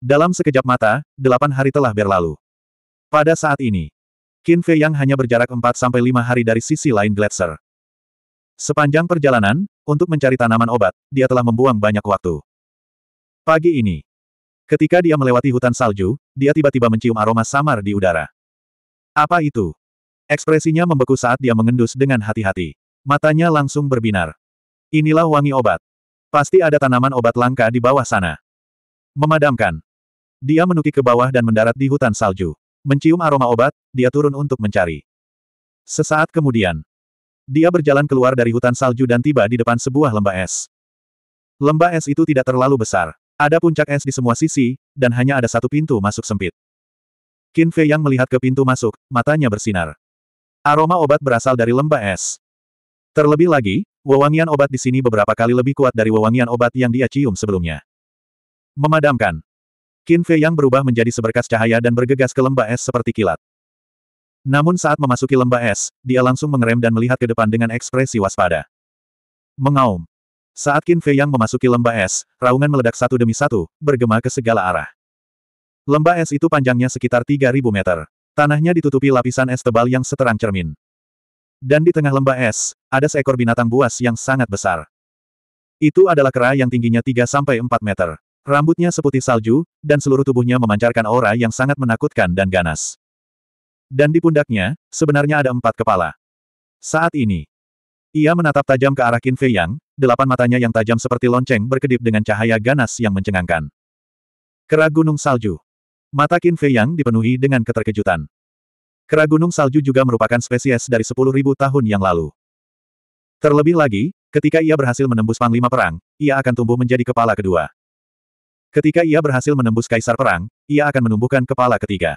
Dalam sekejap mata, delapan hari telah berlalu. Pada saat ini, Qin Fei Yang hanya berjarak empat sampai lima hari dari sisi lain gletser. Sepanjang perjalanan, untuk mencari tanaman obat, dia telah membuang banyak waktu. Pagi ini, ketika dia melewati hutan salju, dia tiba-tiba mencium aroma samar di udara. Apa itu? Ekspresinya membeku saat dia mengendus dengan hati-hati. Matanya langsung berbinar. Inilah wangi obat. Pasti ada tanaman obat langka di bawah sana. Memadamkan. Dia menukik ke bawah dan mendarat di hutan salju. Mencium aroma obat, dia turun untuk mencari. Sesaat kemudian, dia berjalan keluar dari hutan salju dan tiba di depan sebuah lembah es. Lembah es itu tidak terlalu besar. Ada puncak es di semua sisi, dan hanya ada satu pintu masuk sempit. Qin Fei yang melihat ke pintu masuk, matanya bersinar. Aroma obat berasal dari lembah es. Terlebih lagi, wewangian obat di sini beberapa kali lebih kuat dari wewangian obat yang dia cium sebelumnya. Memadamkan. Qin Fei yang berubah menjadi seberkas cahaya dan bergegas ke lembah es seperti kilat. Namun saat memasuki lembah es, dia langsung mengerem dan melihat ke depan dengan ekspresi waspada. Mengaum. Saat Qin Fei yang memasuki lembah es, raungan meledak satu demi satu, bergema ke segala arah. Lembah es itu panjangnya sekitar 3.000 meter. Tanahnya ditutupi lapisan es tebal yang seterang cermin. Dan di tengah lembah es, ada seekor binatang buas yang sangat besar. Itu adalah kera yang tingginya 3-4 meter. Rambutnya seputih salju, dan seluruh tubuhnya memancarkan aura yang sangat menakutkan dan ganas. Dan di pundaknya, sebenarnya ada empat kepala. Saat ini, ia menatap tajam ke arah Qin Fei Yang, delapan matanya yang tajam seperti lonceng berkedip dengan cahaya ganas yang mencengangkan. Kera Gunung Salju Mata Qin Fei Yang dipenuhi dengan keterkejutan. Kera Gunung Salju juga merupakan spesies dari sepuluh ribu tahun yang lalu. Terlebih lagi, ketika ia berhasil menembus panglima perang, ia akan tumbuh menjadi kepala kedua. Ketika ia berhasil menembus kaisar perang, ia akan menumbuhkan kepala ketiga.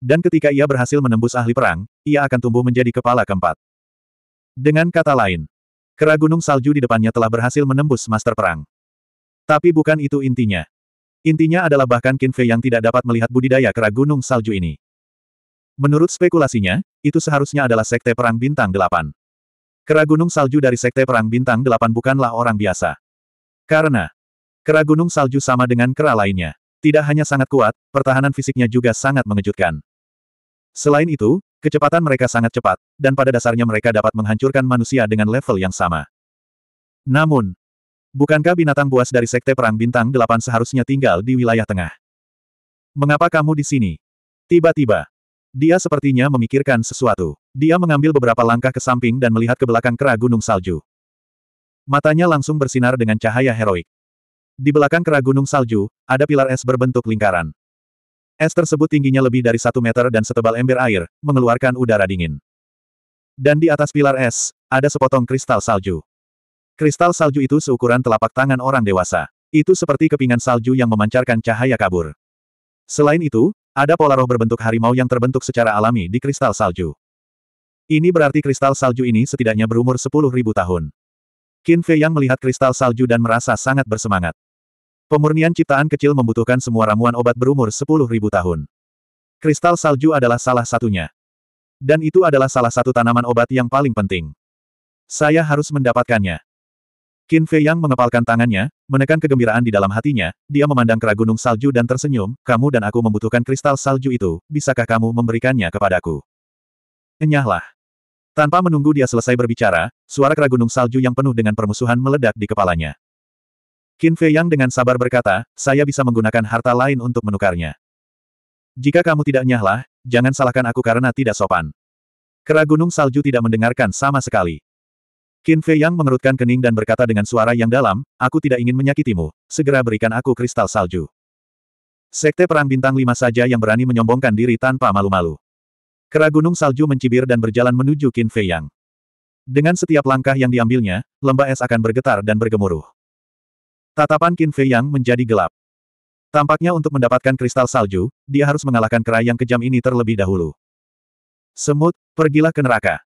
Dan ketika ia berhasil menembus ahli perang, ia akan tumbuh menjadi kepala keempat. Dengan kata lain, kera gunung salju di depannya telah berhasil menembus master perang. Tapi bukan itu intinya. Intinya adalah bahkan Fei yang tidak dapat melihat budidaya kera gunung salju ini. Menurut spekulasinya, itu seharusnya adalah sekte perang bintang delapan. Kera gunung salju dari sekte perang bintang delapan bukanlah orang biasa. Karena, Kera gunung salju sama dengan kera lainnya. Tidak hanya sangat kuat, pertahanan fisiknya juga sangat mengejutkan. Selain itu, kecepatan mereka sangat cepat, dan pada dasarnya mereka dapat menghancurkan manusia dengan level yang sama. Namun, bukankah binatang buas dari Sekte Perang Bintang Delapan seharusnya tinggal di wilayah tengah? Mengapa kamu di sini? Tiba-tiba, dia sepertinya memikirkan sesuatu. Dia mengambil beberapa langkah ke samping dan melihat ke belakang kera gunung salju. Matanya langsung bersinar dengan cahaya heroik. Di belakang kera gunung salju, ada pilar es berbentuk lingkaran. Es tersebut tingginya lebih dari satu meter dan setebal ember air, mengeluarkan udara dingin. Dan di atas pilar es, ada sepotong kristal salju. Kristal salju itu seukuran telapak tangan orang dewasa. Itu seperti kepingan salju yang memancarkan cahaya kabur. Selain itu, ada pola roh berbentuk harimau yang terbentuk secara alami di kristal salju. Ini berarti kristal salju ini setidaknya berumur 10.000 tahun. Qin Fei yang melihat kristal salju dan merasa sangat bersemangat. Pemurnian ciptaan kecil membutuhkan semua ramuan obat berumur 10.000 tahun. Kristal salju adalah salah satunya. Dan itu adalah salah satu tanaman obat yang paling penting. Saya harus mendapatkannya. Qin Fei Yang mengepalkan tangannya, menekan kegembiraan di dalam hatinya, dia memandang kera gunung salju dan tersenyum, kamu dan aku membutuhkan kristal salju itu, bisakah kamu memberikannya kepadaku? Enyahlah. Tanpa menunggu dia selesai berbicara, suara kera gunung salju yang penuh dengan permusuhan meledak di kepalanya. Qin Fei Yang dengan sabar berkata, saya bisa menggunakan harta lain untuk menukarnya. Jika kamu tidak nyahlah, jangan salahkan aku karena tidak sopan. Kera gunung salju tidak mendengarkan sama sekali. Qin Fei Yang mengerutkan kening dan berkata dengan suara yang dalam, aku tidak ingin menyakitimu, segera berikan aku kristal salju. Sekte Perang Bintang Lima saja yang berani menyombongkan diri tanpa malu-malu. Kera gunung salju mencibir dan berjalan menuju Qin Fei Yang. Dengan setiap langkah yang diambilnya, lembah es akan bergetar dan bergemuruh. Tatapan Qin Fei Yang menjadi gelap. Tampaknya untuk mendapatkan kristal salju, dia harus mengalahkan kera yang kejam ini terlebih dahulu. Semut, pergilah ke neraka.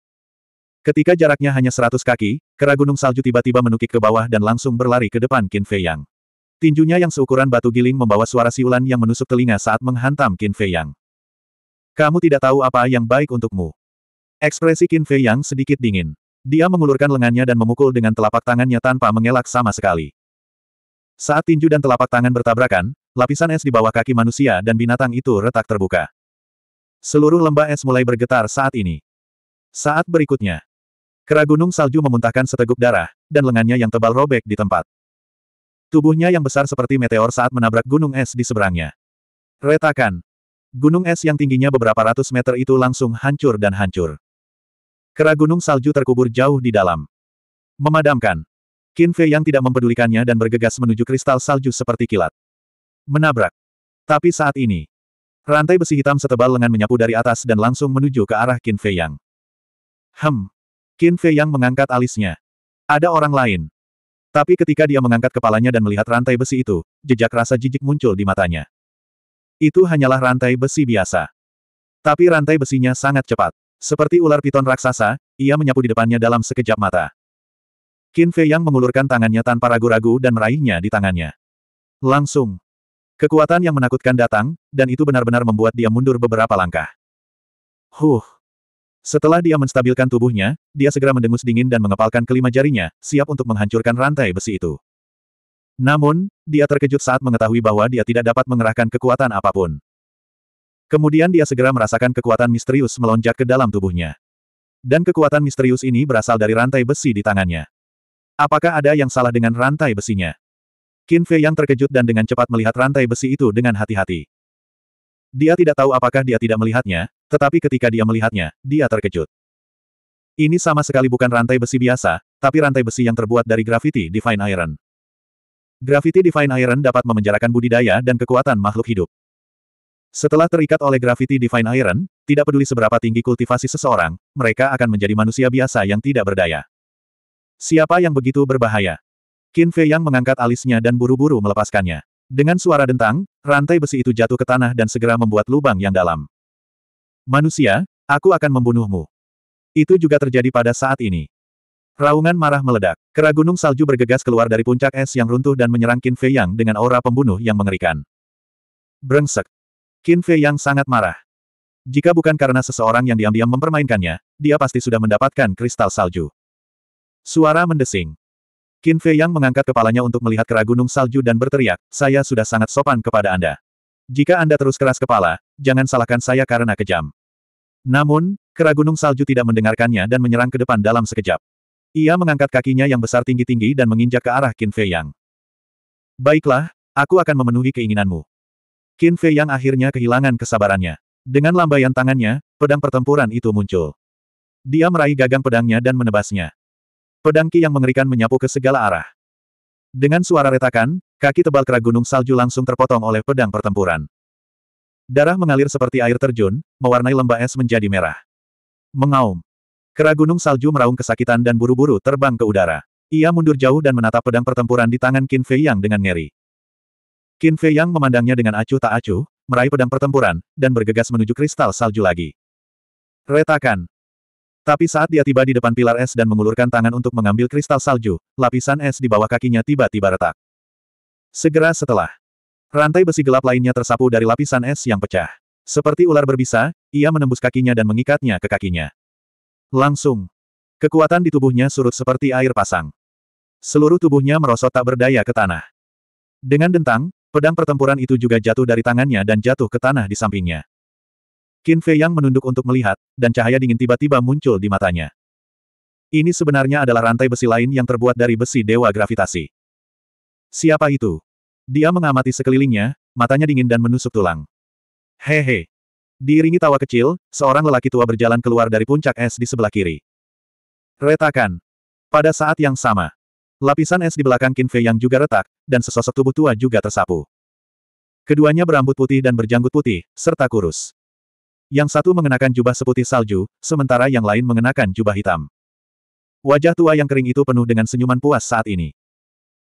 Ketika jaraknya hanya 100 kaki, kera gunung salju tiba-tiba menukik ke bawah dan langsung berlari ke depan Qin Fei Yang. Tinjunya yang seukuran batu giling membawa suara siulan yang menusuk telinga saat menghantam Qin Fei Yang. Kamu tidak tahu apa yang baik untukmu. Ekspresi Qin Fei Yang sedikit dingin. Dia mengulurkan lengannya dan memukul dengan telapak tangannya tanpa mengelak sama sekali. Saat tinju dan telapak tangan bertabrakan, lapisan es di bawah kaki manusia dan binatang itu retak terbuka. Seluruh lembah es mulai bergetar saat ini. Saat berikutnya, kera gunung salju memuntahkan seteguk darah, dan lengannya yang tebal robek di tempat. Tubuhnya yang besar seperti meteor saat menabrak gunung es di seberangnya. Retakan. Gunung es yang tingginya beberapa ratus meter itu langsung hancur dan hancur. Kera gunung salju terkubur jauh di dalam. Memadamkan. Qin Fei yang tidak mempedulikannya dan bergegas menuju kristal salju seperti kilat. Menabrak. Tapi saat ini, rantai besi hitam setebal lengan menyapu dari atas dan langsung menuju ke arah Qin Fei Yang. Hem. Qin Fei Yang mengangkat alisnya. Ada orang lain. Tapi ketika dia mengangkat kepalanya dan melihat rantai besi itu, jejak rasa jijik muncul di matanya. Itu hanyalah rantai besi biasa. Tapi rantai besinya sangat cepat. Seperti ular piton raksasa, ia menyapu di depannya dalam sekejap mata. Qin Fei Yang mengulurkan tangannya tanpa ragu-ragu dan meraihnya di tangannya. Langsung. Kekuatan yang menakutkan datang, dan itu benar-benar membuat dia mundur beberapa langkah. Huh. Setelah dia menstabilkan tubuhnya, dia segera mendengus dingin dan mengepalkan kelima jarinya, siap untuk menghancurkan rantai besi itu. Namun, dia terkejut saat mengetahui bahwa dia tidak dapat mengerahkan kekuatan apapun. Kemudian dia segera merasakan kekuatan misterius melonjak ke dalam tubuhnya. Dan kekuatan misterius ini berasal dari rantai besi di tangannya. Apakah ada yang salah dengan rantai besinya? Qin Fei yang terkejut dan dengan cepat melihat rantai besi itu dengan hati-hati. Dia tidak tahu apakah dia tidak melihatnya, tetapi ketika dia melihatnya, dia terkejut. Ini sama sekali bukan rantai besi biasa, tapi rantai besi yang terbuat dari graviti Divine Iron. Graviti Divine Iron dapat memenjarakan budidaya dan kekuatan makhluk hidup. Setelah terikat oleh graviti Divine Iron, tidak peduli seberapa tinggi kultivasi seseorang, mereka akan menjadi manusia biasa yang tidak berdaya. Siapa yang begitu berbahaya? Qin Fei Yang mengangkat alisnya dan buru-buru melepaskannya. Dengan suara dentang, rantai besi itu jatuh ke tanah dan segera membuat lubang yang dalam. Manusia, aku akan membunuhmu. Itu juga terjadi pada saat ini. Raungan marah meledak. Kera gunung salju bergegas keluar dari puncak es yang runtuh dan menyerang Qin Fei Yang dengan aura pembunuh yang mengerikan. Brengsek. Qin Fei Yang sangat marah. Jika bukan karena seseorang yang diam-diam mempermainkannya, dia pasti sudah mendapatkan kristal salju. Suara mendesing. Qin Fei Yang mengangkat kepalanya untuk melihat kera gunung salju dan berteriak, saya sudah sangat sopan kepada Anda. Jika Anda terus keras kepala, jangan salahkan saya karena kejam. Namun, kera gunung salju tidak mendengarkannya dan menyerang ke depan dalam sekejap. Ia mengangkat kakinya yang besar tinggi-tinggi dan menginjak ke arah Qin Fei Yang. Baiklah, aku akan memenuhi keinginanmu. Qin Fei Yang akhirnya kehilangan kesabarannya. Dengan lambaian tangannya, pedang pertempuran itu muncul. Dia meraih gagang pedangnya dan menebasnya. Pedang Ki yang mengerikan menyapu ke segala arah. Dengan suara retakan, kaki tebal kera gunung salju langsung terpotong oleh pedang pertempuran. Darah mengalir seperti air terjun, mewarnai lembah es menjadi merah. Mengaum. Kera gunung salju meraung kesakitan dan buru-buru terbang ke udara. Ia mundur jauh dan menatap pedang pertempuran di tangan Qin Fei Yang dengan ngeri. Qin Fei Yang memandangnya dengan acuh tak acuh, meraih pedang pertempuran, dan bergegas menuju kristal salju lagi. Retakan. Tapi saat dia tiba di depan pilar es dan mengulurkan tangan untuk mengambil kristal salju, lapisan es di bawah kakinya tiba-tiba retak. Segera setelah, rantai besi gelap lainnya tersapu dari lapisan es yang pecah. Seperti ular berbisa, ia menembus kakinya dan mengikatnya ke kakinya. Langsung, kekuatan di tubuhnya surut seperti air pasang. Seluruh tubuhnya merosot tak berdaya ke tanah. Dengan dentang, pedang pertempuran itu juga jatuh dari tangannya dan jatuh ke tanah di sampingnya. Qin Fei Yang menunduk untuk melihat, dan cahaya dingin tiba-tiba muncul di matanya. Ini sebenarnya adalah rantai besi lain yang terbuat dari besi dewa gravitasi. Siapa itu? Dia mengamati sekelilingnya, matanya dingin dan menusuk tulang. Hehe. Diiringi tawa kecil, seorang lelaki tua berjalan keluar dari puncak es di sebelah kiri. Retakan. Pada saat yang sama, lapisan es di belakang Qin Fei Yang juga retak, dan sesosok tubuh tua juga tersapu. Keduanya berambut putih dan berjanggut putih, serta kurus. Yang satu mengenakan jubah seputih salju, sementara yang lain mengenakan jubah hitam. Wajah tua yang kering itu penuh dengan senyuman puas saat ini.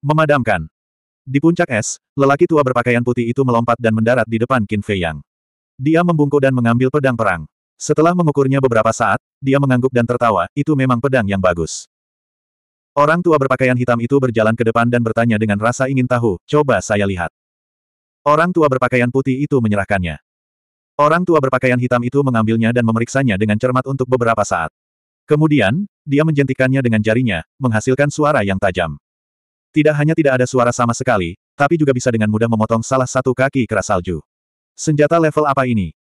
Memadamkan. Di puncak es, lelaki tua berpakaian putih itu melompat dan mendarat di depan Qin Fei Yang. Dia membungkuk dan mengambil pedang perang. Setelah mengukurnya beberapa saat, dia mengangguk dan tertawa, itu memang pedang yang bagus. Orang tua berpakaian hitam itu berjalan ke depan dan bertanya dengan rasa ingin tahu, coba saya lihat. Orang tua berpakaian putih itu menyerahkannya. Orang tua berpakaian hitam itu mengambilnya dan memeriksanya dengan cermat untuk beberapa saat. Kemudian, dia menjentikannya dengan jarinya, menghasilkan suara yang tajam. Tidak hanya tidak ada suara sama sekali, tapi juga bisa dengan mudah memotong salah satu kaki keras salju. Senjata level apa ini?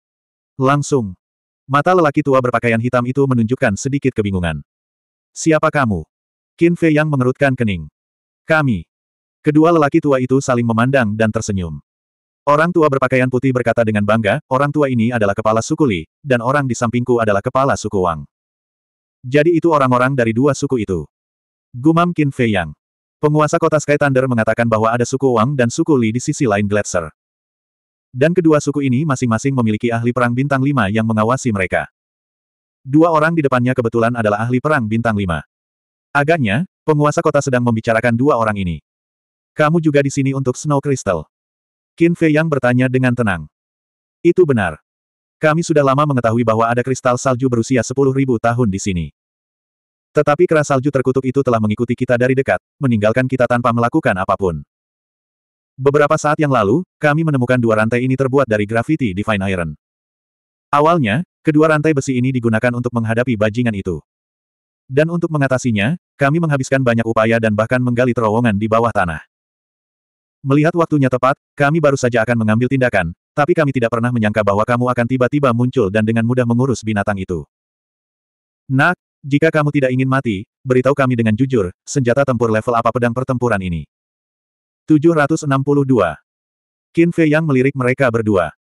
Langsung. Mata lelaki tua berpakaian hitam itu menunjukkan sedikit kebingungan. Siapa kamu? Qin Fei yang mengerutkan kening. Kami. Kedua lelaki tua itu saling memandang dan tersenyum. Orang tua berpakaian putih berkata dengan bangga, orang tua ini adalah kepala suku Li, dan orang di sampingku adalah kepala suku Wang. Jadi itu orang-orang dari dua suku itu. Gumam Qin Fei Yang. Penguasa kota Sky Thunder mengatakan bahwa ada suku Wang dan suku Li di sisi lain Gletser. Dan kedua suku ini masing-masing memiliki ahli perang bintang lima yang mengawasi mereka. Dua orang di depannya kebetulan adalah ahli perang bintang lima. Agaknya, penguasa kota sedang membicarakan dua orang ini. Kamu juga di sini untuk Snow Crystal. Qin Fei Yang bertanya dengan tenang. Itu benar. Kami sudah lama mengetahui bahwa ada kristal salju berusia 10.000 tahun di sini. Tetapi kera salju terkutuk itu telah mengikuti kita dari dekat, meninggalkan kita tanpa melakukan apapun. Beberapa saat yang lalu, kami menemukan dua rantai ini terbuat dari grafiti Divine Iron. Awalnya, kedua rantai besi ini digunakan untuk menghadapi bajingan itu. Dan untuk mengatasinya, kami menghabiskan banyak upaya dan bahkan menggali terowongan di bawah tanah. Melihat waktunya tepat, kami baru saja akan mengambil tindakan, tapi kami tidak pernah menyangka bahwa kamu akan tiba-tiba muncul dan dengan mudah mengurus binatang itu. Nak, jika kamu tidak ingin mati, beritahu kami dengan jujur, senjata tempur level apa pedang pertempuran ini. 762. Qin Fei Yang melirik mereka berdua.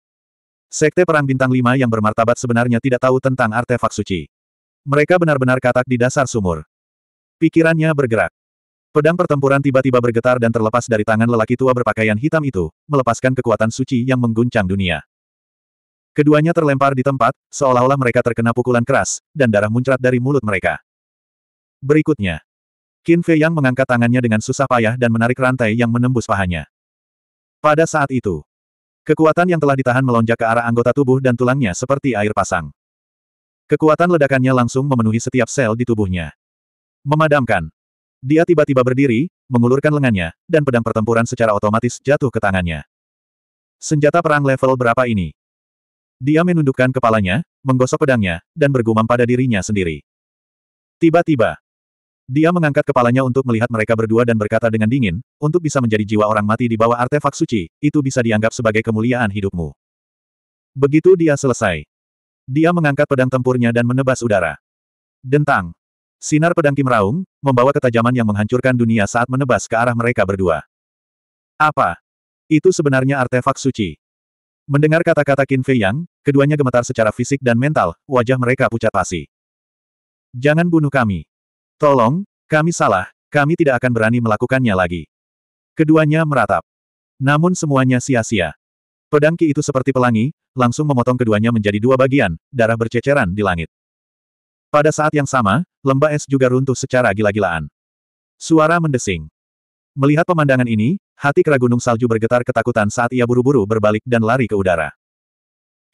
Sekte Perang Bintang 5 yang bermartabat sebenarnya tidak tahu tentang artefak suci. Mereka benar-benar katak di dasar sumur. Pikirannya bergerak. Pedang pertempuran tiba-tiba bergetar dan terlepas dari tangan lelaki tua berpakaian hitam itu, melepaskan kekuatan suci yang mengguncang dunia. Keduanya terlempar di tempat, seolah-olah mereka terkena pukulan keras, dan darah muncrat dari mulut mereka. Berikutnya, Qin Fei Yang mengangkat tangannya dengan susah payah dan menarik rantai yang menembus pahanya. Pada saat itu, kekuatan yang telah ditahan melonjak ke arah anggota tubuh dan tulangnya seperti air pasang. Kekuatan ledakannya langsung memenuhi setiap sel di tubuhnya. Memadamkan. Dia tiba-tiba berdiri, mengulurkan lengannya, dan pedang pertempuran secara otomatis jatuh ke tangannya. Senjata perang level berapa ini? Dia menundukkan kepalanya, menggosok pedangnya, dan bergumam pada dirinya sendiri. Tiba-tiba, dia mengangkat kepalanya untuk melihat mereka berdua dan berkata dengan dingin, untuk bisa menjadi jiwa orang mati di bawah artefak suci, itu bisa dianggap sebagai kemuliaan hidupmu. Begitu dia selesai. Dia mengangkat pedang tempurnya dan menebas udara. Dentang. Sinar pedang Kim Raung, membawa ketajaman yang menghancurkan dunia saat menebas ke arah mereka berdua. Apa? Itu sebenarnya artefak suci. Mendengar kata-kata Qin Fei Yang, keduanya gemetar secara fisik dan mental, wajah mereka pucat pasi. Jangan bunuh kami. Tolong, kami salah, kami tidak akan berani melakukannya lagi. Keduanya meratap. Namun semuanya sia-sia. Pedang Ki itu seperti pelangi, langsung memotong keduanya menjadi dua bagian, darah berceceran di langit. Pada saat yang sama, lembah es juga runtuh secara gila-gilaan. Suara mendesing. Melihat pemandangan ini, hati kera gunung salju bergetar ketakutan saat ia buru-buru berbalik dan lari ke udara.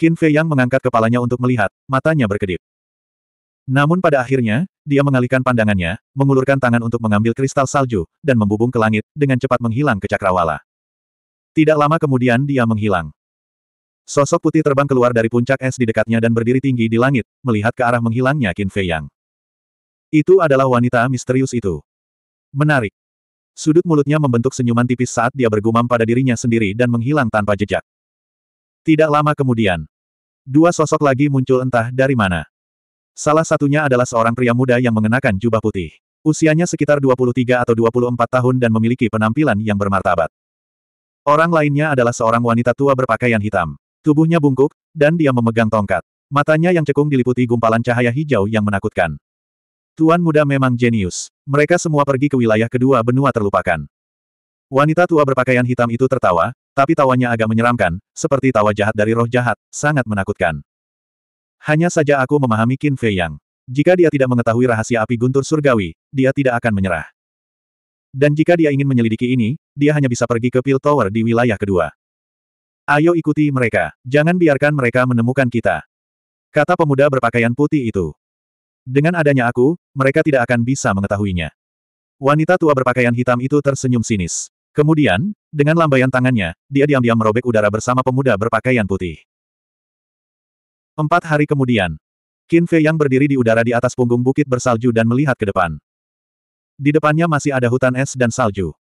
Qin Fei Yang mengangkat kepalanya untuk melihat, matanya berkedip. Namun pada akhirnya, dia mengalihkan pandangannya, mengulurkan tangan untuk mengambil kristal salju, dan membubung ke langit, dengan cepat menghilang ke cakrawala. Tidak lama kemudian dia menghilang. Sosok putih terbang keluar dari puncak es di dekatnya dan berdiri tinggi di langit, melihat ke arah menghilangnya Qin Fei Yang. Itu adalah wanita misterius itu. Menarik. Sudut mulutnya membentuk senyuman tipis saat dia bergumam pada dirinya sendiri dan menghilang tanpa jejak. Tidak lama kemudian, dua sosok lagi muncul entah dari mana. Salah satunya adalah seorang pria muda yang mengenakan jubah putih. Usianya sekitar 23 atau 24 tahun dan memiliki penampilan yang bermartabat. Orang lainnya adalah seorang wanita tua berpakaian hitam. Tubuhnya bungkuk, dan dia memegang tongkat. Matanya yang cekung diliputi gumpalan cahaya hijau yang menakutkan. Tuan muda memang jenius. Mereka semua pergi ke wilayah kedua benua terlupakan. Wanita tua berpakaian hitam itu tertawa, tapi tawanya agak menyeramkan, seperti tawa jahat dari roh jahat, sangat menakutkan. Hanya saja aku memahami Qin Fei Yang. Jika dia tidak mengetahui rahasia api guntur surgawi, dia tidak akan menyerah. Dan jika dia ingin menyelidiki ini, dia hanya bisa pergi ke Pil Tower di wilayah kedua. Ayo ikuti mereka, jangan biarkan mereka menemukan kita. Kata pemuda berpakaian putih itu. Dengan adanya aku, mereka tidak akan bisa mengetahuinya. Wanita tua berpakaian hitam itu tersenyum sinis. Kemudian, dengan lambaian tangannya, dia diam-diam merobek udara bersama pemuda berpakaian putih. Empat hari kemudian, Qin Fei yang berdiri di udara di atas punggung bukit bersalju dan melihat ke depan. Di depannya masih ada hutan es dan salju.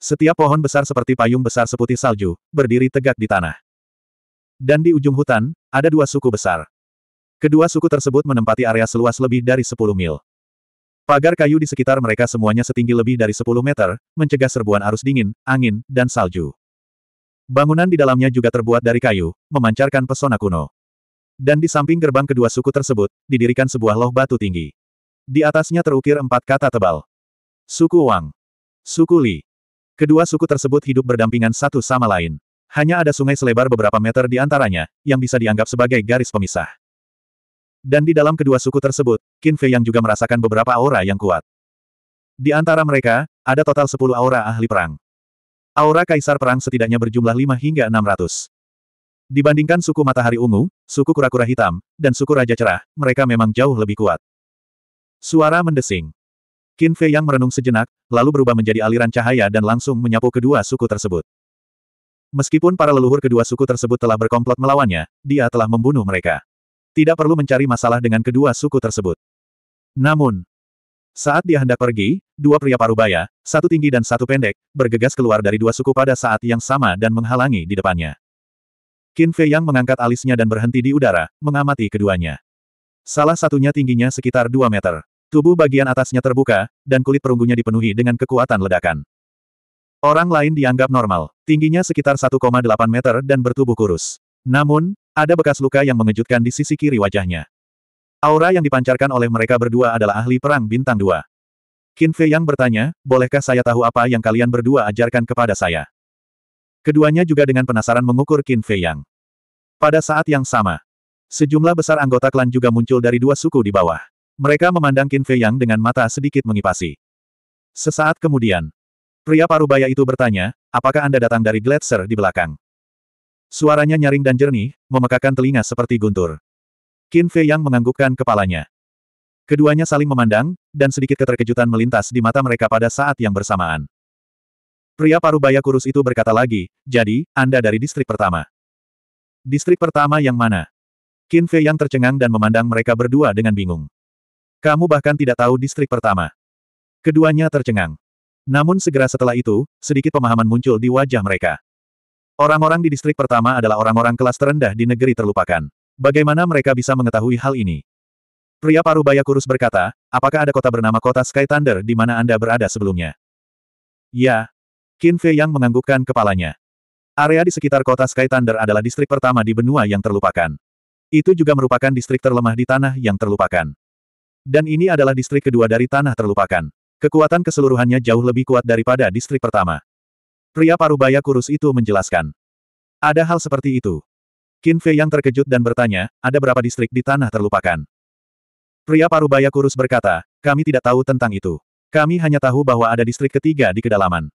Setiap pohon besar seperti payung besar seputih salju, berdiri tegak di tanah. Dan di ujung hutan, ada dua suku besar. Kedua suku tersebut menempati area seluas lebih dari 10 mil. Pagar kayu di sekitar mereka semuanya setinggi lebih dari 10 meter, mencegah serbuan arus dingin, angin, dan salju. Bangunan di dalamnya juga terbuat dari kayu, memancarkan pesona kuno. Dan di samping gerbang kedua suku tersebut, didirikan sebuah loh batu tinggi. Di atasnya terukir empat kata tebal. Suku Wang. Suku Li. Kedua suku tersebut hidup berdampingan satu sama lain. Hanya ada sungai selebar beberapa meter di antaranya, yang bisa dianggap sebagai garis pemisah. Dan di dalam kedua suku tersebut, Qin Fei yang juga merasakan beberapa aura yang kuat. Di antara mereka, ada total 10 aura ahli perang. Aura kaisar perang setidaknya berjumlah 5 hingga 600. Dibandingkan suku matahari ungu, suku kura-kura hitam, dan suku raja cerah, mereka memang jauh lebih kuat. Suara mendesing. Qin Fei yang merenung sejenak, lalu berubah menjadi aliran cahaya dan langsung menyapu kedua suku tersebut. Meskipun para leluhur kedua suku tersebut telah berkomplot melawannya, dia telah membunuh mereka. Tidak perlu mencari masalah dengan kedua suku tersebut. Namun, saat dia hendak pergi, dua pria parubaya, satu tinggi dan satu pendek, bergegas keluar dari dua suku pada saat yang sama dan menghalangi di depannya. Qin Fei Yang mengangkat alisnya dan berhenti di udara, mengamati keduanya. Salah satunya tingginya sekitar 2 meter. Tubuh bagian atasnya terbuka, dan kulit perunggunya dipenuhi dengan kekuatan ledakan. Orang lain dianggap normal. Tingginya sekitar 1,8 meter dan bertubuh kurus. Namun, ada bekas luka yang mengejutkan di sisi kiri wajahnya. Aura yang dipancarkan oleh mereka berdua adalah ahli perang bintang dua. Qin Fei yang bertanya, bolehkah saya tahu apa yang kalian berdua ajarkan kepada saya? Keduanya juga dengan penasaran mengukur Qin Fei yang. Pada saat yang sama, sejumlah besar anggota klan juga muncul dari dua suku di bawah. Mereka memandang Qin Fei Yang dengan mata sedikit mengipasi. Sesaat kemudian, pria parubaya itu bertanya, apakah Anda datang dari Gletser di belakang? Suaranya nyaring dan jernih, memekakan telinga seperti guntur. Qin Fei Yang menganggukkan kepalanya. Keduanya saling memandang, dan sedikit keterkejutan melintas di mata mereka pada saat yang bersamaan. Pria parubaya kurus itu berkata lagi, jadi, Anda dari distrik pertama. Distrik pertama yang mana? Qin Fei Yang tercengang dan memandang mereka berdua dengan bingung. Kamu bahkan tidak tahu distrik pertama. Keduanya tercengang. Namun segera setelah itu, sedikit pemahaman muncul di wajah mereka. Orang-orang di distrik pertama adalah orang-orang kelas terendah di negeri terlupakan. Bagaimana mereka bisa mengetahui hal ini? Pria parubaya kurus berkata, apakah ada kota bernama kota Sky Thunder di mana Anda berada sebelumnya? Ya. Qin Fei yang menganggukkan kepalanya. Area di sekitar kota Sky Thunder adalah distrik pertama di benua yang terlupakan. Itu juga merupakan distrik terlemah di tanah yang terlupakan. Dan ini adalah distrik kedua dari tanah terlupakan. Kekuatan keseluruhannya jauh lebih kuat daripada distrik pertama. Pria parubaya kurus itu menjelaskan. Ada hal seperti itu. Qin Fei yang terkejut dan bertanya, ada berapa distrik di tanah terlupakan? Pria parubaya kurus berkata, kami tidak tahu tentang itu. Kami hanya tahu bahwa ada distrik ketiga di kedalaman.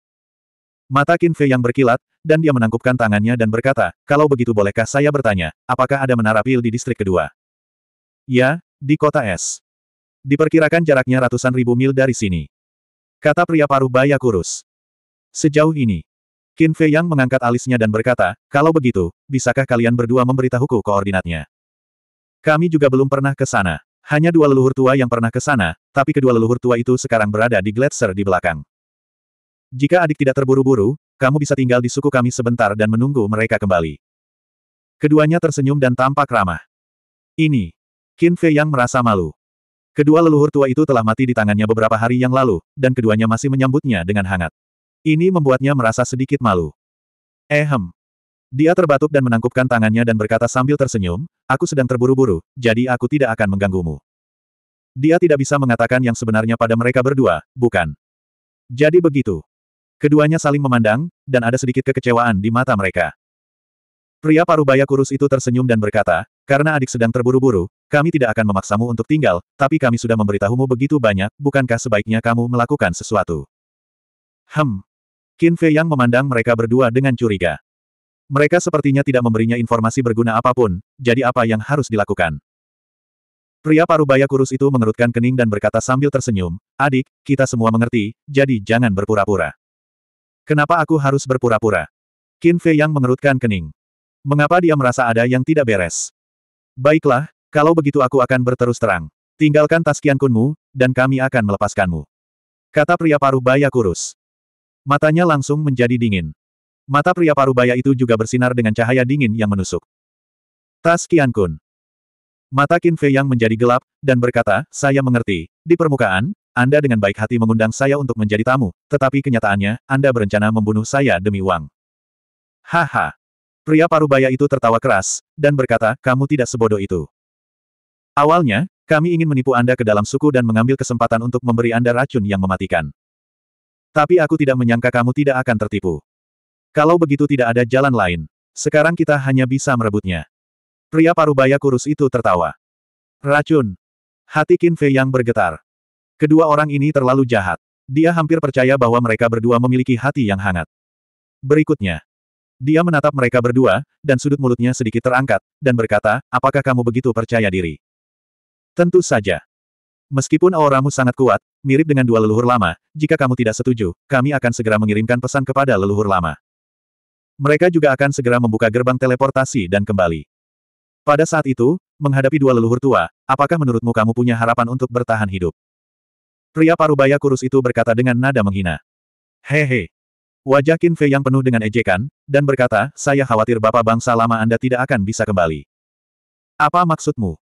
Mata Qin Fei yang berkilat, dan dia menangkupkan tangannya dan berkata, kalau begitu bolehkah saya bertanya, apakah ada menara pil di distrik kedua? Ya, di kota S. Diperkirakan jaraknya ratusan ribu mil dari sini. Kata pria paruh baya kurus. Sejauh ini, Qin Fei Yang mengangkat alisnya dan berkata, kalau begitu, bisakah kalian berdua memberitahuku koordinatnya? Kami juga belum pernah ke sana. Hanya dua leluhur tua yang pernah ke sana, tapi kedua leluhur tua itu sekarang berada di gletser di belakang. Jika adik tidak terburu-buru, kamu bisa tinggal di suku kami sebentar dan menunggu mereka kembali. Keduanya tersenyum dan tampak ramah. Ini. Qin Fei Yang merasa malu. Kedua leluhur tua itu telah mati di tangannya beberapa hari yang lalu, dan keduanya masih menyambutnya dengan hangat. Ini membuatnya merasa sedikit malu. Ehem. Eh, Dia terbatuk dan menangkupkan tangannya dan berkata sambil tersenyum, aku sedang terburu-buru, jadi aku tidak akan mengganggumu. Dia tidak bisa mengatakan yang sebenarnya pada mereka berdua, bukan? Jadi begitu. Keduanya saling memandang, dan ada sedikit kekecewaan di mata mereka. Pria parubaya kurus itu tersenyum dan berkata, karena adik sedang terburu-buru, kami tidak akan memaksamu untuk tinggal, tapi kami sudah memberitahumu begitu banyak, bukankah sebaiknya kamu melakukan sesuatu? Hmm. Qin Fei Yang memandang mereka berdua dengan curiga. Mereka sepertinya tidak memberinya informasi berguna apapun, jadi apa yang harus dilakukan? Pria parubaya kurus itu mengerutkan kening dan berkata sambil tersenyum, Adik, kita semua mengerti, jadi jangan berpura-pura. Kenapa aku harus berpura-pura? Qin Fei Yang mengerutkan kening. Mengapa dia merasa ada yang tidak beres? Baiklah, kalau begitu aku akan berterus terang. Tinggalkan tas kunmu, dan kami akan melepaskanmu. Kata pria paruh baya kurus. Matanya langsung menjadi dingin. Mata pria paruh baya itu juga bersinar dengan cahaya dingin yang menusuk. Tas kun. Mata Qin Fei yang menjadi gelap, dan berkata, saya mengerti. Di permukaan, Anda dengan baik hati mengundang saya untuk menjadi tamu, tetapi kenyataannya, Anda berencana membunuh saya demi uang. Haha. Pria parubaya itu tertawa keras, dan berkata, kamu tidak sebodoh itu. Awalnya, kami ingin menipu Anda ke dalam suku dan mengambil kesempatan untuk memberi Anda racun yang mematikan. Tapi aku tidak menyangka kamu tidak akan tertipu. Kalau begitu tidak ada jalan lain. Sekarang kita hanya bisa merebutnya. Pria parubaya kurus itu tertawa. Racun. Hati Qin Fei yang bergetar. Kedua orang ini terlalu jahat. Dia hampir percaya bahwa mereka berdua memiliki hati yang hangat. Berikutnya, dia menatap mereka berdua, dan sudut mulutnya sedikit terangkat, dan berkata, apakah kamu begitu percaya diri? Tentu saja. Meskipun auramu sangat kuat, mirip dengan dua leluhur lama, jika kamu tidak setuju, kami akan segera mengirimkan pesan kepada leluhur lama. Mereka juga akan segera membuka gerbang teleportasi dan kembali. Pada saat itu, menghadapi dua leluhur tua, apakah menurutmu kamu punya harapan untuk bertahan hidup? Pria parubaya kurus itu berkata dengan nada menghina. Hehe, Wajah Qin Fei yang penuh dengan ejekan, dan berkata, saya khawatir bapak bangsa lama Anda tidak akan bisa kembali. Apa maksudmu?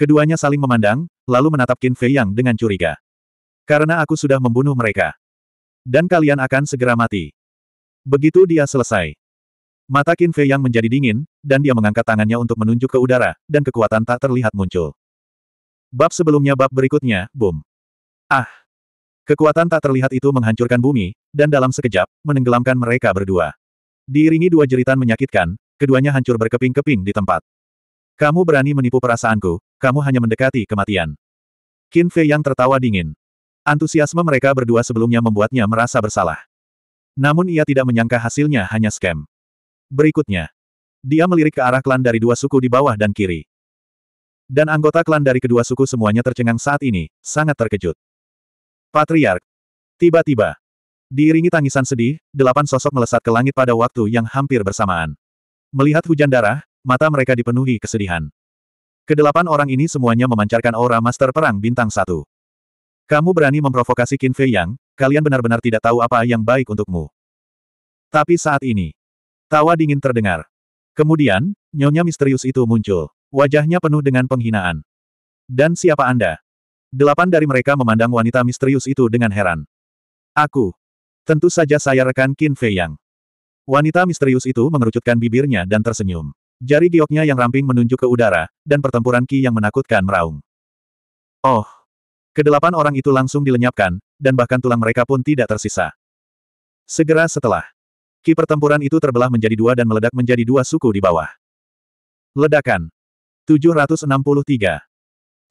Keduanya saling memandang, lalu menatap Qin Fei yang dengan curiga. Karena aku sudah membunuh mereka. Dan kalian akan segera mati. Begitu dia selesai. Mata Qin Fei yang menjadi dingin, dan dia mengangkat tangannya untuk menunjuk ke udara, dan kekuatan tak terlihat muncul. Bab sebelumnya bab berikutnya, boom. Ah! Kekuatan tak terlihat itu menghancurkan bumi, dan dalam sekejap, menenggelamkan mereka berdua. Diiringi dua jeritan menyakitkan, keduanya hancur berkeping-keping di tempat. Kamu berani menipu perasaanku, kamu hanya mendekati kematian. Qin Fei yang tertawa dingin. Antusiasme mereka berdua sebelumnya membuatnya merasa bersalah. Namun ia tidak menyangka hasilnya hanya scam. Berikutnya. Dia melirik ke arah klan dari dua suku di bawah dan kiri. Dan anggota klan dari kedua suku semuanya tercengang saat ini, sangat terkejut. Patriark. Tiba-tiba. Diiringi tangisan sedih, delapan sosok melesat ke langit pada waktu yang hampir bersamaan. Melihat hujan darah, mata mereka dipenuhi kesedihan. Kedelapan orang ini semuanya memancarkan aura Master Perang Bintang Satu. Kamu berani memprovokasi Qin Fei Yang, kalian benar-benar tidak tahu apa yang baik untukmu. Tapi saat ini, tawa dingin terdengar. Kemudian, nyonya misterius itu muncul. Wajahnya penuh dengan penghinaan. Dan siapa Anda? Delapan dari mereka memandang wanita misterius itu dengan heran. Aku. Tentu saja saya rekan Qin Fei Yang. Wanita misterius itu mengerucutkan bibirnya dan tersenyum. Jari gioknya yang ramping menunjuk ke udara, dan pertempuran Qi yang menakutkan meraung. Oh. Kedelapan orang itu langsung dilenyapkan, dan bahkan tulang mereka pun tidak tersisa. Segera setelah, Ki pertempuran itu terbelah menjadi dua dan meledak menjadi dua suku di bawah. Ledakan. 763.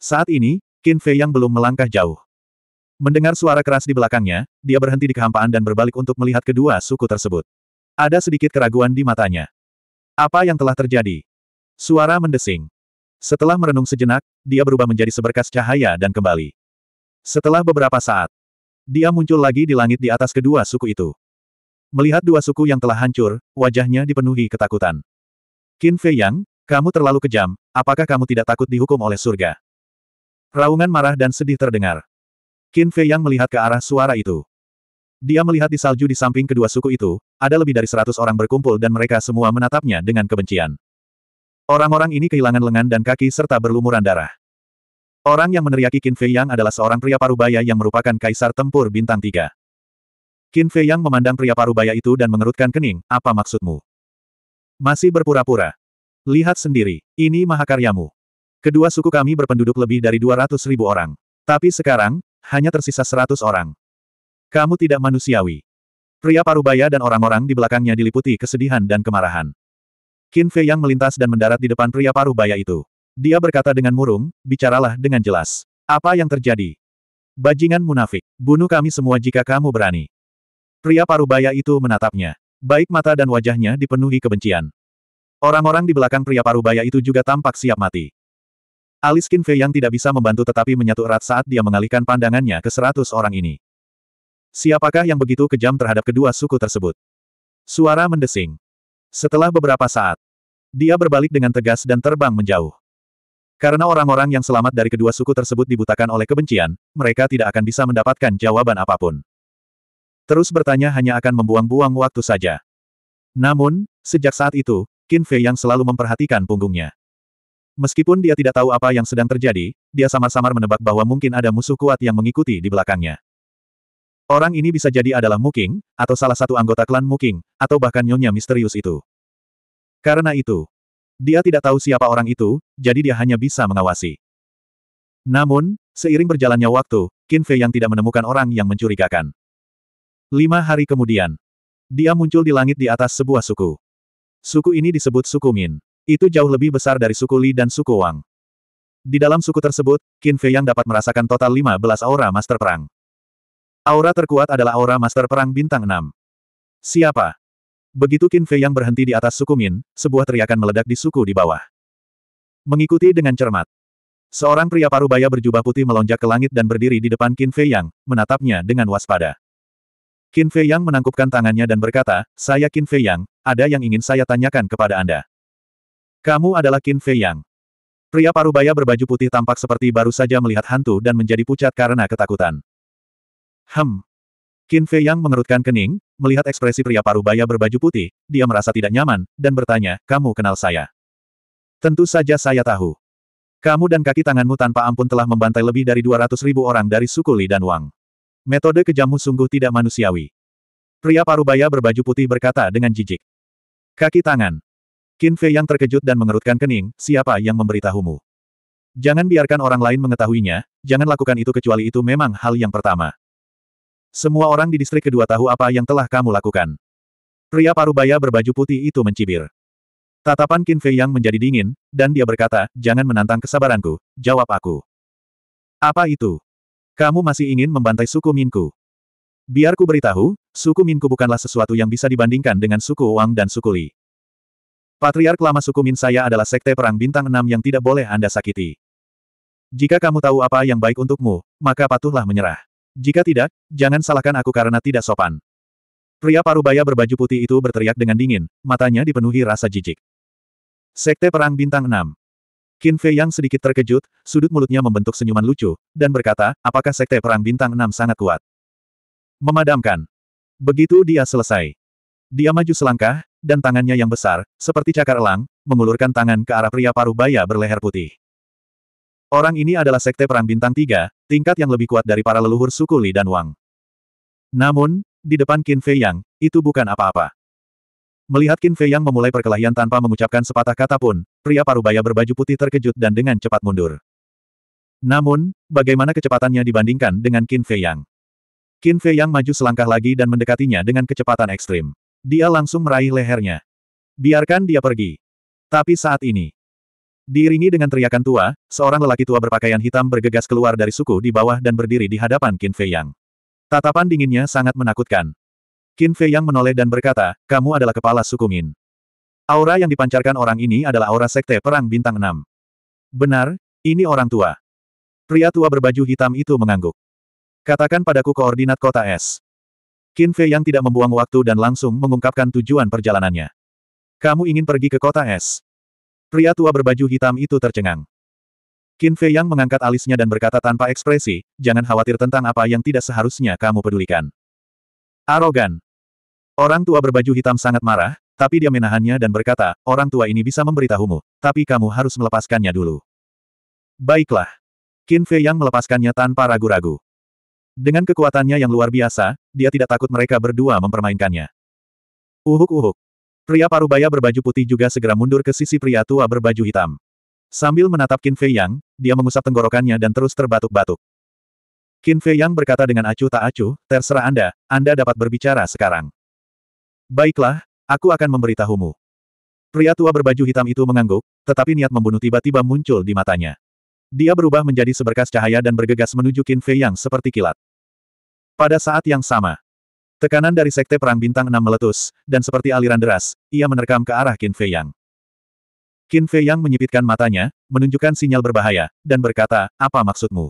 Saat ini, Qin Fei yang belum melangkah jauh. Mendengar suara keras di belakangnya, dia berhenti di kehampaan dan berbalik untuk melihat kedua suku tersebut. Ada sedikit keraguan di matanya. Apa yang telah terjadi? Suara mendesing. Setelah merenung sejenak, dia berubah menjadi seberkas cahaya dan kembali. Setelah beberapa saat, dia muncul lagi di langit di atas kedua suku itu. Melihat dua suku yang telah hancur, wajahnya dipenuhi ketakutan. Qin Fei Yang, kamu terlalu kejam, apakah kamu tidak takut dihukum oleh surga? Raungan marah dan sedih terdengar. Qin Fei yang melihat ke arah suara itu. Dia melihat di salju di samping kedua suku itu, ada lebih dari seratus orang berkumpul dan mereka semua menatapnya dengan kebencian. Orang-orang ini kehilangan lengan dan kaki serta berlumuran darah. Orang yang meneriaki Qin Fei Yang adalah seorang pria parubaya yang merupakan kaisar tempur bintang tiga. Qin Fei Yang memandang pria parubaya itu dan mengerutkan kening, apa maksudmu? Masih berpura-pura. Lihat sendiri, ini mahakaryamu. Kedua suku kami berpenduduk lebih dari 200 ribu orang. Tapi sekarang, hanya tersisa 100 orang. Kamu tidak manusiawi. Pria parubaya dan orang-orang di belakangnya diliputi kesedihan dan kemarahan. Qin Fei yang melintas dan mendarat di depan pria parubaya itu. Dia berkata dengan murung, bicaralah dengan jelas. Apa yang terjadi? Bajingan munafik, bunuh kami semua jika kamu berani. Pria parubaya itu menatapnya. Baik mata dan wajahnya dipenuhi kebencian. Orang-orang di belakang pria parubaya itu juga tampak siap mati. Alis Qin Fei yang tidak bisa membantu tetapi menyatu erat saat dia mengalihkan pandangannya ke seratus orang ini. Siapakah yang begitu kejam terhadap kedua suku tersebut? Suara mendesing. Setelah beberapa saat, dia berbalik dengan tegas dan terbang menjauh. Karena orang-orang yang selamat dari kedua suku tersebut dibutakan oleh kebencian, mereka tidak akan bisa mendapatkan jawaban apapun. Terus bertanya hanya akan membuang-buang waktu saja. Namun, sejak saat itu, Qin Fei yang selalu memperhatikan punggungnya. Meskipun dia tidak tahu apa yang sedang terjadi, dia samar-samar menebak bahwa mungkin ada musuh kuat yang mengikuti di belakangnya. Orang ini bisa jadi adalah Muking, atau salah satu anggota klan Muking, atau bahkan nyonya misterius itu. Karena itu, dia tidak tahu siapa orang itu, jadi dia hanya bisa mengawasi. Namun, seiring berjalannya waktu, Qin Fei yang tidak menemukan orang yang mencurigakan. Lima hari kemudian, dia muncul di langit di atas sebuah suku. Suku ini disebut suku Min. Itu jauh lebih besar dari suku Li dan suku Wang. Di dalam suku tersebut, Qin Fei yang dapat merasakan total 15 aura master perang. Aura terkuat adalah aura master perang bintang 6. Siapa? Begitu Qin Fei yang berhenti di atas suku Min, sebuah teriakan meledak di suku di bawah. Mengikuti dengan cermat. Seorang pria parubaya berjubah putih melonjak ke langit dan berdiri di depan Qin Fei Yang, menatapnya dengan waspada. Qin Fei Yang menangkupkan tangannya dan berkata, Saya Qin Fei Yang, ada yang ingin saya tanyakan kepada Anda. Kamu adalah Qin Fei Yang. Pria parubaya berbaju putih tampak seperti baru saja melihat hantu dan menjadi pucat karena ketakutan. Hem. Qin Fei Yang mengerutkan kening, melihat ekspresi pria parubaya berbaju putih, dia merasa tidak nyaman, dan bertanya, kamu kenal saya? Tentu saja saya tahu. Kamu dan kaki tanganmu tanpa ampun telah membantai lebih dari 200 ribu orang dari suku Li dan Wang. Metode kejammu sungguh tidak manusiawi. Pria parubaya berbaju putih berkata dengan jijik. Kaki tangan. Qin Fei yang terkejut dan mengerutkan kening, siapa yang memberitahumu? Jangan biarkan orang lain mengetahuinya, jangan lakukan itu kecuali itu memang hal yang pertama. Semua orang di distrik kedua tahu apa yang telah kamu lakukan. Pria parubaya berbaju putih itu mencibir. Tatapan Qin Fei yang menjadi dingin, dan dia berkata, jangan menantang kesabaranku, jawab aku. Apa itu? Kamu masih ingin membantai suku Minku? Biar ku beritahu, suku Minku bukanlah sesuatu yang bisa dibandingkan dengan suku Wang dan suku Li. Patriark lama suku Min saya adalah sekte perang bintang enam yang tidak boleh Anda sakiti. Jika kamu tahu apa yang baik untukmu, maka patuhlah menyerah. Jika tidak, jangan salahkan aku karena tidak sopan. Pria parubaya berbaju putih itu berteriak dengan dingin, matanya dipenuhi rasa jijik. Sekte Perang Bintang 6 Qin Fei yang sedikit terkejut, sudut mulutnya membentuk senyuman lucu, dan berkata, apakah Sekte Perang Bintang 6 sangat kuat? Memadamkan. Begitu dia selesai. Dia maju selangkah, dan tangannya yang besar, seperti cakar elang, mengulurkan tangan ke arah pria paruh baya berleher putih. Orang ini adalah sekte perang bintang tiga, tingkat yang lebih kuat dari para leluhur suku Li dan Wang. Namun, di depan Qin Fei Yang, itu bukan apa-apa. Melihat Qin Fei Yang memulai perkelahian tanpa mengucapkan sepatah kata pun, pria paruh baya berbaju putih terkejut dan dengan cepat mundur. Namun, bagaimana kecepatannya dibandingkan dengan Qin Fei Yang? Qin Fei Yang maju selangkah lagi dan mendekatinya dengan kecepatan ekstrim. Dia langsung meraih lehernya. Biarkan dia pergi. Tapi saat ini. Diiringi dengan teriakan tua, seorang lelaki tua berpakaian hitam bergegas keluar dari suku di bawah dan berdiri di hadapan Qin Fei Yang. Tatapan dinginnya sangat menakutkan. Qin Fei Yang menoleh dan berkata, kamu adalah kepala suku Min. Aura yang dipancarkan orang ini adalah aura sekte perang bintang 6. Benar, ini orang tua. Pria tua berbaju hitam itu mengangguk. Katakan padaku koordinat kota S. Qin Fei yang tidak membuang waktu dan langsung mengungkapkan tujuan perjalanannya. Kamu ingin pergi ke kota es. Pria tua berbaju hitam itu tercengang. Qin Fei yang mengangkat alisnya dan berkata tanpa ekspresi, jangan khawatir tentang apa yang tidak seharusnya kamu pedulikan. Arogan. Orang tua berbaju hitam sangat marah, tapi dia menahannya dan berkata, orang tua ini bisa memberitahumu, tapi kamu harus melepaskannya dulu. Baiklah. Qin Fei yang melepaskannya tanpa ragu-ragu. Dengan kekuatannya yang luar biasa, dia tidak takut mereka berdua mempermainkannya. Uhuk-uhuk. Pria parubaya berbaju putih juga segera mundur ke sisi pria tua berbaju hitam. Sambil menatap Qin Fei Yang, dia mengusap tenggorokannya dan terus terbatuk-batuk. Qin Fei Yang berkata dengan acuh tak acuh, terserah Anda, Anda dapat berbicara sekarang. Baiklah, aku akan memberitahumu. Pria tua berbaju hitam itu mengangguk, tetapi niat membunuh tiba-tiba muncul di matanya. Dia berubah menjadi seberkas cahaya dan bergegas menuju Qin Fei Yang seperti kilat. Pada saat yang sama, tekanan dari Sekte Perang Bintang 6 meletus, dan seperti aliran deras, ia menerkam ke arah Qin Fei Yang. Qin Fei Yang menyipitkan matanya, menunjukkan sinyal berbahaya, dan berkata, apa maksudmu?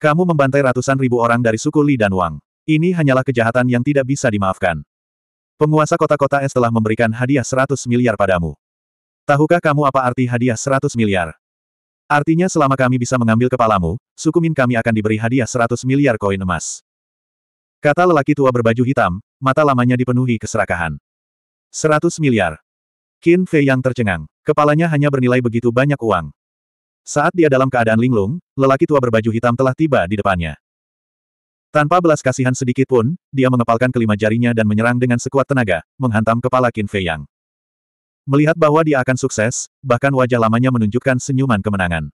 Kamu membantai ratusan ribu orang dari suku Li dan Wang. Ini hanyalah kejahatan yang tidak bisa dimaafkan. Penguasa kota-kota es telah memberikan hadiah 100 miliar padamu. Tahukah kamu apa arti hadiah 100 miliar? Artinya selama kami bisa mengambil kepalamu, suku Min kami akan diberi hadiah 100 miliar koin emas. Kata lelaki tua berbaju hitam, mata lamanya dipenuhi keserakahan. Seratus miliar. Qin Fei yang tercengang. Kepalanya hanya bernilai begitu banyak uang. Saat dia dalam keadaan linglung, lelaki tua berbaju hitam telah tiba di depannya. Tanpa belas kasihan sedikit pun, dia mengepalkan kelima jarinya dan menyerang dengan sekuat tenaga, menghantam kepala Qin Fei Yang. Melihat bahwa dia akan sukses, bahkan wajah lamanya menunjukkan senyuman kemenangan.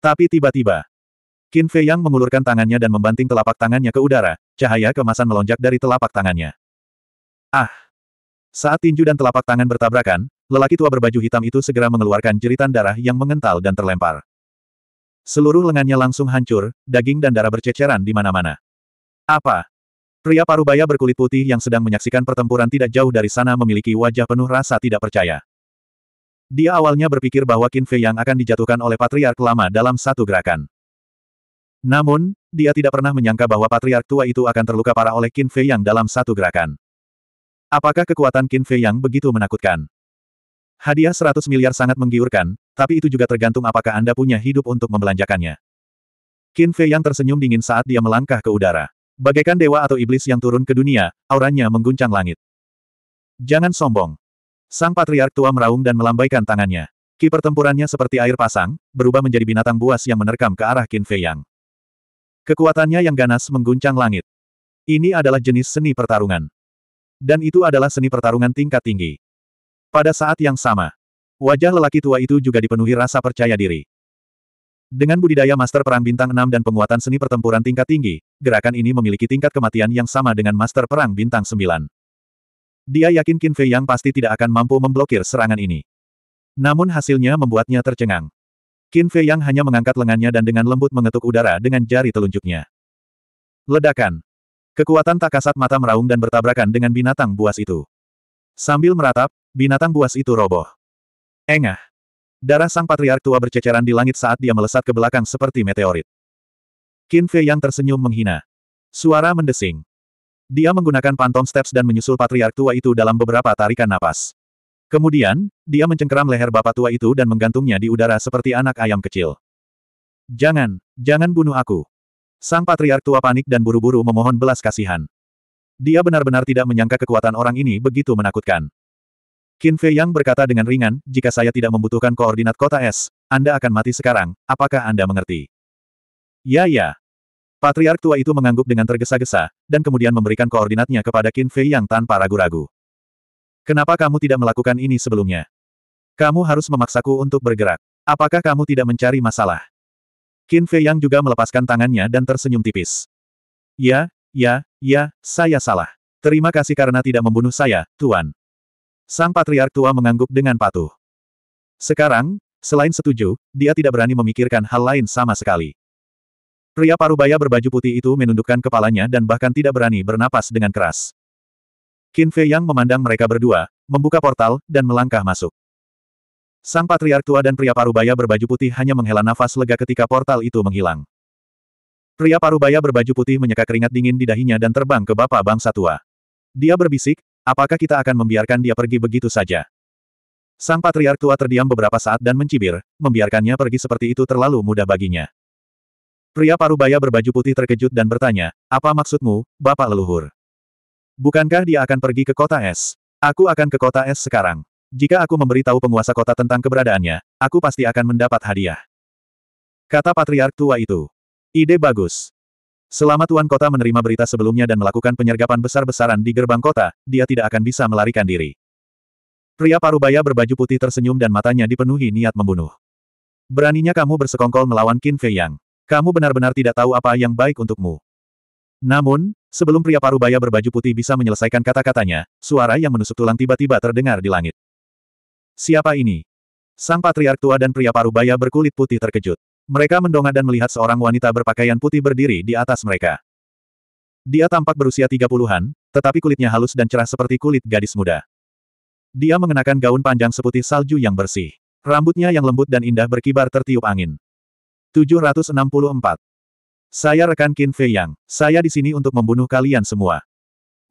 Tapi tiba-tiba, Qin Fei Yang mengulurkan tangannya dan membanting telapak tangannya ke udara, cahaya kemasan melonjak dari telapak tangannya. Ah! Saat tinju dan telapak tangan bertabrakan, lelaki tua berbaju hitam itu segera mengeluarkan jeritan darah yang mengental dan terlempar. Seluruh lengannya langsung hancur, daging dan darah berceceran di mana-mana. Apa? Pria parubaya berkulit putih yang sedang menyaksikan pertempuran tidak jauh dari sana memiliki wajah penuh rasa tidak percaya. Dia awalnya berpikir bahwa Qin Fei Yang akan dijatuhkan oleh patriark lama dalam satu gerakan. Namun, dia tidak pernah menyangka bahwa patriark tua itu akan terluka parah oleh Qin Fei Yang dalam satu gerakan. Apakah kekuatan Qin Fei Yang begitu menakutkan? Hadiah 100 miliar sangat menggiurkan, tapi itu juga tergantung apakah Anda punya hidup untuk membelanjakannya. Qin Fei Yang tersenyum dingin saat dia melangkah ke udara. Bagaikan dewa atau iblis yang turun ke dunia, auranya mengguncang langit. Jangan sombong. Sang patriark tua meraung dan melambaikan tangannya. Ki pertempurannya seperti air pasang, berubah menjadi binatang buas yang menerkam ke arah Qin Fei Yang. Kekuatannya yang ganas mengguncang langit. Ini adalah jenis seni pertarungan. Dan itu adalah seni pertarungan tingkat tinggi. Pada saat yang sama, wajah lelaki tua itu juga dipenuhi rasa percaya diri. Dengan budidaya Master Perang Bintang 6 dan penguatan seni pertempuran tingkat tinggi, gerakan ini memiliki tingkat kematian yang sama dengan Master Perang Bintang 9. Dia yakin Qin Fei Yang pasti tidak akan mampu memblokir serangan ini. Namun hasilnya membuatnya tercengang. Qin Fei Yang hanya mengangkat lengannya dan dengan lembut mengetuk udara dengan jari telunjuknya. Ledakan. Kekuatan tak kasat mata meraung dan bertabrakan dengan binatang buas itu. Sambil meratap, binatang buas itu roboh. Engah. Darah sang patriark tua berceceran di langit saat dia melesat ke belakang seperti meteorit. Qin Fei Yang tersenyum menghina. Suara mendesing. Dia menggunakan pantom steps dan menyusul patriark tua itu dalam beberapa tarikan napas. Kemudian, dia mencengkeram leher bapak tua itu dan menggantungnya di udara seperti anak ayam kecil. Jangan, jangan bunuh aku. Sang patriark tua panik dan buru-buru memohon belas kasihan. Dia benar-benar tidak menyangka kekuatan orang ini begitu menakutkan. Qin Fei Yang berkata dengan ringan, jika saya tidak membutuhkan koordinat kota S, Anda akan mati sekarang, apakah Anda mengerti? Ya ya. Patriark tua itu mengangguk dengan tergesa-gesa, dan kemudian memberikan koordinatnya kepada Qin Fei Yang tanpa ragu-ragu. Kenapa kamu tidak melakukan ini sebelumnya? Kamu harus memaksaku untuk bergerak. Apakah kamu tidak mencari masalah? Qin Fei Yang juga melepaskan tangannya dan tersenyum tipis. Ya, ya, ya, saya salah. Terima kasih karena tidak membunuh saya, Tuan. Sang Patriark Tua mengangguk dengan patuh. Sekarang, selain setuju, dia tidak berani memikirkan hal lain sama sekali. Pria parubaya berbaju putih itu menundukkan kepalanya dan bahkan tidak berani bernapas dengan keras. Qin Fei Yang memandang mereka berdua, membuka portal, dan melangkah masuk. Sang patriark tua dan pria parubaya berbaju putih hanya menghela nafas lega ketika portal itu menghilang. Pria parubaya berbaju putih menyeka keringat dingin di dahinya dan terbang ke bapak bangsa tua. Dia berbisik, apakah kita akan membiarkan dia pergi begitu saja? Sang patriark tua terdiam beberapa saat dan mencibir, membiarkannya pergi seperti itu terlalu mudah baginya. Pria parubaya berbaju putih terkejut dan bertanya, apa maksudmu, bapak leluhur? Bukankah dia akan pergi ke kota es? Aku akan ke kota es sekarang. Jika aku memberitahu penguasa kota tentang keberadaannya, aku pasti akan mendapat hadiah. Kata patriark tua itu. Ide bagus. Selama tuan kota menerima berita sebelumnya dan melakukan penyergapan besar-besaran di gerbang kota, dia tidak akan bisa melarikan diri. Pria parubaya berbaju putih tersenyum dan matanya dipenuhi niat membunuh. Beraninya kamu bersekongkol melawan Qin Fei Yang. Kamu benar-benar tidak tahu apa yang baik untukmu. Namun, Sebelum pria parubaya berbaju putih bisa menyelesaikan kata-katanya, suara yang menusuk tulang tiba-tiba terdengar di langit. Siapa ini? Sang patriark tua dan pria parubaya berkulit putih terkejut. Mereka mendongak dan melihat seorang wanita berpakaian putih berdiri di atas mereka. Dia tampak berusia tiga puluhan, tetapi kulitnya halus dan cerah seperti kulit gadis muda. Dia mengenakan gaun panjang seputih salju yang bersih. Rambutnya yang lembut dan indah berkibar tertiup angin. 764. Saya rekan Qin Fei Yang. Saya di sini untuk membunuh kalian semua.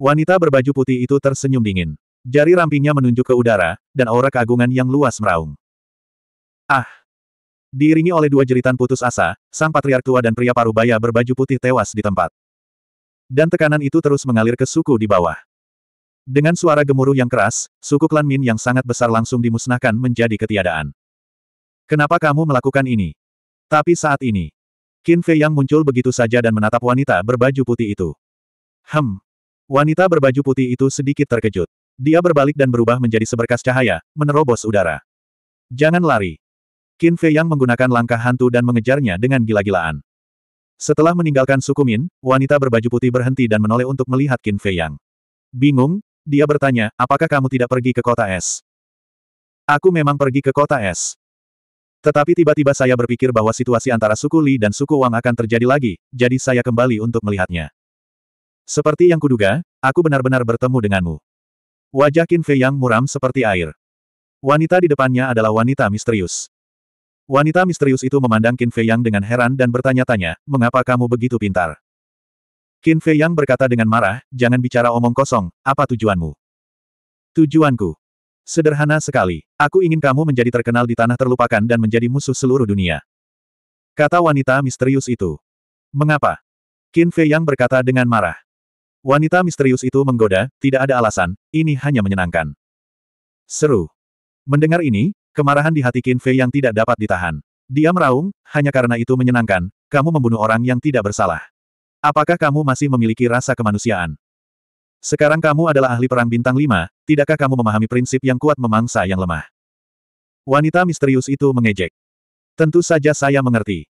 Wanita berbaju putih itu tersenyum dingin. Jari rampingnya menunjuk ke udara, dan aura keagungan yang luas meraung. Ah! Diiringi oleh dua jeritan putus asa, sang patriark tua dan pria parubaya berbaju putih tewas di tempat. Dan tekanan itu terus mengalir ke suku di bawah. Dengan suara gemuruh yang keras, suku klan Min yang sangat besar langsung dimusnahkan menjadi ketiadaan. Kenapa kamu melakukan ini? Tapi saat ini, Qin Fei Yang muncul begitu saja dan menatap wanita berbaju putih itu. Hem. Wanita berbaju putih itu sedikit terkejut. Dia berbalik dan berubah menjadi seberkas cahaya, menerobos udara. Jangan lari. Qin Fei Yang menggunakan langkah hantu dan mengejarnya dengan gila-gilaan. Setelah meninggalkan suku Min, wanita berbaju putih berhenti dan menoleh untuk melihat Qin Fei Yang. Bingung, dia bertanya, apakah kamu tidak pergi ke kota es? Aku memang pergi ke kota es. Tetapi tiba-tiba saya berpikir bahwa situasi antara suku Li dan suku Wang akan terjadi lagi, jadi saya kembali untuk melihatnya. Seperti yang kuduga, aku benar-benar bertemu denganmu. Wajah Qin Fei yang muram seperti air. Wanita di depannya adalah wanita misterius. Wanita misterius itu memandang Qin Fei yang dengan heran dan bertanya-tanya, mengapa kamu begitu pintar? Qin Fei yang berkata dengan marah, jangan bicara omong kosong, apa tujuanmu? Tujuanku. Sederhana sekali. Aku ingin kamu menjadi terkenal di tanah terlupakan dan menjadi musuh seluruh dunia. Kata wanita misterius itu. Mengapa? Qin Fei Yang berkata dengan marah. Wanita misterius itu menggoda, tidak ada alasan, ini hanya menyenangkan. Seru. Mendengar ini, kemarahan di hati Qin Fei yang tidak dapat ditahan. Dia meraung, hanya karena itu menyenangkan, kamu membunuh orang yang tidak bersalah. Apakah kamu masih memiliki rasa kemanusiaan? Sekarang kamu adalah ahli perang bintang lima, tidakkah kamu memahami prinsip yang kuat memangsa yang lemah? Wanita misterius itu mengejek. Tentu saja saya mengerti.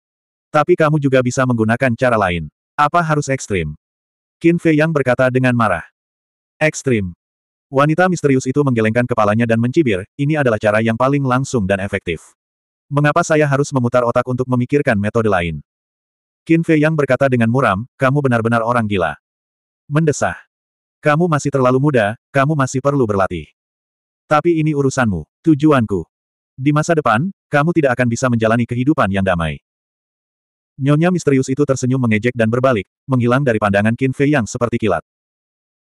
Tapi kamu juga bisa menggunakan cara lain. Apa harus ekstrim? Qin Fei Yang berkata dengan marah. Ekstrim. Wanita misterius itu menggelengkan kepalanya dan mencibir, ini adalah cara yang paling langsung dan efektif. Mengapa saya harus memutar otak untuk memikirkan metode lain? Qin Fei Yang berkata dengan muram, kamu benar-benar orang gila. Mendesah. Kamu masih terlalu muda, kamu masih perlu berlatih. Tapi ini urusanmu, tujuanku. Di masa depan, kamu tidak akan bisa menjalani kehidupan yang damai. Nyonya misterius itu tersenyum mengejek dan berbalik, menghilang dari pandangan Qin Fei Yang seperti kilat.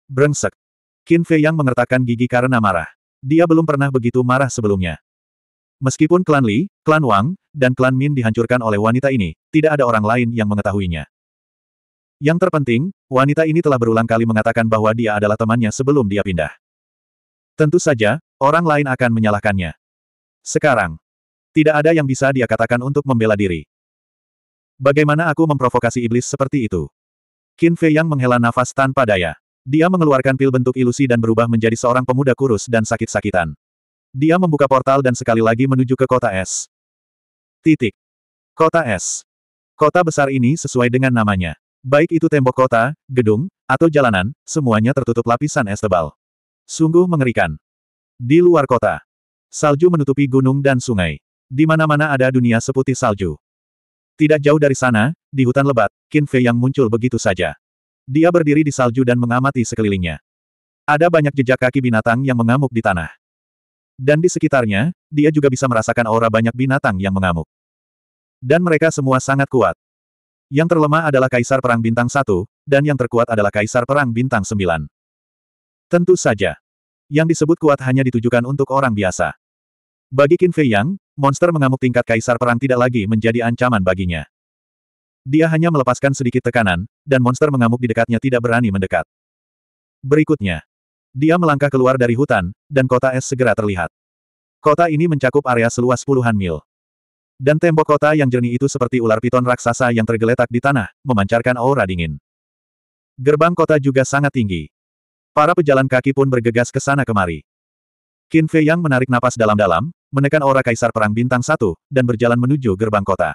Brengsek. Qin Fei Yang mengertakkan gigi karena marah. Dia belum pernah begitu marah sebelumnya. Meskipun klan Li, klan Wang, dan klan Min dihancurkan oleh wanita ini, tidak ada orang lain yang mengetahuinya. Yang terpenting, wanita ini telah berulang kali mengatakan bahwa dia adalah temannya sebelum dia pindah. Tentu saja, orang lain akan menyalahkannya. Sekarang, tidak ada yang bisa dia katakan untuk membela diri. Bagaimana aku memprovokasi iblis seperti itu? Qin Fei Yang menghela nafas tanpa daya. Dia mengeluarkan pil bentuk ilusi dan berubah menjadi seorang pemuda kurus dan sakit-sakitan. Dia membuka portal dan sekali lagi menuju ke kota es. Titik. Kota es. Kota besar ini sesuai dengan namanya. Baik itu tembok kota, gedung, atau jalanan, semuanya tertutup lapisan es tebal. Sungguh mengerikan. Di luar kota, salju menutupi gunung dan sungai. Di mana-mana ada dunia seputih salju. Tidak jauh dari sana, di hutan lebat, Qin Fei yang muncul begitu saja. Dia berdiri di salju dan mengamati sekelilingnya. Ada banyak jejak kaki binatang yang mengamuk di tanah. Dan di sekitarnya, dia juga bisa merasakan aura banyak binatang yang mengamuk. Dan mereka semua sangat kuat. Yang terlemah adalah Kaisar Perang Bintang 1, dan yang terkuat adalah Kaisar Perang Bintang 9. Tentu saja. Yang disebut kuat hanya ditujukan untuk orang biasa. Bagi Qin Fei Yang, monster mengamuk tingkat Kaisar Perang tidak lagi menjadi ancaman baginya. Dia hanya melepaskan sedikit tekanan, dan monster mengamuk di dekatnya tidak berani mendekat. Berikutnya, dia melangkah keluar dari hutan, dan kota es segera terlihat. Kota ini mencakup area seluas puluhan mil. Dan tembok kota yang jernih itu seperti ular piton raksasa yang tergeletak di tanah, memancarkan aura dingin. Gerbang kota juga sangat tinggi. Para pejalan kaki pun bergegas ke sana kemari. Qin Fei Yang menarik napas dalam-dalam, menekan aura kaisar perang bintang satu, dan berjalan menuju gerbang kota.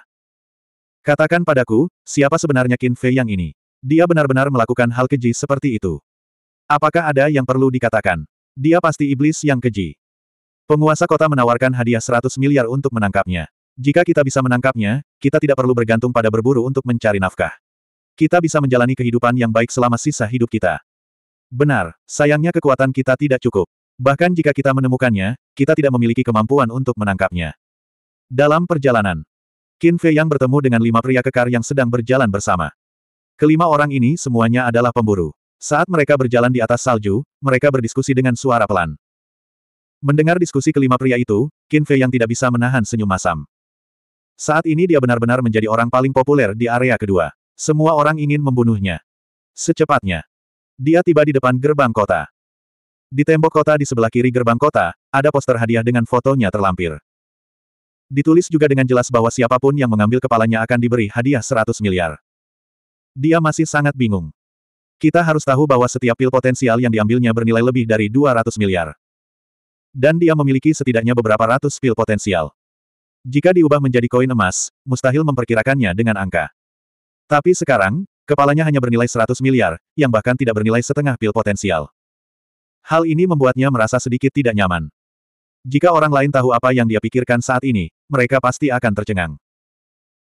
Katakan padaku, siapa sebenarnya Qin Fei Yang ini? Dia benar-benar melakukan hal keji seperti itu. Apakah ada yang perlu dikatakan? Dia pasti iblis yang keji. Penguasa kota menawarkan hadiah 100 miliar untuk menangkapnya. Jika kita bisa menangkapnya, kita tidak perlu bergantung pada berburu untuk mencari nafkah. Kita bisa menjalani kehidupan yang baik selama sisa hidup kita. Benar, sayangnya kekuatan kita tidak cukup. Bahkan jika kita menemukannya, kita tidak memiliki kemampuan untuk menangkapnya. Dalam perjalanan, Qin Fei yang bertemu dengan lima pria kekar yang sedang berjalan bersama. Kelima orang ini semuanya adalah pemburu. Saat mereka berjalan di atas salju, mereka berdiskusi dengan suara pelan. Mendengar diskusi kelima pria itu, Qin Fei yang tidak bisa menahan senyum masam. Saat ini dia benar-benar menjadi orang paling populer di area kedua. Semua orang ingin membunuhnya. Secepatnya. Dia tiba di depan gerbang kota. Di tembok kota di sebelah kiri gerbang kota, ada poster hadiah dengan fotonya terlampir. Ditulis juga dengan jelas bahwa siapapun yang mengambil kepalanya akan diberi hadiah 100 miliar. Dia masih sangat bingung. Kita harus tahu bahwa setiap pil potensial yang diambilnya bernilai lebih dari 200 miliar. Dan dia memiliki setidaknya beberapa ratus pil potensial. Jika diubah menjadi koin emas, mustahil memperkirakannya dengan angka. Tapi sekarang, kepalanya hanya bernilai 100 miliar, yang bahkan tidak bernilai setengah pil potensial. Hal ini membuatnya merasa sedikit tidak nyaman. Jika orang lain tahu apa yang dia pikirkan saat ini, mereka pasti akan tercengang.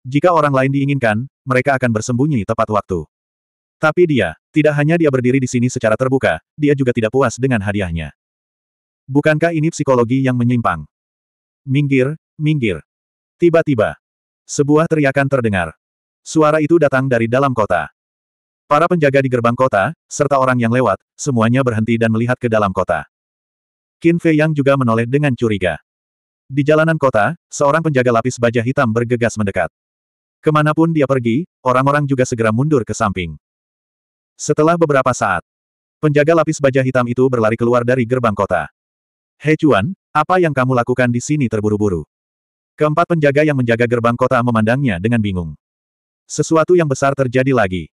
Jika orang lain diinginkan, mereka akan bersembunyi tepat waktu. Tapi dia, tidak hanya dia berdiri di sini secara terbuka, dia juga tidak puas dengan hadiahnya. Bukankah ini psikologi yang menyimpang? Minggir, minggir. Tiba-tiba, sebuah teriakan terdengar. Suara itu datang dari dalam kota. Para penjaga di gerbang kota, serta orang yang lewat, semuanya berhenti dan melihat ke dalam kota. Qin Fei Yang juga menoleh dengan curiga. Di jalanan kota, seorang penjaga lapis baja hitam bergegas mendekat. Kemanapun dia pergi, orang-orang juga segera mundur ke samping. Setelah beberapa saat, penjaga lapis baja hitam itu berlari keluar dari gerbang kota. Hei Chuan, apa yang kamu lakukan di sini terburu-buru? Keempat penjaga yang menjaga gerbang kota memandangnya dengan bingung. Sesuatu yang besar terjadi lagi.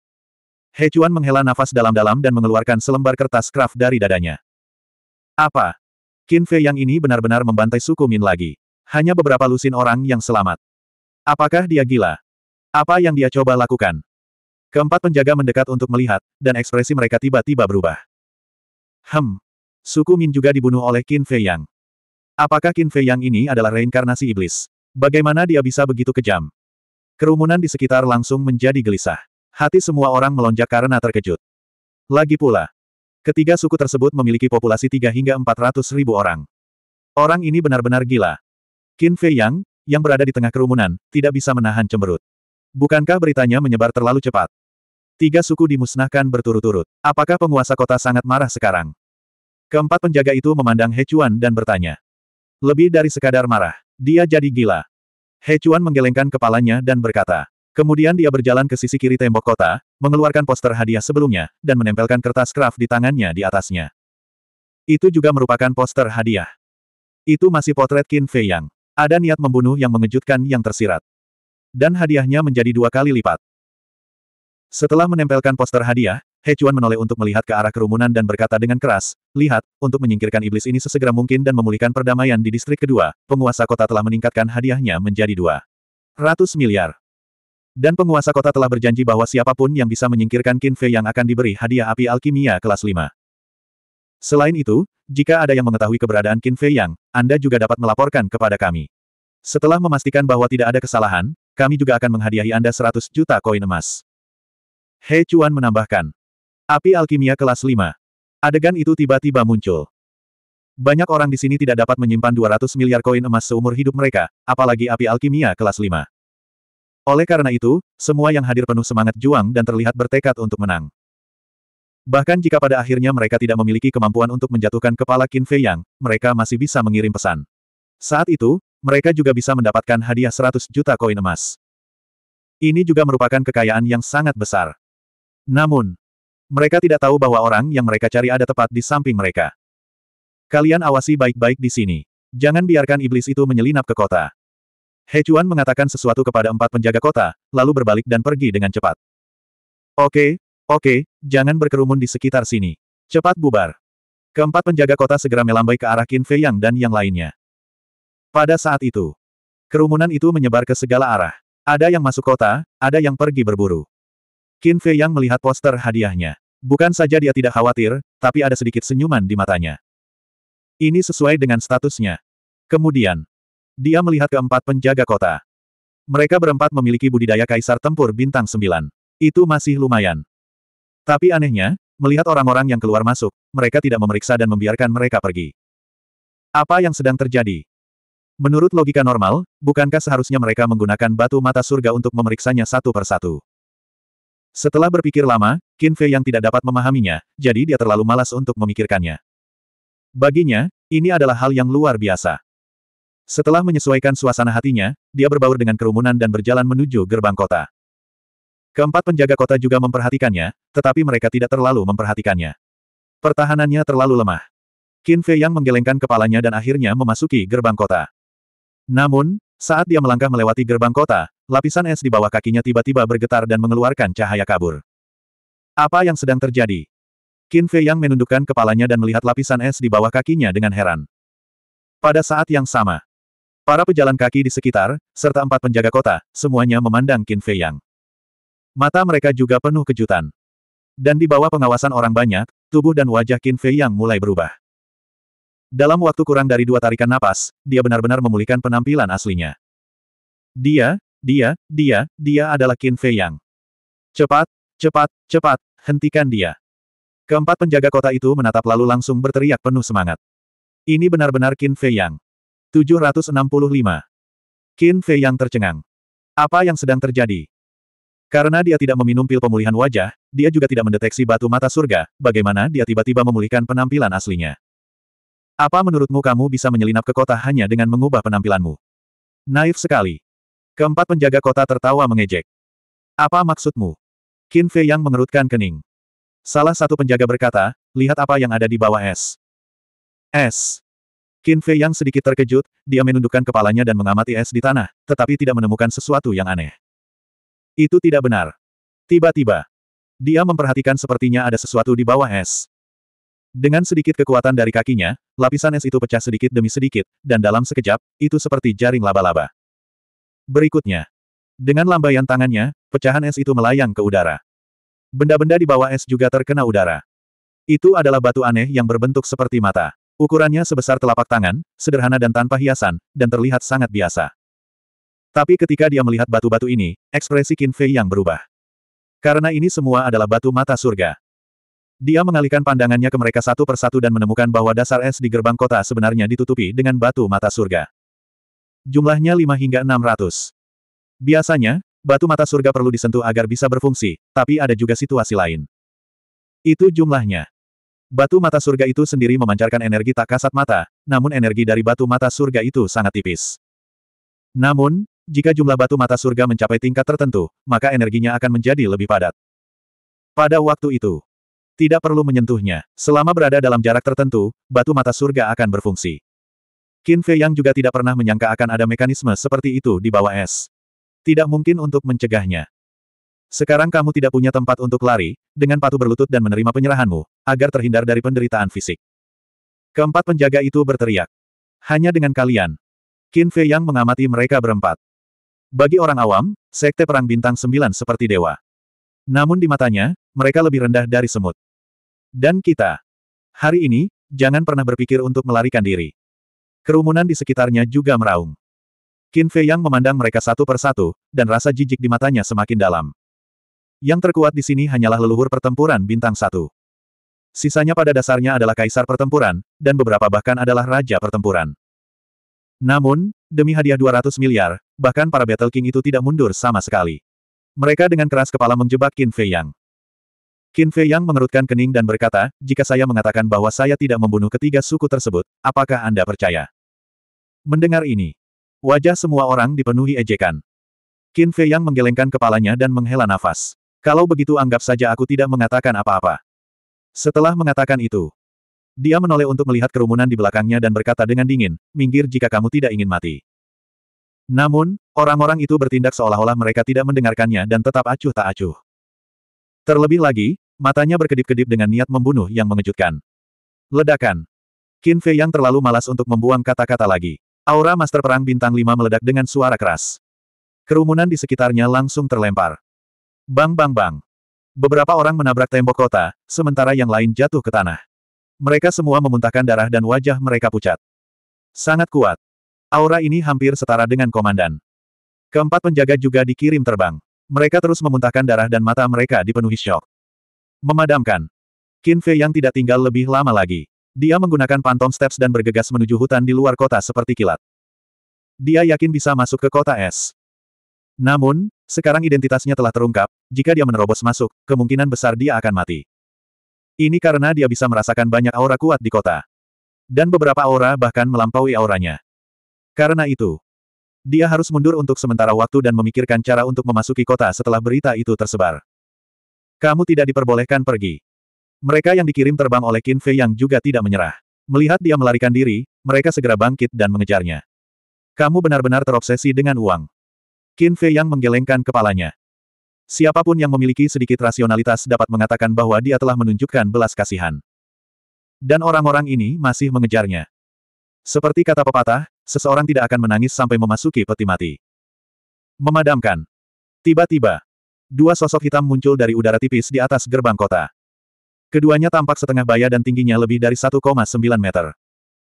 He Chuan menghela nafas dalam-dalam dan mengeluarkan selembar kertas kraft dari dadanya. Apa? Qin Fei yang ini benar-benar membantai suku Min lagi. Hanya beberapa lusin orang yang selamat. Apakah dia gila? Apa yang dia coba lakukan? Keempat penjaga mendekat untuk melihat, dan ekspresi mereka tiba-tiba berubah. Hem. Suku Min juga dibunuh oleh Qin Fei Yang. Apakah Qin Fei Yang ini adalah reinkarnasi iblis? Bagaimana dia bisa begitu kejam? Kerumunan di sekitar langsung menjadi gelisah. Hati semua orang melonjak karena terkejut. Lagi pula, ketiga suku tersebut memiliki populasi 3 hingga 400 ribu orang. Orang ini benar-benar gila. Qin Fei Yang, yang berada di tengah kerumunan, tidak bisa menahan cemberut. Bukankah beritanya menyebar terlalu cepat? Tiga suku dimusnahkan berturut-turut. Apakah penguasa kota sangat marah sekarang? Keempat penjaga itu memandang hecuan dan bertanya. Lebih dari sekadar marah. Dia jadi gila. He Chuan menggelengkan kepalanya dan berkata. Kemudian dia berjalan ke sisi kiri tembok kota, mengeluarkan poster hadiah sebelumnya, dan menempelkan kertas kraft di tangannya di atasnya. Itu juga merupakan poster hadiah. Itu masih potret Qin Fei Yang. Ada niat membunuh yang mengejutkan yang tersirat. Dan hadiahnya menjadi dua kali lipat. Setelah menempelkan poster hadiah, He Chuan menoleh untuk melihat ke arah kerumunan dan berkata dengan keras, lihat, untuk menyingkirkan iblis ini sesegera mungkin dan memulihkan perdamaian di distrik kedua, penguasa kota telah meningkatkan hadiahnya menjadi dua ratus miliar. Dan penguasa kota telah berjanji bahwa siapapun yang bisa menyingkirkan Qin Fei yang akan diberi hadiah api alkimia kelas 5. Selain itu, jika ada yang mengetahui keberadaan Qin Fei yang, Anda juga dapat melaporkan kepada kami. Setelah memastikan bahwa tidak ada kesalahan, kami juga akan menghadiahi Anda 100 juta koin emas. He Chuan menambahkan. Api alkimia kelas 5. Adegan itu tiba-tiba muncul. Banyak orang di sini tidak dapat menyimpan 200 miliar koin emas seumur hidup mereka, apalagi api alkimia kelas 5. Oleh karena itu, semua yang hadir penuh semangat juang dan terlihat bertekad untuk menang. Bahkan jika pada akhirnya mereka tidak memiliki kemampuan untuk menjatuhkan kepala Qin Fei Yang, mereka masih bisa mengirim pesan. Saat itu, mereka juga bisa mendapatkan hadiah 100 juta koin emas. Ini juga merupakan kekayaan yang sangat besar. Namun, mereka tidak tahu bahwa orang yang mereka cari ada tepat di samping mereka. Kalian awasi baik-baik di sini. Jangan biarkan iblis itu menyelinap ke kota. He Chuan mengatakan sesuatu kepada empat penjaga kota, lalu berbalik dan pergi dengan cepat. Oke, oke, jangan berkerumun di sekitar sini. Cepat bubar. Keempat penjaga kota segera melambai ke arah Qin Fei Yang dan yang lainnya. Pada saat itu, kerumunan itu menyebar ke segala arah. Ada yang masuk kota, ada yang pergi berburu. Qin Fei yang melihat poster hadiahnya. Bukan saja dia tidak khawatir, tapi ada sedikit senyuman di matanya. Ini sesuai dengan statusnya. Kemudian, dia melihat keempat penjaga kota. Mereka berempat memiliki budidaya kaisar tempur bintang sembilan. Itu masih lumayan. Tapi anehnya, melihat orang-orang yang keluar masuk, mereka tidak memeriksa dan membiarkan mereka pergi. Apa yang sedang terjadi? Menurut logika normal, bukankah seharusnya mereka menggunakan batu mata surga untuk memeriksanya satu per satu? Setelah berpikir lama, Qin Fei yang tidak dapat memahaminya, jadi dia terlalu malas untuk memikirkannya. Baginya, ini adalah hal yang luar biasa. Setelah menyesuaikan suasana hatinya, dia berbaur dengan kerumunan dan berjalan menuju gerbang kota. Keempat penjaga kota juga memperhatikannya, tetapi mereka tidak terlalu memperhatikannya. Pertahanannya terlalu lemah. Qin Fei yang menggelengkan kepalanya dan akhirnya memasuki gerbang kota. Namun, saat dia melangkah melewati gerbang kota, Lapisan es di bawah kakinya tiba-tiba bergetar dan mengeluarkan cahaya kabur. Apa yang sedang terjadi? Qin Fei Yang menundukkan kepalanya dan melihat lapisan es di bawah kakinya dengan heran. Pada saat yang sama, para pejalan kaki di sekitar, serta empat penjaga kota, semuanya memandang Qin Fei Yang. Mata mereka juga penuh kejutan. Dan di bawah pengawasan orang banyak, tubuh dan wajah Qin Fei Yang mulai berubah. Dalam waktu kurang dari dua tarikan napas, dia benar-benar memulihkan penampilan aslinya. Dia, dia, dia, dia adalah Qin Fei Yang. Cepat, cepat, cepat, hentikan dia. Keempat penjaga kota itu menatap lalu langsung berteriak penuh semangat. Ini benar-benar Qin Fei Yang. 765. Qin Fei Yang tercengang. Apa yang sedang terjadi? Karena dia tidak meminum pil pemulihan wajah, dia juga tidak mendeteksi batu mata surga, bagaimana dia tiba-tiba memulihkan penampilan aslinya. Apa menurutmu kamu bisa menyelinap ke kota hanya dengan mengubah penampilanmu? Naif sekali. Keempat penjaga kota tertawa mengejek. Apa maksudmu? Qin Fei yang mengerutkan kening. Salah satu penjaga berkata, lihat apa yang ada di bawah es. Es. Qin Fei yang sedikit terkejut, dia menundukkan kepalanya dan mengamati es di tanah, tetapi tidak menemukan sesuatu yang aneh. Itu tidak benar. Tiba-tiba, dia memperhatikan sepertinya ada sesuatu di bawah es. Dengan sedikit kekuatan dari kakinya, lapisan es itu pecah sedikit demi sedikit, dan dalam sekejap, itu seperti jaring laba-laba. Berikutnya. Dengan lambaian tangannya, pecahan es itu melayang ke udara. Benda-benda di bawah es juga terkena udara. Itu adalah batu aneh yang berbentuk seperti mata. Ukurannya sebesar telapak tangan, sederhana dan tanpa hiasan, dan terlihat sangat biasa. Tapi ketika dia melihat batu-batu ini, ekspresi Qin Fei yang berubah. Karena ini semua adalah batu mata surga. Dia mengalihkan pandangannya ke mereka satu persatu dan menemukan bahwa dasar es di gerbang kota sebenarnya ditutupi dengan batu mata surga. Jumlahnya 5 hingga 600. Biasanya, batu mata surga perlu disentuh agar bisa berfungsi, tapi ada juga situasi lain. Itu jumlahnya. Batu mata surga itu sendiri memancarkan energi tak kasat mata, namun energi dari batu mata surga itu sangat tipis. Namun, jika jumlah batu mata surga mencapai tingkat tertentu, maka energinya akan menjadi lebih padat. Pada waktu itu, tidak perlu menyentuhnya. Selama berada dalam jarak tertentu, batu mata surga akan berfungsi. Qin Fei Yang juga tidak pernah menyangka akan ada mekanisme seperti itu di bawah es. Tidak mungkin untuk mencegahnya. Sekarang kamu tidak punya tempat untuk lari, dengan patuh berlutut dan menerima penyerahanmu, agar terhindar dari penderitaan fisik. Keempat penjaga itu berteriak. Hanya dengan kalian. Qin Fei Yang mengamati mereka berempat. Bagi orang awam, sekte perang bintang sembilan seperti dewa. Namun di matanya, mereka lebih rendah dari semut. Dan kita. Hari ini, jangan pernah berpikir untuk melarikan diri. Kerumunan di sekitarnya juga meraung. Qin Fei Yang memandang mereka satu persatu, dan rasa jijik di matanya semakin dalam. Yang terkuat di sini hanyalah leluhur pertempuran bintang satu. Sisanya pada dasarnya adalah kaisar pertempuran, dan beberapa bahkan adalah raja pertempuran. Namun, demi hadiah 200 miliar, bahkan para Battle King itu tidak mundur sama sekali. Mereka dengan keras kepala menjebak Qin Fei Yang. Qin Fei Yang mengerutkan kening dan berkata, jika saya mengatakan bahwa saya tidak membunuh ketiga suku tersebut, apakah Anda percaya? Mendengar ini, wajah semua orang dipenuhi ejekan. Qin Fei yang menggelengkan kepalanya dan menghela nafas. Kalau begitu anggap saja aku tidak mengatakan apa-apa. Setelah mengatakan itu, dia menoleh untuk melihat kerumunan di belakangnya dan berkata dengan dingin, minggir jika kamu tidak ingin mati. Namun, orang-orang itu bertindak seolah-olah mereka tidak mendengarkannya dan tetap acuh tak acuh. Terlebih lagi, matanya berkedip-kedip dengan niat membunuh yang mengejutkan. Ledakan. Qin Fei yang terlalu malas untuk membuang kata-kata lagi. Aura Master Perang Bintang 5 meledak dengan suara keras. Kerumunan di sekitarnya langsung terlempar. Bang bang bang. Beberapa orang menabrak tembok kota, sementara yang lain jatuh ke tanah. Mereka semua memuntahkan darah dan wajah mereka pucat. Sangat kuat. Aura ini hampir setara dengan komandan. Keempat penjaga juga dikirim terbang. Mereka terus memuntahkan darah dan mata mereka dipenuhi syok. Memadamkan. Qin Fei yang tidak tinggal lebih lama lagi. Dia menggunakan pantom steps dan bergegas menuju hutan di luar kota seperti kilat. Dia yakin bisa masuk ke kota es. Namun, sekarang identitasnya telah terungkap, jika dia menerobos masuk, kemungkinan besar dia akan mati. Ini karena dia bisa merasakan banyak aura kuat di kota. Dan beberapa aura bahkan melampaui auranya. Karena itu, dia harus mundur untuk sementara waktu dan memikirkan cara untuk memasuki kota setelah berita itu tersebar. Kamu tidak diperbolehkan pergi. Mereka yang dikirim terbang oleh Qin Fei yang juga tidak menyerah. Melihat dia melarikan diri, mereka segera bangkit dan mengejarnya. Kamu benar-benar terobsesi dengan uang. Qin Fei yang menggelengkan kepalanya. Siapapun yang memiliki sedikit rasionalitas dapat mengatakan bahwa dia telah menunjukkan belas kasihan. Dan orang-orang ini masih mengejarnya. Seperti kata pepatah, seseorang tidak akan menangis sampai memasuki peti mati. Memadamkan. Tiba-tiba, dua sosok hitam muncul dari udara tipis di atas gerbang kota. Keduanya tampak setengah baya dan tingginya lebih dari 1,9 meter.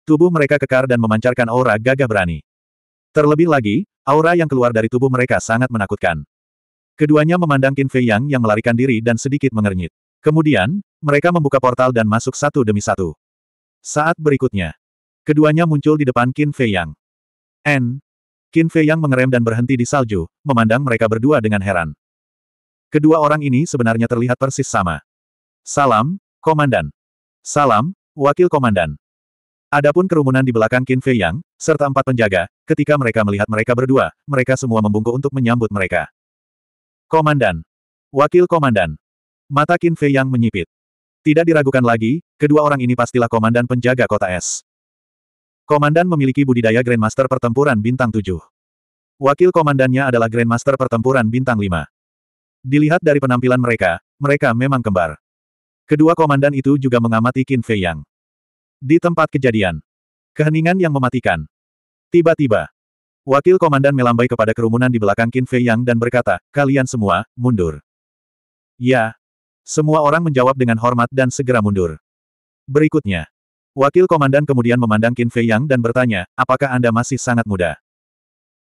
Tubuh mereka kekar dan memancarkan aura gagah berani. Terlebih lagi, aura yang keluar dari tubuh mereka sangat menakutkan. Keduanya memandang Qin Fei Yang yang melarikan diri dan sedikit mengernyit. Kemudian, mereka membuka portal dan masuk satu demi satu. Saat berikutnya, keduanya muncul di depan Qin Fei Yang. N. Qin Fei Yang mengerem dan berhenti di salju, memandang mereka berdua dengan heran. Kedua orang ini sebenarnya terlihat persis sama. Salam, Komandan. Salam, Wakil Komandan. Adapun kerumunan di belakang Qin Fei Yang, serta empat penjaga, ketika mereka melihat mereka berdua, mereka semua membungkuk untuk menyambut mereka. Komandan. Wakil Komandan. Mata Qin Fei Yang menyipit. Tidak diragukan lagi, kedua orang ini pastilah Komandan Penjaga Kota S. Komandan memiliki budidaya Grandmaster Pertempuran Bintang 7. Wakil komandannya adalah Grandmaster Pertempuran Bintang 5. Dilihat dari penampilan mereka, mereka memang kembar. Kedua komandan itu juga mengamati Qin Fei Yang. Di tempat kejadian. Keheningan yang mematikan. Tiba-tiba. Wakil komandan melambai kepada kerumunan di belakang Qin Fei Yang dan berkata, kalian semua, mundur. Ya. Semua orang menjawab dengan hormat dan segera mundur. Berikutnya. Wakil komandan kemudian memandang Qin Fei Yang dan bertanya, apakah Anda masih sangat muda?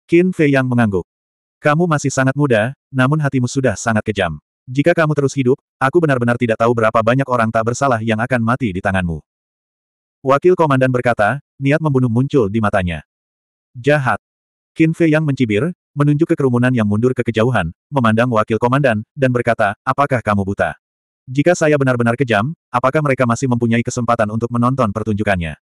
Qin Fei Yang mengangguk. Kamu masih sangat muda, namun hatimu sudah sangat kejam. Jika kamu terus hidup, aku benar-benar tidak tahu berapa banyak orang tak bersalah yang akan mati di tanganmu. Wakil komandan berkata, niat membunuh muncul di matanya. Jahat. Qin Fei yang mencibir, menunjuk ke kerumunan yang mundur ke kejauhan, memandang wakil komandan, dan berkata, apakah kamu buta? Jika saya benar-benar kejam, apakah mereka masih mempunyai kesempatan untuk menonton pertunjukannya?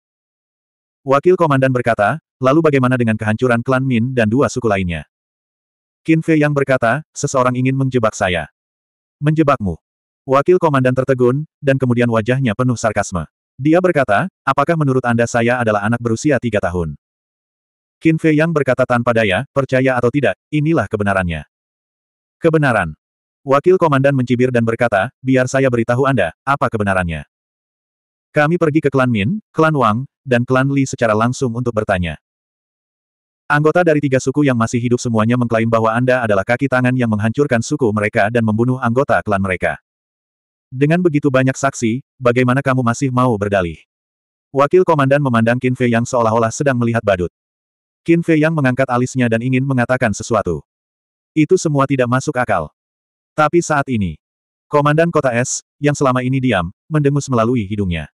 Wakil komandan berkata, lalu bagaimana dengan kehancuran klan Min dan dua suku lainnya? Qin Fei yang berkata, seseorang ingin menjebak saya. Menjebakmu. Wakil komandan tertegun, dan kemudian wajahnya penuh sarkasme. Dia berkata, apakah menurut Anda saya adalah anak berusia tiga tahun? Qin Fei Yang berkata tanpa daya, percaya atau tidak, inilah kebenarannya. Kebenaran. Wakil komandan mencibir dan berkata, biar saya beritahu Anda, apa kebenarannya. Kami pergi ke klan Min, klan Wang, dan klan Li secara langsung untuk bertanya. Anggota dari tiga suku yang masih hidup semuanya mengklaim bahwa Anda adalah kaki tangan yang menghancurkan suku mereka dan membunuh anggota klan mereka. Dengan begitu banyak saksi, bagaimana kamu masih mau berdalih? Wakil komandan memandang Qin Fei Yang seolah-olah sedang melihat badut. Qin Fei Yang mengangkat alisnya dan ingin mengatakan sesuatu. Itu semua tidak masuk akal. Tapi saat ini, komandan kota S, yang selama ini diam, mendengus melalui hidungnya.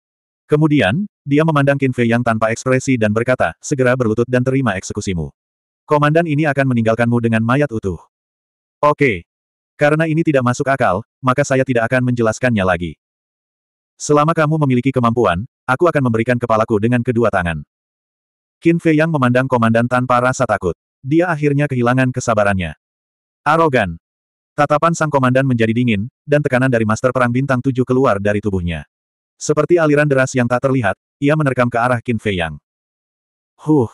Kemudian, dia memandang Qin Fei yang tanpa ekspresi dan berkata, segera berlutut dan terima eksekusimu. Komandan ini akan meninggalkanmu dengan mayat utuh. Oke. Karena ini tidak masuk akal, maka saya tidak akan menjelaskannya lagi. Selama kamu memiliki kemampuan, aku akan memberikan kepalaku dengan kedua tangan. Qin Fei yang memandang komandan tanpa rasa takut. Dia akhirnya kehilangan kesabarannya. Arogan. Tatapan sang komandan menjadi dingin, dan tekanan dari Master Perang Bintang 7 keluar dari tubuhnya. Seperti aliran deras yang tak terlihat, ia menerkam ke arah Qin Fei Yang. Huh!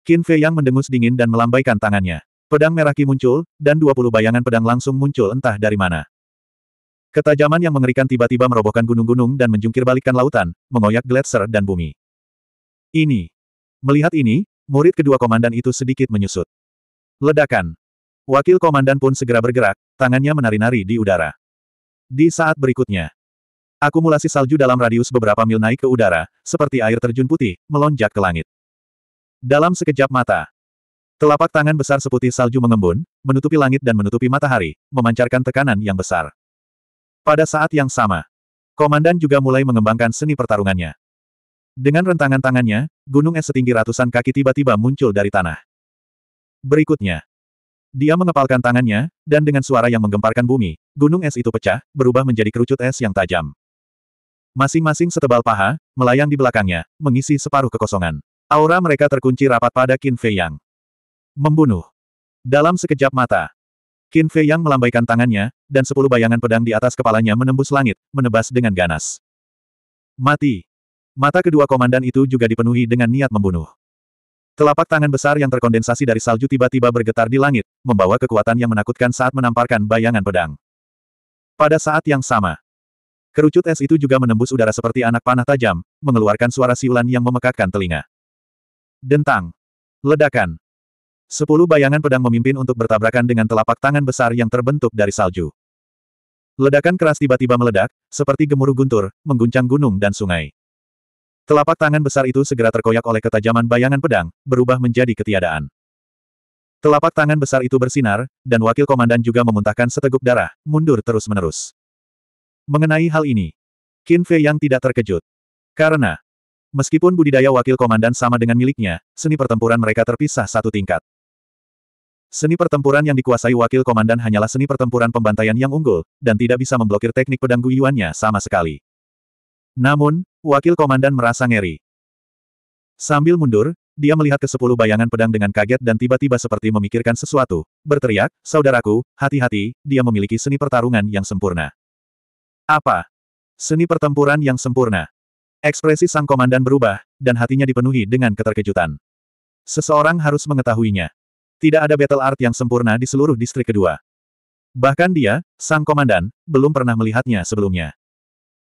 Qin Fei Yang mendengus dingin dan melambaikan tangannya. Pedang merah Ki muncul, dan 20 bayangan pedang langsung muncul entah dari mana. Ketajaman yang mengerikan tiba-tiba merobohkan gunung-gunung dan menjungkir lautan, mengoyak gletser dan bumi. Ini. Melihat ini, murid kedua komandan itu sedikit menyusut. Ledakan. Wakil komandan pun segera bergerak, tangannya menari-nari di udara. Di saat berikutnya, Akumulasi salju dalam radius beberapa mil naik ke udara, seperti air terjun putih, melonjak ke langit. Dalam sekejap mata, telapak tangan besar seputih salju mengembun, menutupi langit dan menutupi matahari, memancarkan tekanan yang besar. Pada saat yang sama, komandan juga mulai mengembangkan seni pertarungannya. Dengan rentangan tangannya, gunung es setinggi ratusan kaki tiba-tiba muncul dari tanah. Berikutnya, dia mengepalkan tangannya, dan dengan suara yang menggemparkan bumi, gunung es itu pecah, berubah menjadi kerucut es yang tajam. Masing-masing setebal paha, melayang di belakangnya, mengisi separuh kekosongan. Aura mereka terkunci rapat pada Qin Fei Yang. Membunuh. Dalam sekejap mata. Qin Fei Yang melambaikan tangannya, dan sepuluh bayangan pedang di atas kepalanya menembus langit, menebas dengan ganas. Mati. Mata kedua komandan itu juga dipenuhi dengan niat membunuh. Telapak tangan besar yang terkondensasi dari salju tiba-tiba bergetar di langit, membawa kekuatan yang menakutkan saat menamparkan bayangan pedang. Pada saat yang sama, Kerucut es itu juga menembus udara seperti anak panah tajam, mengeluarkan suara siulan yang memekakkan telinga. Dentang. Ledakan. Sepuluh bayangan pedang memimpin untuk bertabrakan dengan telapak tangan besar yang terbentuk dari salju. Ledakan keras tiba-tiba meledak, seperti gemuruh guntur, mengguncang gunung dan sungai. Telapak tangan besar itu segera terkoyak oleh ketajaman bayangan pedang, berubah menjadi ketiadaan. Telapak tangan besar itu bersinar, dan wakil komandan juga memuntahkan seteguk darah, mundur terus-menerus. Mengenai hal ini, Qin Fei yang tidak terkejut. Karena, meskipun budidaya wakil komandan sama dengan miliknya, seni pertempuran mereka terpisah satu tingkat. Seni pertempuran yang dikuasai wakil komandan hanyalah seni pertempuran pembantaian yang unggul, dan tidak bisa memblokir teknik pedang guyuannya sama sekali. Namun, wakil komandan merasa ngeri. Sambil mundur, dia melihat ke sepuluh bayangan pedang dengan kaget dan tiba-tiba seperti memikirkan sesuatu, berteriak, Saudaraku, hati-hati, dia memiliki seni pertarungan yang sempurna. Apa? Seni pertempuran yang sempurna. Ekspresi sang komandan berubah, dan hatinya dipenuhi dengan keterkejutan. Seseorang harus mengetahuinya. Tidak ada battle art yang sempurna di seluruh distrik kedua. Bahkan dia, sang komandan, belum pernah melihatnya sebelumnya.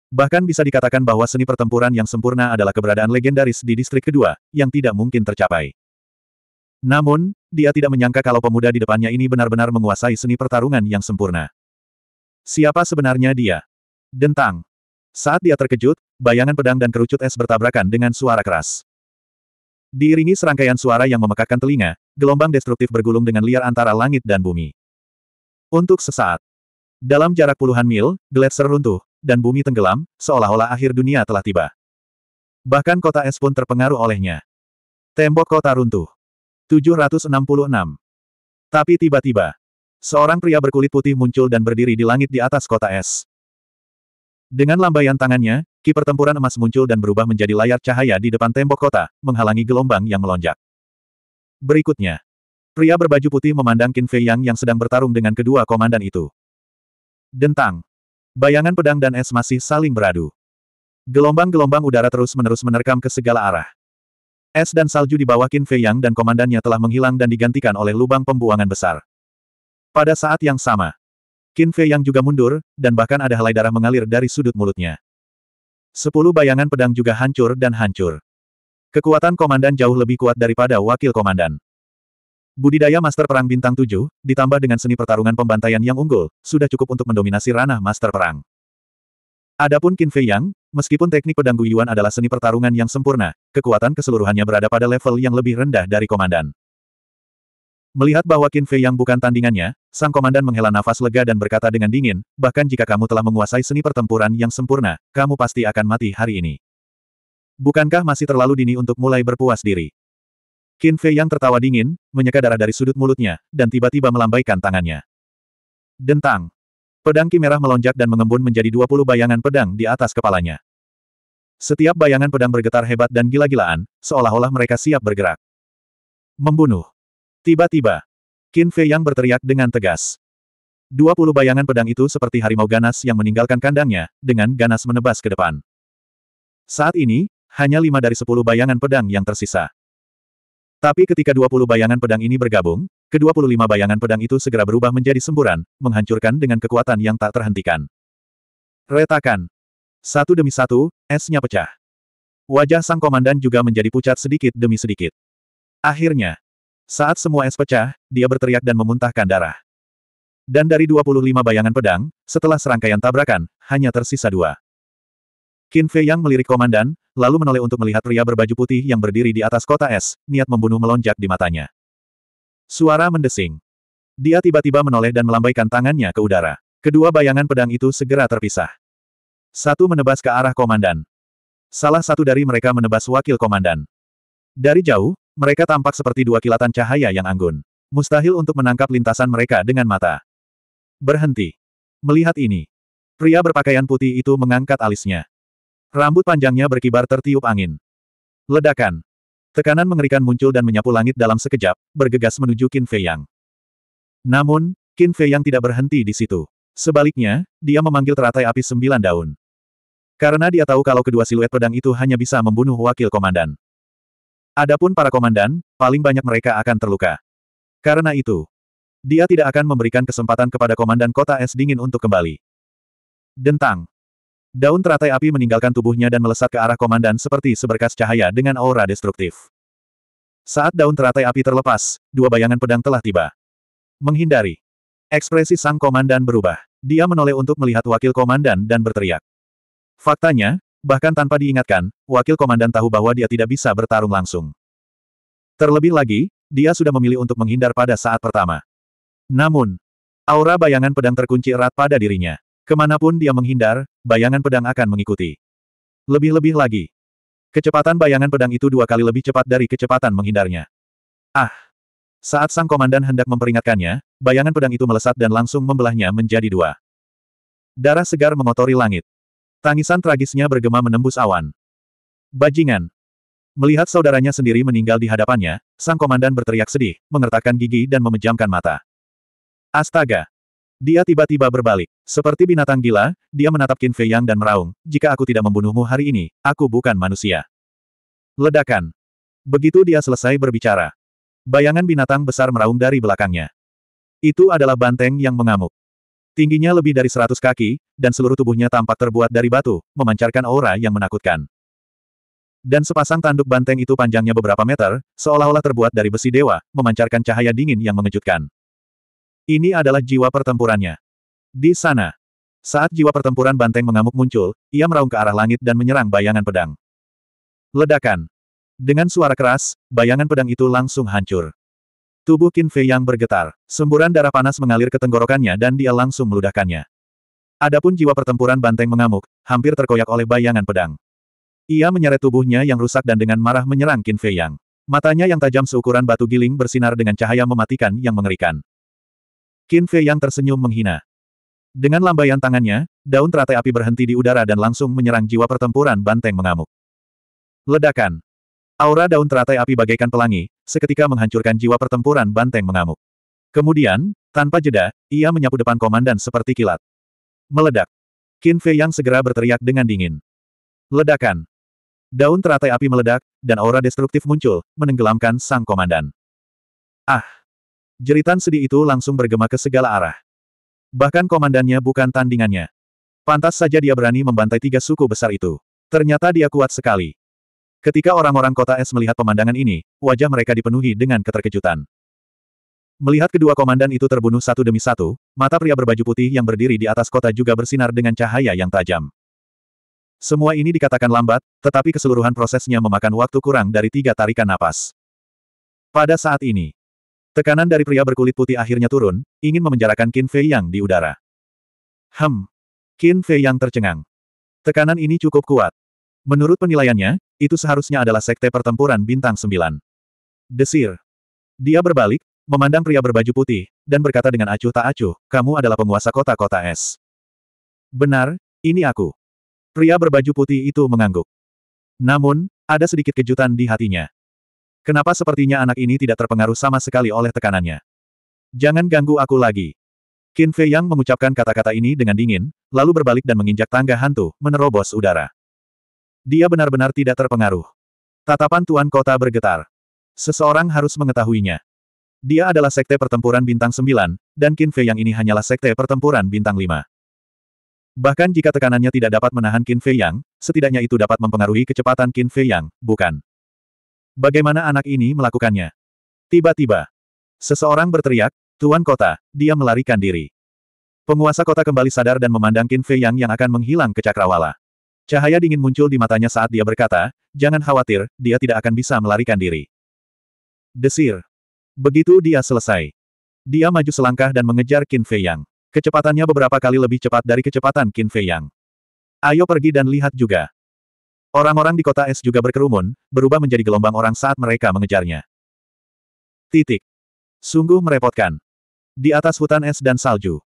Bahkan bisa dikatakan bahwa seni pertempuran yang sempurna adalah keberadaan legendaris di distrik kedua, yang tidak mungkin tercapai. Namun, dia tidak menyangka kalau pemuda di depannya ini benar-benar menguasai seni pertarungan yang sempurna. Siapa sebenarnya dia? Dentang. Saat dia terkejut, bayangan pedang dan kerucut es bertabrakan dengan suara keras. Diiringi serangkaian suara yang memekakkan telinga, gelombang destruktif bergulung dengan liar antara langit dan bumi. Untuk sesaat, dalam jarak puluhan mil, gletser runtuh, dan bumi tenggelam, seolah-olah akhir dunia telah tiba. Bahkan kota es pun terpengaruh olehnya. Tembok kota runtuh. 766. Tapi tiba-tiba, seorang pria berkulit putih muncul dan berdiri di langit di atas kota es. Dengan lambaian tangannya, ki pertempuran emas muncul dan berubah menjadi layar cahaya di depan tembok kota, menghalangi gelombang yang melonjak. Berikutnya, pria berbaju putih memandang Qin Fei Yang yang sedang bertarung dengan kedua komandan itu. Dentang. Bayangan pedang dan es masih saling beradu. Gelombang-gelombang udara terus-menerus menerkam ke segala arah. Es dan salju di bawah Qin Fei Yang dan komandannya telah menghilang dan digantikan oleh lubang pembuangan besar. Pada saat yang sama, Qin Fei yang juga mundur, dan bahkan ada helai darah mengalir dari sudut mulutnya. Sepuluh bayangan pedang juga hancur dan hancur. Kekuatan komandan jauh lebih kuat daripada wakil komandan. Budidaya Master Perang Bintang 7, ditambah dengan seni pertarungan pembantaian yang unggul, sudah cukup untuk mendominasi ranah Master Perang. Adapun Qin Fei Yang, meskipun teknik pedang Guyuan adalah seni pertarungan yang sempurna, kekuatan keseluruhannya berada pada level yang lebih rendah dari komandan. Melihat bahwa Qin Fei yang bukan tandingannya, sang komandan menghela nafas lega dan berkata dengan dingin, bahkan jika kamu telah menguasai seni pertempuran yang sempurna, kamu pasti akan mati hari ini. Bukankah masih terlalu dini untuk mulai berpuas diri? Qin Fei yang tertawa dingin, menyeka darah dari sudut mulutnya, dan tiba-tiba melambaikan tangannya. Dentang. Pedang Ki Merah melonjak dan mengembun menjadi 20 bayangan pedang di atas kepalanya. Setiap bayangan pedang bergetar hebat dan gila-gilaan, seolah-olah mereka siap bergerak. Membunuh. Tiba-tiba, Qin Fei yang berteriak dengan tegas. Dua puluh bayangan pedang itu seperti harimau ganas yang meninggalkan kandangnya, dengan ganas menebas ke depan. Saat ini, hanya lima dari sepuluh bayangan pedang yang tersisa. Tapi ketika dua puluh bayangan pedang ini bergabung, kedua puluh lima bayangan pedang itu segera berubah menjadi semburan, menghancurkan dengan kekuatan yang tak terhentikan. Retakan. Satu demi satu, esnya pecah. Wajah sang komandan juga menjadi pucat sedikit demi sedikit. Akhirnya, saat semua es pecah, dia berteriak dan memuntahkan darah. Dan dari 25 bayangan pedang, setelah serangkaian tabrakan, hanya tersisa dua. Qin Fei Yang melirik komandan, lalu menoleh untuk melihat pria berbaju putih yang berdiri di atas kota es, niat membunuh melonjak di matanya. Suara mendesing. Dia tiba-tiba menoleh dan melambaikan tangannya ke udara. Kedua bayangan pedang itu segera terpisah. Satu menebas ke arah komandan. Salah satu dari mereka menebas wakil komandan. Dari jauh, mereka tampak seperti dua kilatan cahaya yang anggun. Mustahil untuk menangkap lintasan mereka dengan mata. Berhenti. Melihat ini. Pria berpakaian putih itu mengangkat alisnya. Rambut panjangnya berkibar tertiup angin. Ledakan. Tekanan mengerikan muncul dan menyapu langit dalam sekejap, bergegas menuju Qin Fei Yang. Namun, Qin Fei Yang tidak berhenti di situ. Sebaliknya, dia memanggil teratai api sembilan daun. Karena dia tahu kalau kedua siluet pedang itu hanya bisa membunuh wakil komandan. Adapun para komandan, paling banyak mereka akan terluka. Karena itu, dia tidak akan memberikan kesempatan kepada komandan kota es dingin untuk kembali. Dentang. Daun teratai api meninggalkan tubuhnya dan melesat ke arah komandan seperti seberkas cahaya dengan aura destruktif. Saat daun teratai api terlepas, dua bayangan pedang telah tiba. Menghindari. Ekspresi sang komandan berubah. Dia menoleh untuk melihat wakil komandan dan berteriak. Faktanya, Bahkan tanpa diingatkan, wakil komandan tahu bahwa dia tidak bisa bertarung langsung. Terlebih lagi, dia sudah memilih untuk menghindar pada saat pertama. Namun, aura bayangan pedang terkunci erat pada dirinya. Kemanapun dia menghindar, bayangan pedang akan mengikuti. Lebih-lebih lagi, kecepatan bayangan pedang itu dua kali lebih cepat dari kecepatan menghindarnya. Ah! Saat sang komandan hendak memperingatkannya, bayangan pedang itu melesat dan langsung membelahnya menjadi dua. Darah segar mengotori langit. Tangisan tragisnya bergema menembus awan. Bajingan. Melihat saudaranya sendiri meninggal di hadapannya, sang komandan berteriak sedih, mengertakkan gigi dan memejamkan mata. Astaga! Dia tiba-tiba berbalik. Seperti binatang gila, dia menatap Qin Fei Yang dan meraung, jika aku tidak membunuhmu hari ini, aku bukan manusia. Ledakan. Begitu dia selesai berbicara. Bayangan binatang besar meraung dari belakangnya. Itu adalah banteng yang mengamuk. Tingginya lebih dari seratus kaki, dan seluruh tubuhnya tampak terbuat dari batu, memancarkan aura yang menakutkan. Dan sepasang tanduk banteng itu panjangnya beberapa meter, seolah-olah terbuat dari besi dewa, memancarkan cahaya dingin yang mengejutkan. Ini adalah jiwa pertempurannya. Di sana, saat jiwa pertempuran banteng mengamuk muncul, ia meraung ke arah langit dan menyerang bayangan pedang. Ledakan. Dengan suara keras, bayangan pedang itu langsung hancur. Tubuh Qin Fei yang bergetar, semburan darah panas mengalir ke tenggorokannya dan dia langsung meludahkannya. Adapun jiwa pertempuran banteng mengamuk, hampir terkoyak oleh bayangan pedang. Ia menyeret tubuhnya yang rusak dan dengan marah menyerang Qin Fei Yang. Matanya yang tajam seukuran batu giling bersinar dengan cahaya mematikan yang mengerikan. Qin Fei Yang tersenyum menghina. Dengan lambaian tangannya, daun teratai api berhenti di udara dan langsung menyerang jiwa pertempuran banteng mengamuk. Ledakan. Aura daun teratai api bagaikan pelangi, seketika menghancurkan jiwa pertempuran banteng mengamuk. Kemudian, tanpa jeda, ia menyapu depan komandan seperti kilat. Meledak. Qin Fei Yang segera berteriak dengan dingin. Ledakan. Daun teratai api meledak, dan aura destruktif muncul, menenggelamkan sang komandan. Ah! Jeritan sedih itu langsung bergema ke segala arah. Bahkan komandannya bukan tandingannya. Pantas saja dia berani membantai tiga suku besar itu. Ternyata dia kuat sekali. Ketika orang-orang kota es melihat pemandangan ini, wajah mereka dipenuhi dengan keterkejutan. Melihat kedua komandan itu terbunuh satu demi satu, mata pria berbaju putih yang berdiri di atas kota juga bersinar dengan cahaya yang tajam. Semua ini dikatakan lambat, tetapi keseluruhan prosesnya memakan waktu kurang dari tiga tarikan napas. Pada saat ini, tekanan dari pria berkulit putih akhirnya turun, ingin memenjarakan Qin Fei Yang di udara. Hem. Qin Fei Yang tercengang. Tekanan ini cukup kuat. Menurut penilaiannya, itu seharusnya adalah sekte pertempuran bintang sembilan. Desir. Dia berbalik, memandang pria berbaju putih, dan berkata dengan acuh tak acuh, kamu adalah penguasa kota-kota es. Benar, ini aku. Pria berbaju putih itu mengangguk. Namun, ada sedikit kejutan di hatinya. Kenapa sepertinya anak ini tidak terpengaruh sama sekali oleh tekanannya? Jangan ganggu aku lagi. Qin Fei Yang mengucapkan kata-kata ini dengan dingin, lalu berbalik dan menginjak tangga hantu, menerobos udara. Dia benar-benar tidak terpengaruh. Tatapan Tuan Kota bergetar. Seseorang harus mengetahuinya. Dia adalah sekte pertempuran bintang 9, dan Qin Fei yang ini hanyalah sekte pertempuran bintang 5. Bahkan jika tekanannya tidak dapat menahan Qin Fei yang, setidaknya itu dapat mempengaruhi kecepatan Qin Fei yang, bukan. Bagaimana anak ini melakukannya? Tiba-tiba, seseorang berteriak, Tuan Kota, dia melarikan diri. Penguasa kota kembali sadar dan memandang Qin Fei yang yang akan menghilang ke Cakrawala. Cahaya dingin muncul di matanya saat dia berkata, jangan khawatir, dia tidak akan bisa melarikan diri. Desir. Begitu dia selesai. Dia maju selangkah dan mengejar Qin Fei Yang. Kecepatannya beberapa kali lebih cepat dari kecepatan Qin Fei Yang. Ayo pergi dan lihat juga. Orang-orang di kota es juga berkerumun, berubah menjadi gelombang orang saat mereka mengejarnya. Titik. Sungguh merepotkan. Di atas hutan es dan salju.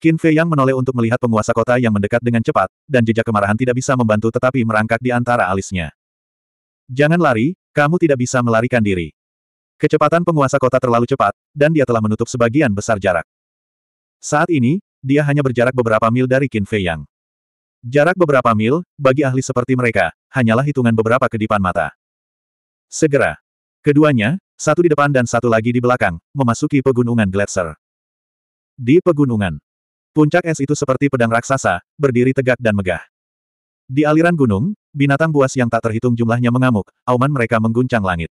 Qin Fei Yang menoleh untuk melihat penguasa kota yang mendekat dengan cepat, dan jejak kemarahan tidak bisa membantu tetapi merangkak di antara alisnya. Jangan lari, kamu tidak bisa melarikan diri. Kecepatan penguasa kota terlalu cepat, dan dia telah menutup sebagian besar jarak. Saat ini, dia hanya berjarak beberapa mil dari Qin Fei Yang. Jarak beberapa mil, bagi ahli seperti mereka, hanyalah hitungan beberapa kedipan mata. Segera. Keduanya, satu di depan dan satu lagi di belakang, memasuki pegunungan Gletser. Di pegunungan, Puncak es itu seperti pedang raksasa, berdiri tegak dan megah. Di aliran gunung, binatang buas yang tak terhitung jumlahnya mengamuk, auman mereka mengguncang langit.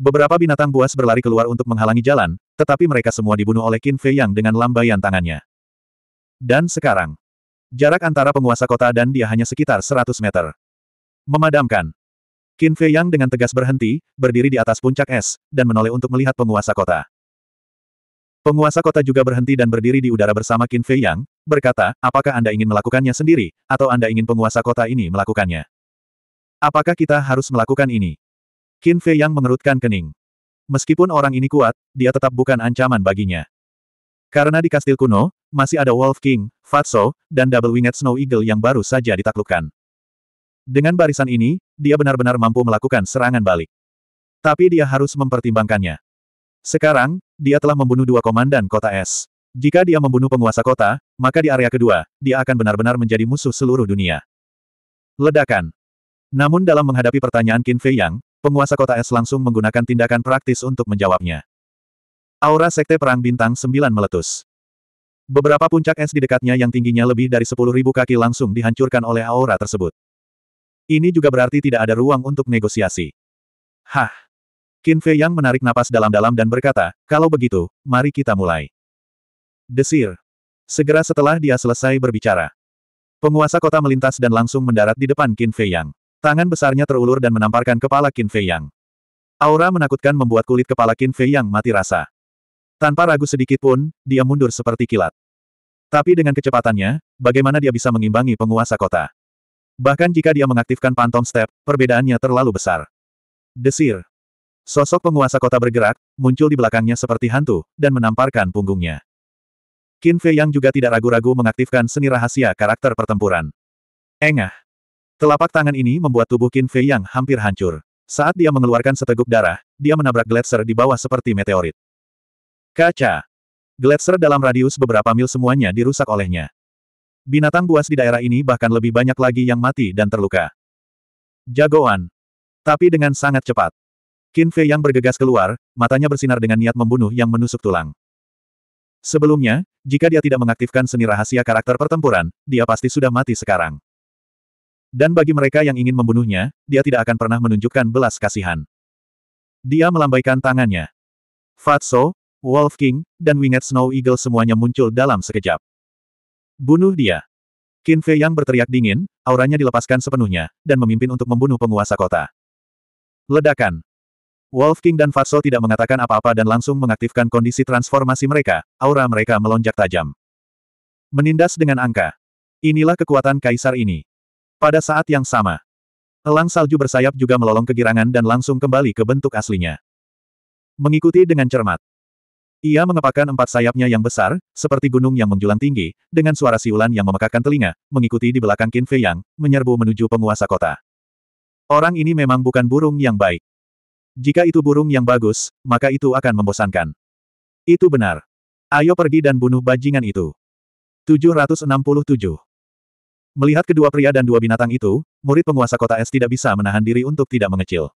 Beberapa binatang buas berlari keluar untuk menghalangi jalan, tetapi mereka semua dibunuh oleh Qin Fei Yang dengan lambaian tangannya. Dan sekarang, jarak antara penguasa kota dan dia hanya sekitar 100 meter. Memadamkan, Qin Fei Yang dengan tegas berhenti, berdiri di atas puncak es, dan menoleh untuk melihat penguasa kota. Penguasa kota juga berhenti dan berdiri di udara bersama Qin Fei Yang, berkata, apakah Anda ingin melakukannya sendiri, atau Anda ingin penguasa kota ini melakukannya? Apakah kita harus melakukan ini? Qin Fei Yang mengerutkan kening. Meskipun orang ini kuat, dia tetap bukan ancaman baginya. Karena di kastil kuno, masih ada Wolf King, Fatso, dan Double Winged Snow Eagle yang baru saja ditaklukkan. Dengan barisan ini, dia benar-benar mampu melakukan serangan balik. Tapi dia harus mempertimbangkannya. Sekarang, dia telah membunuh dua komandan kota es. Jika dia membunuh penguasa kota, maka di area kedua, dia akan benar-benar menjadi musuh seluruh dunia. Ledakan. Namun dalam menghadapi pertanyaan Qin Fei Yang, penguasa kota es langsung menggunakan tindakan praktis untuk menjawabnya. Aura Sekte Perang Bintang 9 meletus. Beberapa puncak es di dekatnya yang tingginya lebih dari 10.000 kaki langsung dihancurkan oleh aura tersebut. Ini juga berarti tidak ada ruang untuk negosiasi. Hah! Qin Fei Yang menarik napas dalam-dalam dan berkata, kalau begitu, mari kita mulai. Desir. Segera setelah dia selesai berbicara. Penguasa kota melintas dan langsung mendarat di depan Qin Fei Yang. Tangan besarnya terulur dan menamparkan kepala Qin Fei Yang. Aura menakutkan membuat kulit kepala Qin Fei Yang mati rasa. Tanpa ragu sedikit pun, dia mundur seperti kilat. Tapi dengan kecepatannya, bagaimana dia bisa mengimbangi penguasa kota? Bahkan jika dia mengaktifkan pantom step, perbedaannya terlalu besar. Desir. Sosok penguasa kota bergerak, muncul di belakangnya seperti hantu, dan menamparkan punggungnya. Qin Fei Yang juga tidak ragu-ragu mengaktifkan seni rahasia karakter pertempuran. Engah. Telapak tangan ini membuat tubuh Qin Fei Yang hampir hancur. Saat dia mengeluarkan seteguk darah, dia menabrak gletser di bawah seperti meteorit. Kaca. Gletser dalam radius beberapa mil semuanya dirusak olehnya. Binatang buas di daerah ini bahkan lebih banyak lagi yang mati dan terluka. Jagoan. Tapi dengan sangat cepat. Qin Fei yang bergegas keluar, matanya bersinar dengan niat membunuh yang menusuk tulang. Sebelumnya, jika dia tidak mengaktifkan seni rahasia karakter pertempuran, dia pasti sudah mati sekarang. Dan bagi mereka yang ingin membunuhnya, dia tidak akan pernah menunjukkan belas kasihan. Dia melambaikan tangannya. Fatso, Wolf King, dan Winged Snow Eagle semuanya muncul dalam sekejap. Bunuh dia. Qin Fei yang berteriak dingin, auranya dilepaskan sepenuhnya, dan memimpin untuk membunuh penguasa kota. Ledakan. Wolf King dan Fatso tidak mengatakan apa-apa dan langsung mengaktifkan kondisi transformasi mereka, aura mereka melonjak tajam. Menindas dengan angka. Inilah kekuatan kaisar ini. Pada saat yang sama, elang salju bersayap juga melolong kegirangan dan langsung kembali ke bentuk aslinya. Mengikuti dengan cermat. Ia mengepakkan empat sayapnya yang besar, seperti gunung yang menjulang tinggi, dengan suara siulan yang memekakkan telinga, mengikuti di belakang Qin Fei Yang, menyerbu menuju penguasa kota. Orang ini memang bukan burung yang baik. Jika itu burung yang bagus, maka itu akan membosankan. Itu benar. Ayo pergi dan bunuh bajingan itu. 767. Melihat kedua pria dan dua binatang itu, murid penguasa kota es tidak bisa menahan diri untuk tidak mengecil.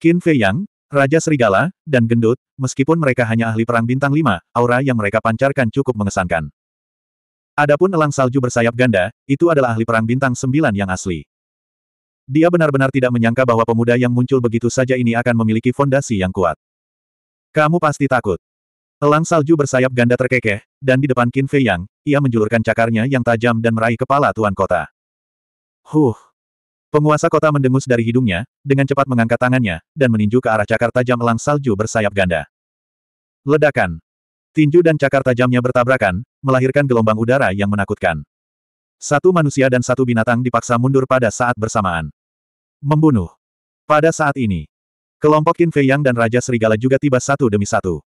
Qin Fei Yang, Raja Serigala, dan Gendut, meskipun mereka hanya ahli perang bintang lima, aura yang mereka pancarkan cukup mengesankan. Adapun elang salju bersayap ganda, itu adalah ahli perang bintang sembilan yang asli. Dia benar-benar tidak menyangka bahwa pemuda yang muncul begitu saja ini akan memiliki fondasi yang kuat. Kamu pasti takut. Elang salju bersayap ganda terkekeh, dan di depan Qin Fei Yang, ia menjulurkan cakarnya yang tajam dan meraih kepala tuan kota. Huh! Penguasa kota mendengus dari hidungnya, dengan cepat mengangkat tangannya, dan meninju ke arah cakar tajam elang salju bersayap ganda. Ledakan! Tinju dan cakar tajamnya bertabrakan, melahirkan gelombang udara yang menakutkan. Satu manusia dan satu binatang dipaksa mundur pada saat bersamaan. Membunuh. Pada saat ini, kelompok Qin Fei Yang dan Raja Serigala juga tiba satu demi satu.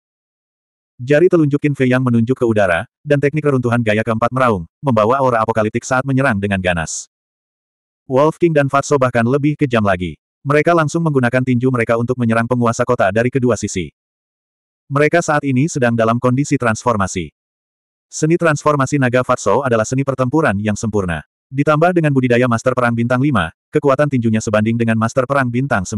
Jari telunjuk Qin Fei Yang menunjuk ke udara, dan teknik reruntuhan gaya keempat meraung, membawa aura apokaliptik saat menyerang dengan ganas. Wolf King dan Fatso bahkan lebih kejam lagi. Mereka langsung menggunakan tinju mereka untuk menyerang penguasa kota dari kedua sisi. Mereka saat ini sedang dalam kondisi transformasi. Seni transformasi naga Fatso adalah seni pertempuran yang sempurna. Ditambah dengan budidaya Master Perang Bintang 5, kekuatan tinjunya sebanding dengan Master Perang Bintang 9.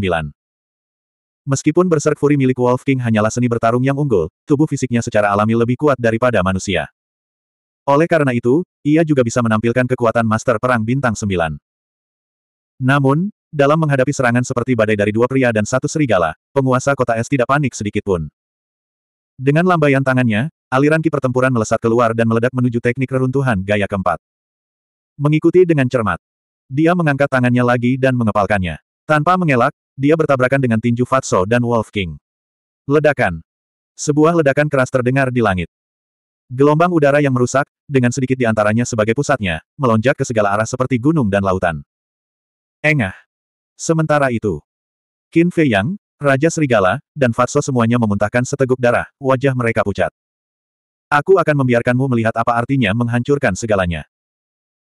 Meskipun berserk Fury milik Wolf King hanyalah seni bertarung yang unggul, tubuh fisiknya secara alami lebih kuat daripada manusia. Oleh karena itu, ia juga bisa menampilkan kekuatan Master Perang Bintang 9. Namun, dalam menghadapi serangan seperti badai dari dua pria dan satu serigala, penguasa kota es tidak panik sedikitpun. Dengan lambaian tangannya, Aliran ki pertempuran melesat keluar dan meledak menuju teknik reruntuhan gaya keempat. Mengikuti dengan cermat. Dia mengangkat tangannya lagi dan mengepalkannya. Tanpa mengelak, dia bertabrakan dengan tinju Fatso dan Wolf King. Ledakan. Sebuah ledakan keras terdengar di langit. Gelombang udara yang merusak, dengan sedikit di antaranya sebagai pusatnya, melonjak ke segala arah seperti gunung dan lautan. Engah. Sementara itu, Qin Fei Yang, Raja Serigala, dan Fatso semuanya memuntahkan seteguk darah, wajah mereka pucat. Aku akan membiarkanmu melihat apa artinya menghancurkan segalanya.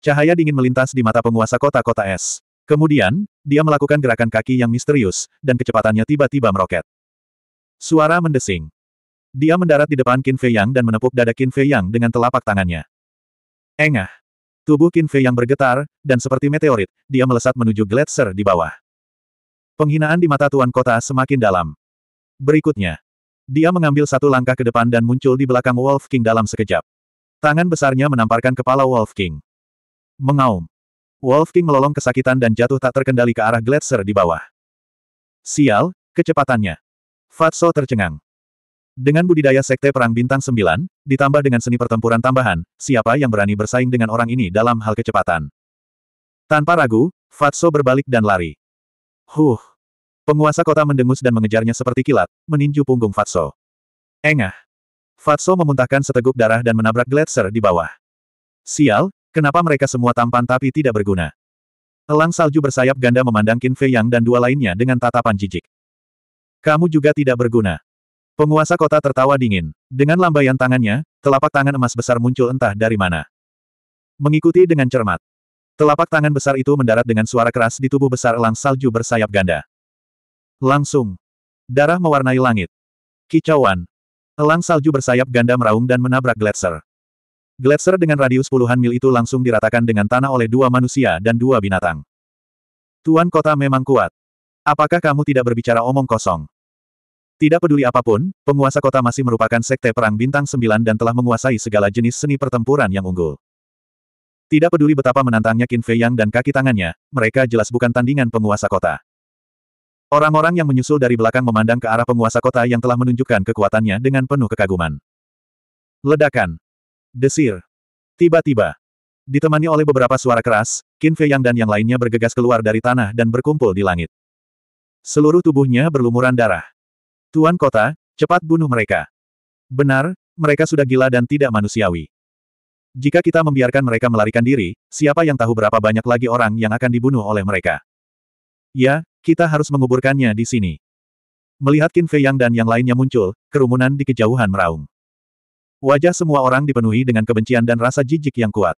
Cahaya dingin melintas di mata penguasa kota-kota es. Kemudian, dia melakukan gerakan kaki yang misterius, dan kecepatannya tiba-tiba meroket. Suara mendesing. Dia mendarat di depan Qin Fei Yang dan menepuk dada Qin Fei Yang dengan telapak tangannya. Engah. Tubuh Qin Fei Yang bergetar, dan seperti meteorit, dia melesat menuju gletser di bawah. Penghinaan di mata Tuan Kota semakin dalam. Berikutnya, dia mengambil satu langkah ke depan dan muncul di belakang Wolf King dalam sekejap. Tangan besarnya menamparkan kepala Wolf King. Mengaum. Wolf King melolong kesakitan dan jatuh tak terkendali ke arah gletser di bawah. Sial, kecepatannya. Fatso tercengang. Dengan budidaya Sekte Perang Bintang 9, ditambah dengan seni pertempuran tambahan, siapa yang berani bersaing dengan orang ini dalam hal kecepatan? Tanpa ragu, Fatso berbalik dan lari. Huh! Penguasa kota mendengus dan mengejarnya seperti kilat, meninju punggung Fatso. Engah. Fatso memuntahkan seteguk darah dan menabrak Gletser di bawah. Sial, kenapa mereka semua tampan tapi tidak berguna? Elang salju bersayap ganda memandang Qin Fei Yang dan dua lainnya dengan tatapan jijik. Kamu juga tidak berguna. Penguasa kota tertawa dingin. Dengan lambaian tangannya, telapak tangan emas besar muncul entah dari mana. Mengikuti dengan cermat. Telapak tangan besar itu mendarat dengan suara keras di tubuh besar elang salju bersayap ganda. Langsung. Darah mewarnai langit. Kicauan. Elang salju bersayap ganda meraung dan menabrak gletser. Gletser dengan radius puluhan mil itu langsung diratakan dengan tanah oleh dua manusia dan dua binatang. Tuan kota memang kuat. Apakah kamu tidak berbicara omong kosong? Tidak peduli apapun, penguasa kota masih merupakan sekte perang bintang sembilan dan telah menguasai segala jenis seni pertempuran yang unggul. Tidak peduli betapa menantangnya Qin Fei Yang dan kaki tangannya, mereka jelas bukan tandingan penguasa kota. Orang-orang yang menyusul dari belakang memandang ke arah penguasa kota yang telah menunjukkan kekuatannya dengan penuh kekaguman. Ledakan. Desir. Tiba-tiba. Ditemani oleh beberapa suara keras, Qin Fei Yang dan yang lainnya bergegas keluar dari tanah dan berkumpul di langit. Seluruh tubuhnya berlumuran darah. Tuan kota, cepat bunuh mereka. Benar, mereka sudah gila dan tidak manusiawi. Jika kita membiarkan mereka melarikan diri, siapa yang tahu berapa banyak lagi orang yang akan dibunuh oleh mereka? Ya, kita harus menguburkannya di sini. Melihat Qin Fei Yang dan yang lainnya muncul, kerumunan di kejauhan meraung. Wajah semua orang dipenuhi dengan kebencian dan rasa jijik yang kuat.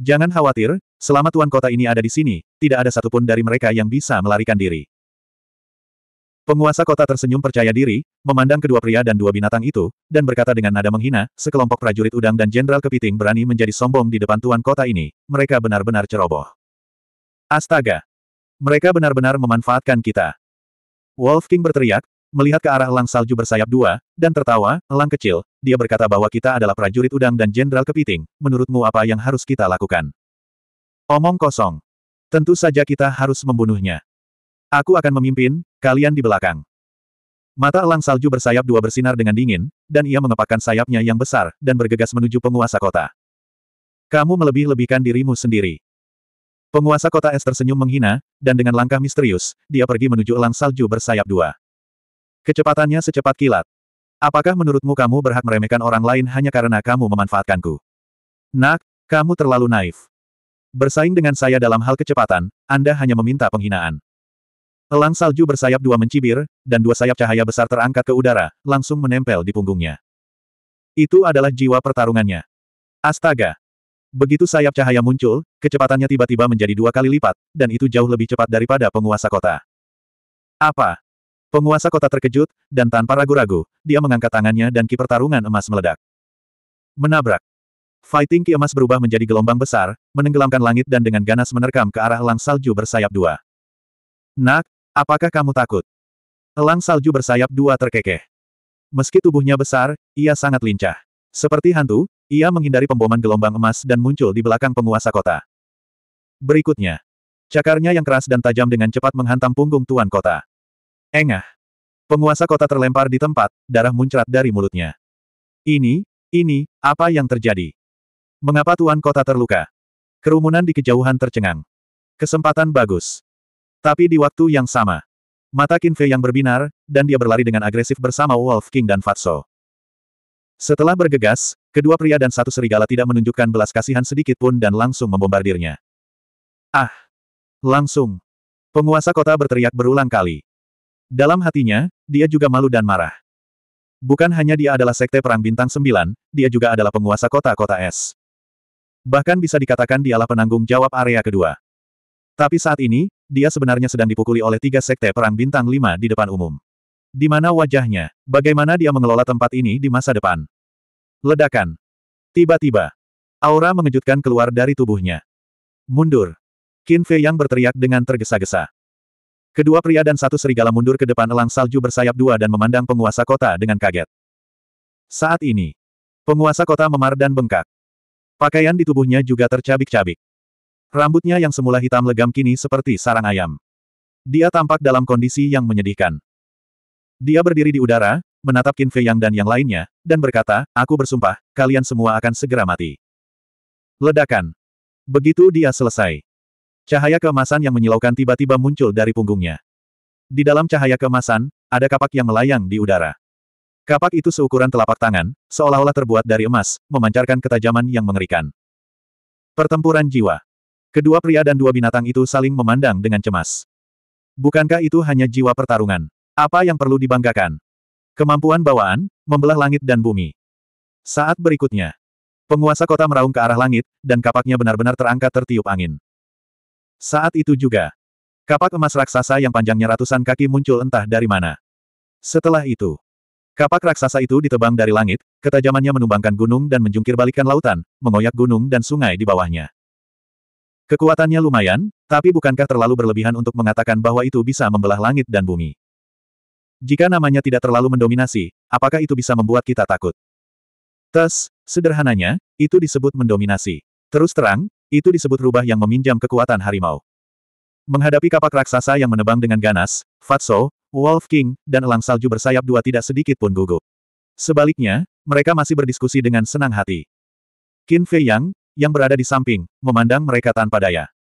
Jangan khawatir, selama tuan kota ini ada di sini, tidak ada satupun dari mereka yang bisa melarikan diri. Penguasa kota tersenyum percaya diri, memandang kedua pria dan dua binatang itu, dan berkata dengan nada menghina, sekelompok prajurit udang dan jenderal kepiting berani menjadi sombong di depan tuan kota ini, mereka benar-benar ceroboh. Astaga! Mereka benar-benar memanfaatkan kita. Wolf King berteriak, melihat ke arah elang salju bersayap dua, dan tertawa, elang kecil, dia berkata bahwa kita adalah prajurit udang dan jenderal kepiting, menurutmu apa yang harus kita lakukan? Omong kosong. Tentu saja kita harus membunuhnya. Aku akan memimpin, kalian di belakang. Mata elang salju bersayap dua bersinar dengan dingin, dan ia mengepakkan sayapnya yang besar, dan bergegas menuju penguasa kota. Kamu melebih-lebihkan dirimu sendiri. Penguasa kota es tersenyum menghina, dan dengan langkah misterius, dia pergi menuju elang salju bersayap dua. Kecepatannya secepat kilat. Apakah menurutmu kamu berhak meremehkan orang lain hanya karena kamu memanfaatkanku? Nak, kamu terlalu naif. Bersaing dengan saya dalam hal kecepatan, Anda hanya meminta penghinaan. Elang salju bersayap dua mencibir, dan dua sayap cahaya besar terangkat ke udara, langsung menempel di punggungnya. Itu adalah jiwa pertarungannya. Astaga! Begitu sayap cahaya muncul, kecepatannya tiba-tiba menjadi dua kali lipat, dan itu jauh lebih cepat daripada penguasa kota. Apa? Penguasa kota terkejut, dan tanpa ragu-ragu, dia mengangkat tangannya dan ki pertarungan emas meledak. Menabrak. Fighting ki emas berubah menjadi gelombang besar, menenggelamkan langit dan dengan ganas menerkam ke arah elang salju bersayap dua. Nak, apakah kamu takut? Elang salju bersayap dua terkekeh. Meski tubuhnya besar, ia sangat lincah. Seperti hantu, ia menghindari pemboman gelombang emas dan muncul di belakang penguasa kota. Berikutnya. Cakarnya yang keras dan tajam dengan cepat menghantam punggung tuan kota. Engah. Penguasa kota terlempar di tempat, darah muncrat dari mulutnya. Ini, ini, apa yang terjadi? Mengapa tuan kota terluka? Kerumunan di kejauhan tercengang. Kesempatan bagus. Tapi di waktu yang sama, mata Kinfe yang berbinar, dan dia berlari dengan agresif bersama Wolf King dan Fatso. Setelah bergegas, Kedua pria dan satu serigala tidak menunjukkan belas kasihan sedikit pun dan langsung membombardirnya. Ah! Langsung! Penguasa kota berteriak berulang kali. Dalam hatinya, dia juga malu dan marah. Bukan hanya dia adalah sekte perang bintang sembilan, dia juga adalah penguasa kota-kota es. Bahkan bisa dikatakan dialah penanggung jawab area kedua. Tapi saat ini, dia sebenarnya sedang dipukuli oleh tiga sekte perang bintang lima di depan umum. Di mana wajahnya? Bagaimana dia mengelola tempat ini di masa depan? Ledakan. Tiba-tiba. Aura mengejutkan keluar dari tubuhnya. Mundur. Qin Fei yang berteriak dengan tergesa-gesa. Kedua pria dan satu serigala mundur ke depan elang salju bersayap dua dan memandang penguasa kota dengan kaget. Saat ini, penguasa kota memar dan bengkak. Pakaian di tubuhnya juga tercabik-cabik. Rambutnya yang semula hitam legam kini seperti sarang ayam. Dia tampak dalam kondisi yang menyedihkan. Dia berdiri di udara, menatap Qin Fei Yang dan yang lainnya, dan berkata, aku bersumpah, kalian semua akan segera mati. Ledakan. Begitu dia selesai. Cahaya kemasan yang menyilaukan tiba-tiba muncul dari punggungnya. Di dalam cahaya kemasan, ada kapak yang melayang di udara. Kapak itu seukuran telapak tangan, seolah-olah terbuat dari emas, memancarkan ketajaman yang mengerikan. Pertempuran jiwa. Kedua pria dan dua binatang itu saling memandang dengan cemas. Bukankah itu hanya jiwa pertarungan? Apa yang perlu dibanggakan? Kemampuan bawaan, membelah langit dan bumi. Saat berikutnya, penguasa kota meraung ke arah langit, dan kapaknya benar-benar terangkat tertiup angin. Saat itu juga, kapak emas raksasa yang panjangnya ratusan kaki muncul entah dari mana. Setelah itu, Kapak raksasa itu ditebang dari langit, ketajamannya menumbangkan gunung dan menjungkir balikan lautan, mengoyak gunung dan sungai di bawahnya. Kekuatannya lumayan, tapi bukankah terlalu berlebihan untuk mengatakan bahwa itu bisa membelah langit dan bumi? Jika namanya tidak terlalu mendominasi, apakah itu bisa membuat kita takut? Tes, sederhananya, itu disebut mendominasi. Terus terang, itu disebut rubah yang meminjam kekuatan harimau. Menghadapi kapak raksasa yang menebang dengan ganas, Fatso, Wolf King, dan elang salju bersayap dua tidak sedikit pun gugup. Sebaliknya, mereka masih berdiskusi dengan senang hati. Qin Fei Yang, yang berada di samping, memandang mereka tanpa daya.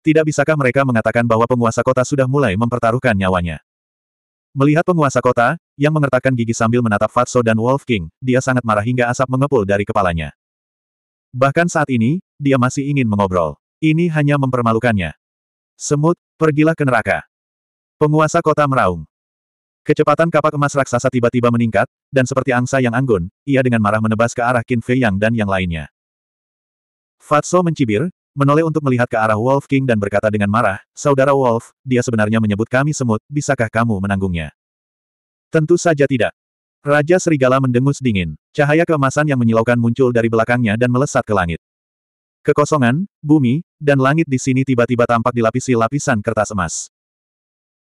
Tidak bisakah mereka mengatakan bahwa penguasa kota sudah mulai mempertaruhkan nyawanya? Melihat penguasa kota, yang mengertakkan gigi sambil menatap Fatso dan Wolf King, dia sangat marah hingga asap mengepul dari kepalanya. Bahkan saat ini, dia masih ingin mengobrol. Ini hanya mempermalukannya. Semut, pergilah ke neraka. Penguasa kota meraung. Kecepatan kapak emas raksasa tiba-tiba meningkat, dan seperti angsa yang anggun, ia dengan marah menebas ke arah Qin Fei Yang dan yang lainnya. Fatso mencibir, Menoleh untuk melihat ke arah Wolf King dan berkata dengan marah, Saudara Wolf, dia sebenarnya menyebut kami semut, bisakah kamu menanggungnya? Tentu saja tidak. Raja Serigala mendengus dingin. Cahaya keemasan yang menyilaukan muncul dari belakangnya dan melesat ke langit. Kekosongan, bumi, dan langit di sini tiba-tiba tampak dilapisi lapisan kertas emas.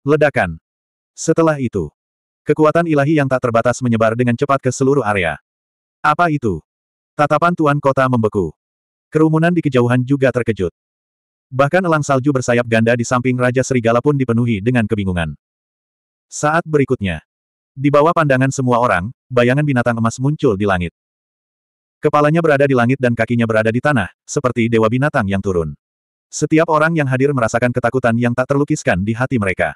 Ledakan. Setelah itu, kekuatan ilahi yang tak terbatas menyebar dengan cepat ke seluruh area. Apa itu? Tatapan Tuan Kota membeku. Kerumunan di kejauhan juga terkejut. Bahkan elang salju bersayap ganda di samping Raja Serigala pun dipenuhi dengan kebingungan. Saat berikutnya, di bawah pandangan semua orang, bayangan binatang emas muncul di langit. Kepalanya berada di langit dan kakinya berada di tanah, seperti dewa binatang yang turun. Setiap orang yang hadir merasakan ketakutan yang tak terlukiskan di hati mereka.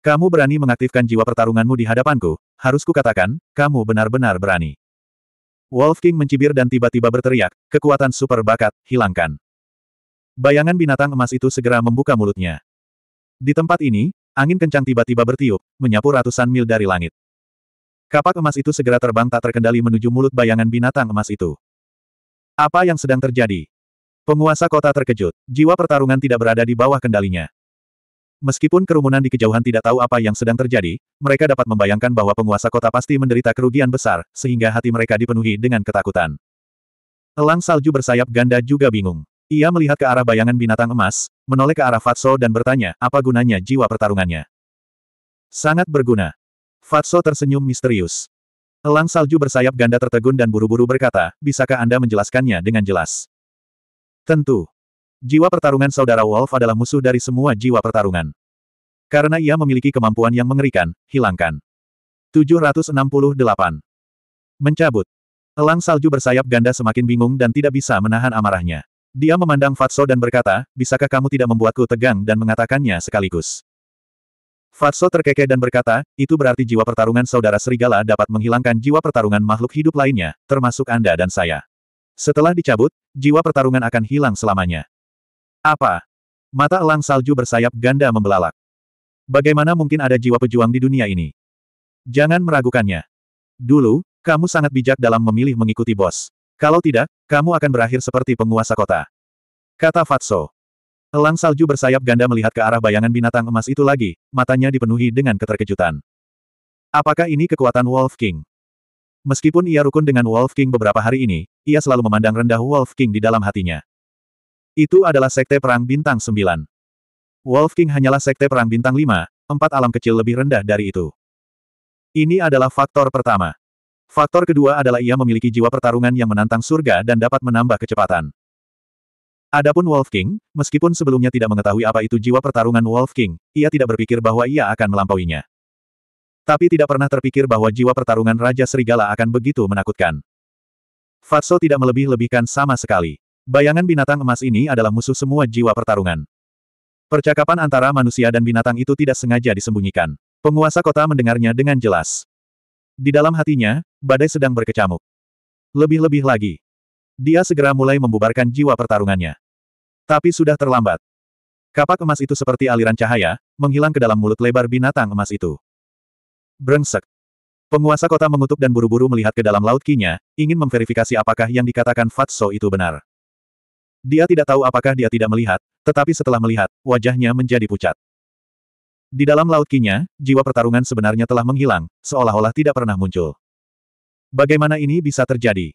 Kamu berani mengaktifkan jiwa pertarunganmu di hadapanku, harus katakan, kamu benar-benar berani. Wolf King mencibir dan tiba-tiba berteriak, kekuatan super bakat, hilangkan. Bayangan binatang emas itu segera membuka mulutnya. Di tempat ini, angin kencang tiba-tiba bertiup, menyapu ratusan mil dari langit. Kapak emas itu segera terbang tak terkendali menuju mulut bayangan binatang emas itu. Apa yang sedang terjadi? Penguasa kota terkejut, jiwa pertarungan tidak berada di bawah kendalinya. Meskipun kerumunan di kejauhan tidak tahu apa yang sedang terjadi, mereka dapat membayangkan bahwa penguasa kota pasti menderita kerugian besar, sehingga hati mereka dipenuhi dengan ketakutan. Elang salju bersayap ganda juga bingung. Ia melihat ke arah bayangan binatang emas, menoleh ke arah Fatso dan bertanya, apa gunanya jiwa pertarungannya? Sangat berguna. Fatso tersenyum misterius. Elang salju bersayap ganda tertegun dan buru-buru berkata, bisakah Anda menjelaskannya dengan jelas? Tentu. Jiwa pertarungan saudara Wolf adalah musuh dari semua jiwa pertarungan. Karena ia memiliki kemampuan yang mengerikan, hilangkan. 768. Mencabut. Elang salju bersayap ganda semakin bingung dan tidak bisa menahan amarahnya. Dia memandang Fatso dan berkata, bisakah kamu tidak membuatku tegang dan mengatakannya sekaligus. Fatso terkekeh dan berkata, itu berarti jiwa pertarungan saudara serigala dapat menghilangkan jiwa pertarungan makhluk hidup lainnya, termasuk Anda dan saya. Setelah dicabut, jiwa pertarungan akan hilang selamanya. Apa? Mata elang salju bersayap ganda membelalak. Bagaimana mungkin ada jiwa pejuang di dunia ini? Jangan meragukannya. Dulu, kamu sangat bijak dalam memilih mengikuti bos. Kalau tidak, kamu akan berakhir seperti penguasa kota. Kata Fatso. Elang salju bersayap ganda melihat ke arah bayangan binatang emas itu lagi, matanya dipenuhi dengan keterkejutan. Apakah ini kekuatan Wolf King? Meskipun ia rukun dengan Wolf King beberapa hari ini, ia selalu memandang rendah Wolf King di dalam hatinya. Itu adalah sekte perang bintang 9. Wolf King hanyalah sekte perang bintang 5, empat alam kecil lebih rendah dari itu. Ini adalah faktor pertama. Faktor kedua adalah ia memiliki jiwa pertarungan yang menantang surga dan dapat menambah kecepatan. Adapun Wolf King, meskipun sebelumnya tidak mengetahui apa itu jiwa pertarungan Wolf King, ia tidak berpikir bahwa ia akan melampauinya. Tapi tidak pernah terpikir bahwa jiwa pertarungan Raja Serigala akan begitu menakutkan. Fatso tidak melebih-lebihkan sama sekali. Bayangan binatang emas ini adalah musuh semua jiwa pertarungan. Percakapan antara manusia dan binatang itu tidak sengaja disembunyikan. Penguasa kota mendengarnya dengan jelas. Di dalam hatinya, badai sedang berkecamuk. Lebih-lebih lagi. Dia segera mulai membubarkan jiwa pertarungannya. Tapi sudah terlambat. Kapak emas itu seperti aliran cahaya, menghilang ke dalam mulut lebar binatang emas itu. Brengsek. Penguasa kota mengutuk dan buru-buru melihat ke dalam laut kinya, ingin memverifikasi apakah yang dikatakan Fatso itu benar. Dia tidak tahu apakah dia tidak melihat, tetapi setelah melihat, wajahnya menjadi pucat. Di dalam laut kinya, jiwa pertarungan sebenarnya telah menghilang, seolah-olah tidak pernah muncul. Bagaimana ini bisa terjadi?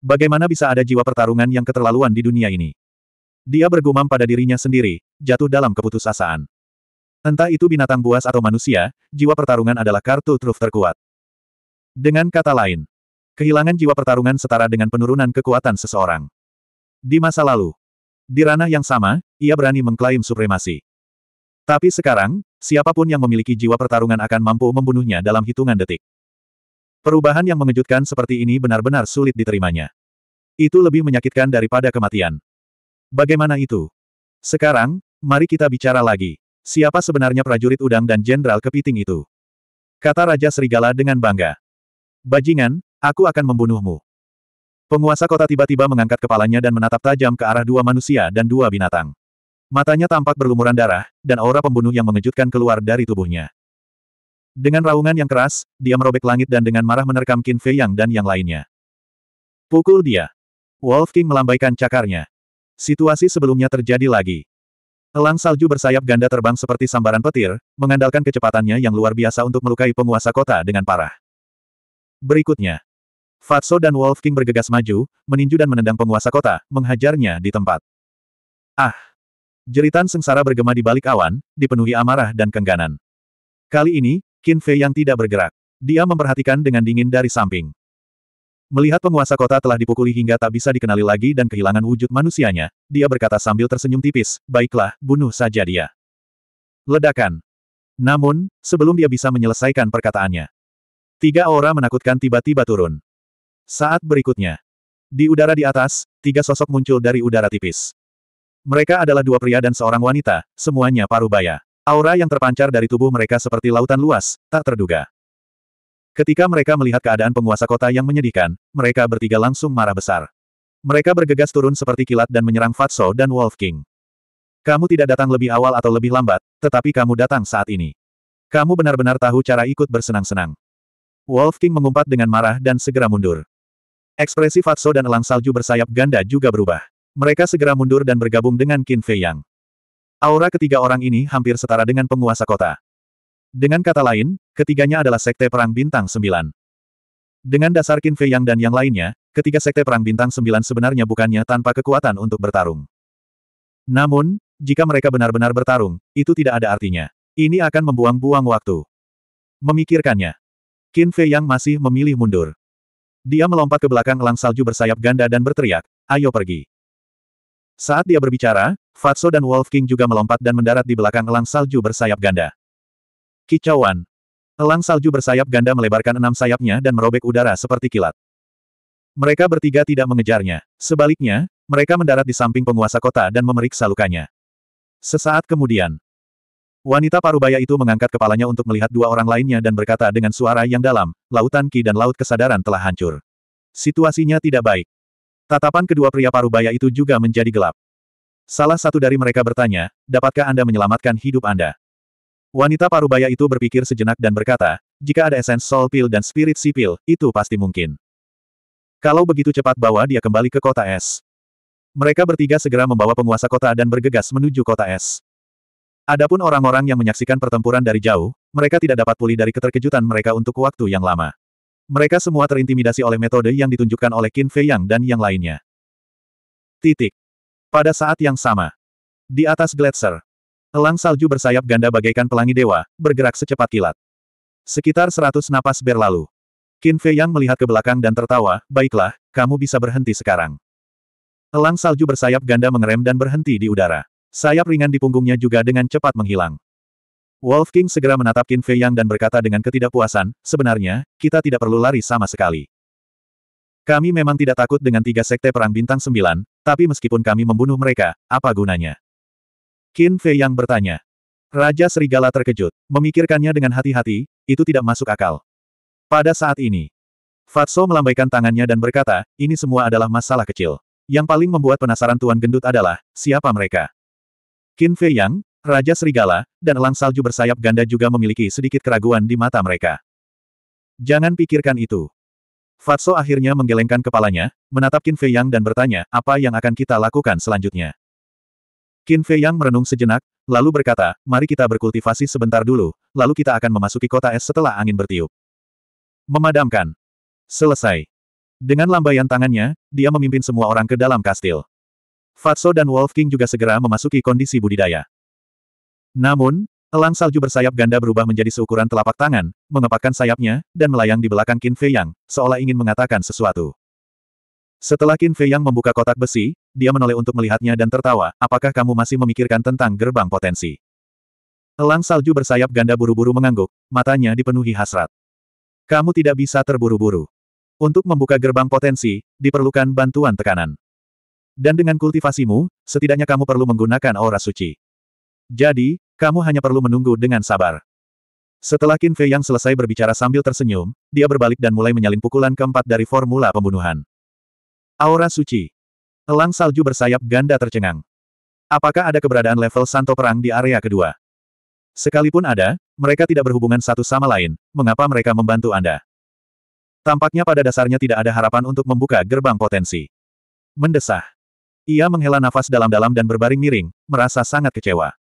Bagaimana bisa ada jiwa pertarungan yang keterlaluan di dunia ini? Dia bergumam pada dirinya sendiri, jatuh dalam keputusasaan. Entah itu binatang buas atau manusia, jiwa pertarungan adalah kartu truf terkuat. Dengan kata lain, kehilangan jiwa pertarungan setara dengan penurunan kekuatan seseorang. Di masa lalu, di ranah yang sama, ia berani mengklaim supremasi. Tapi sekarang, siapapun yang memiliki jiwa pertarungan akan mampu membunuhnya dalam hitungan detik. Perubahan yang mengejutkan seperti ini benar-benar sulit diterimanya. Itu lebih menyakitkan daripada kematian. Bagaimana itu? Sekarang, mari kita bicara lagi. Siapa sebenarnya prajurit udang dan jenderal kepiting itu? Kata Raja Serigala dengan bangga. Bajingan, aku akan membunuhmu. Penguasa kota tiba-tiba mengangkat kepalanya dan menatap tajam ke arah dua manusia dan dua binatang. Matanya tampak berlumuran darah, dan aura pembunuh yang mengejutkan keluar dari tubuhnya. Dengan raungan yang keras, dia merobek langit dan dengan marah menerkam Qin Fei Yang dan yang lainnya. Pukul dia. Wolf King melambaikan cakarnya. Situasi sebelumnya terjadi lagi. Elang salju bersayap ganda terbang seperti sambaran petir, mengandalkan kecepatannya yang luar biasa untuk melukai penguasa kota dengan parah. Berikutnya, Fatso dan Wolf King bergegas maju, meninju dan menendang penguasa kota, menghajarnya di tempat. Ah! Jeritan sengsara bergema di balik awan, dipenuhi amarah dan kengganan. Kali ini, Qin Fei yang tidak bergerak. Dia memperhatikan dengan dingin dari samping. Melihat penguasa kota telah dipukuli hingga tak bisa dikenali lagi dan kehilangan wujud manusianya, dia berkata sambil tersenyum tipis, baiklah, bunuh saja dia. Ledakan. Namun, sebelum dia bisa menyelesaikan perkataannya, tiga aura menakutkan tiba-tiba turun. Saat berikutnya. Di udara di atas, tiga sosok muncul dari udara tipis. Mereka adalah dua pria dan seorang wanita, semuanya parubaya. Aura yang terpancar dari tubuh mereka seperti lautan luas, tak terduga. Ketika mereka melihat keadaan penguasa kota yang menyedihkan, mereka bertiga langsung marah besar. Mereka bergegas turun seperti kilat dan menyerang Fatso dan Wolf King. Kamu tidak datang lebih awal atau lebih lambat, tetapi kamu datang saat ini. Kamu benar-benar tahu cara ikut bersenang-senang. Wolf King mengumpat dengan marah dan segera mundur. Ekspresi Fatso dan elang salju bersayap ganda juga berubah. Mereka segera mundur dan bergabung dengan Qin Fei Yang. Aura ketiga orang ini hampir setara dengan penguasa kota. Dengan kata lain, ketiganya adalah Sekte Perang Bintang Sembilan. Dengan dasar Qin Fei Yang dan yang lainnya, ketiga Sekte Perang Bintang Sembilan sebenarnya bukannya tanpa kekuatan untuk bertarung. Namun, jika mereka benar-benar bertarung, itu tidak ada artinya. Ini akan membuang-buang waktu. Memikirkannya. Qin Fei Yang masih memilih mundur. Dia melompat ke belakang elang salju bersayap ganda dan berteriak, ayo pergi. Saat dia berbicara, Fatso dan Wolf King juga melompat dan mendarat di belakang elang salju bersayap ganda. Kicauan. Elang salju bersayap ganda melebarkan enam sayapnya dan merobek udara seperti kilat. Mereka bertiga tidak mengejarnya. Sebaliknya, mereka mendarat di samping penguasa kota dan memeriksa lukanya. Sesaat kemudian, Wanita parubaya itu mengangkat kepalanya untuk melihat dua orang lainnya dan berkata dengan suara yang dalam, Lautan Ki dan Laut Kesadaran telah hancur. Situasinya tidak baik. Tatapan kedua pria parubaya itu juga menjadi gelap. Salah satu dari mereka bertanya, dapatkah Anda menyelamatkan hidup Anda? Wanita parubaya itu berpikir sejenak dan berkata, jika ada esens soul pill dan spirit sipil, itu pasti mungkin. Kalau begitu cepat bawa dia kembali ke kota es. Mereka bertiga segera membawa penguasa kota dan bergegas menuju kota es. Adapun orang-orang yang menyaksikan pertempuran dari jauh, mereka tidak dapat pulih dari keterkejutan mereka untuk waktu yang lama. Mereka semua terintimidasi oleh metode yang ditunjukkan oleh Qin Fei Yang dan yang lainnya. Titik. Pada saat yang sama. Di atas gletser. Elang salju bersayap ganda bagaikan pelangi dewa, bergerak secepat kilat. Sekitar seratus napas berlalu. Qin Fei Yang melihat ke belakang dan tertawa, baiklah, kamu bisa berhenti sekarang. Elang salju bersayap ganda mengerem dan berhenti di udara. Sayap ringan di punggungnya juga dengan cepat menghilang. Wolf King segera menatap Qin Fei Yang dan berkata dengan ketidakpuasan, sebenarnya, kita tidak perlu lari sama sekali. Kami memang tidak takut dengan tiga sekte perang bintang sembilan, tapi meskipun kami membunuh mereka, apa gunanya? Qin Fei Yang bertanya. Raja Serigala terkejut, memikirkannya dengan hati-hati, itu tidak masuk akal. Pada saat ini, Fatso melambaikan tangannya dan berkata, ini semua adalah masalah kecil. Yang paling membuat penasaran Tuan Gendut adalah, siapa mereka? Qin Fei Yang, Raja Serigala, dan Elang Salju bersayap ganda juga memiliki sedikit keraguan di mata mereka. Jangan pikirkan itu. Fatso akhirnya menggelengkan kepalanya, menatap Qin Fei Yang dan bertanya, apa yang akan kita lakukan selanjutnya? Qin Fei Yang merenung sejenak, lalu berkata, mari kita berkultivasi sebentar dulu, lalu kita akan memasuki kota es setelah angin bertiup. Memadamkan. Selesai. Dengan lambaian tangannya, dia memimpin semua orang ke dalam kastil. Fatso dan Wolf King juga segera memasuki kondisi budidaya. Namun, elang salju bersayap ganda berubah menjadi seukuran telapak tangan, mengepakkan sayapnya, dan melayang di belakang Qin Fei Yang, seolah ingin mengatakan sesuatu. Setelah Qin Fei Yang membuka kotak besi, dia menoleh untuk melihatnya dan tertawa, apakah kamu masih memikirkan tentang gerbang potensi? Elang salju bersayap ganda buru-buru mengangguk, matanya dipenuhi hasrat. Kamu tidak bisa terburu-buru. Untuk membuka gerbang potensi, diperlukan bantuan tekanan. Dan dengan kultivasimu, setidaknya kamu perlu menggunakan aura suci. Jadi, kamu hanya perlu menunggu dengan sabar. Setelah Qin Fei yang selesai berbicara sambil tersenyum, dia berbalik dan mulai menyalin pukulan keempat dari formula pembunuhan. Aura suci. Elang salju bersayap ganda tercengang. Apakah ada keberadaan level santo perang di area kedua? Sekalipun ada, mereka tidak berhubungan satu sama lain, mengapa mereka membantu Anda? Tampaknya pada dasarnya tidak ada harapan untuk membuka gerbang potensi. Mendesah. Ia menghela nafas dalam-dalam dan berbaring miring, merasa sangat kecewa.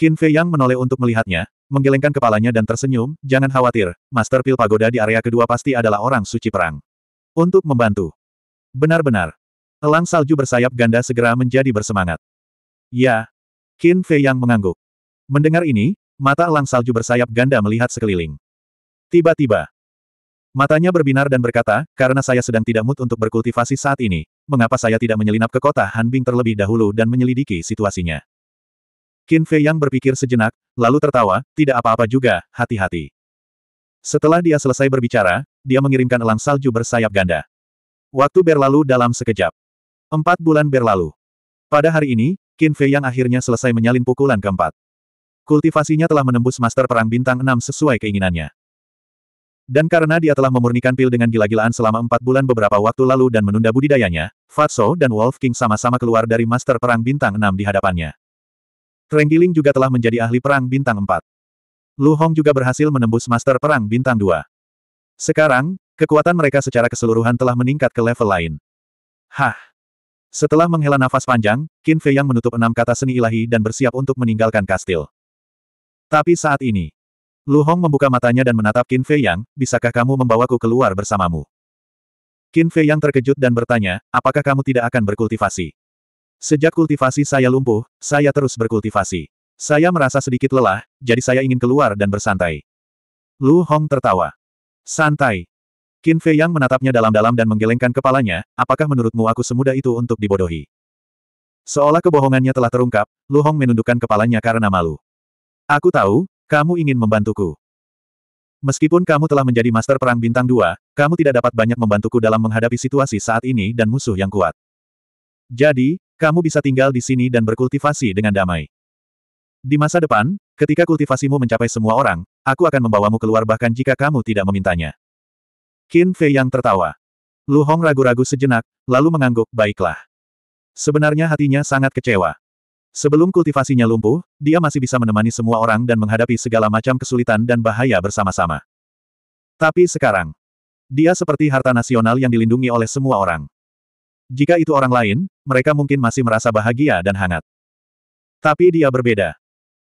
Qin Fei Yang menoleh untuk melihatnya, menggelengkan kepalanya dan tersenyum, jangan khawatir, Master Pil Pagoda di area kedua pasti adalah orang suci perang. Untuk membantu. Benar-benar. Elang salju bersayap ganda segera menjadi bersemangat. Ya. Qin Fei Yang mengangguk. Mendengar ini, mata elang salju bersayap ganda melihat sekeliling. Tiba-tiba, Matanya berbinar dan berkata, karena saya sedang tidak mood untuk berkultivasi saat ini, mengapa saya tidak menyelinap ke kota Hanbing terlebih dahulu dan menyelidiki situasinya? Qin Fei yang berpikir sejenak, lalu tertawa, tidak apa-apa juga, hati-hati. Setelah dia selesai berbicara, dia mengirimkan elang salju bersayap ganda. Waktu berlalu dalam sekejap. Empat bulan berlalu. Pada hari ini, Qin Fei yang akhirnya selesai menyalin pukulan keempat. Kultivasinya telah menembus master perang bintang enam sesuai keinginannya. Dan karena dia telah memurnikan pil dengan gila-gilaan selama empat bulan beberapa waktu lalu dan menunda budidayanya, Fatso dan Wolf King sama-sama keluar dari Master Perang Bintang 6 di hadapannya. Trenggiling juga telah menjadi ahli Perang Bintang 4. Lu Hong juga berhasil menembus Master Perang Bintang 2. Sekarang, kekuatan mereka secara keseluruhan telah meningkat ke level lain. Hah! Setelah menghela nafas panjang, Qin Fei yang menutup enam kata seni ilahi dan bersiap untuk meninggalkan kastil. Tapi saat ini, Lu Hong membuka matanya dan menatap Qin Fei Yang, bisakah kamu membawaku keluar bersamamu? Qin Fei Yang terkejut dan bertanya, apakah kamu tidak akan berkultivasi? Sejak kultivasi saya lumpuh, saya terus berkultivasi. Saya merasa sedikit lelah, jadi saya ingin keluar dan bersantai. Lu Hong tertawa. Santai. Qin Fei Yang menatapnya dalam-dalam dan menggelengkan kepalanya, apakah menurutmu aku semudah itu untuk dibodohi? Seolah kebohongannya telah terungkap, Lu Hong menundukkan kepalanya karena malu. Aku tahu, kamu ingin membantuku. Meskipun kamu telah menjadi master perang bintang Dua, kamu tidak dapat banyak membantuku dalam menghadapi situasi saat ini dan musuh yang kuat. Jadi, kamu bisa tinggal di sini dan berkultivasi dengan damai. Di masa depan, ketika kultivasimu mencapai semua orang, aku akan membawamu keluar bahkan jika kamu tidak memintanya. Qin Fei yang tertawa. Lu Hong ragu-ragu sejenak, lalu mengangguk, baiklah. Sebenarnya hatinya sangat kecewa. Sebelum kultivasinya lumpuh, dia masih bisa menemani semua orang dan menghadapi segala macam kesulitan dan bahaya bersama-sama. Tapi sekarang, dia seperti harta nasional yang dilindungi oleh semua orang. Jika itu orang lain, mereka mungkin masih merasa bahagia dan hangat. Tapi dia berbeda.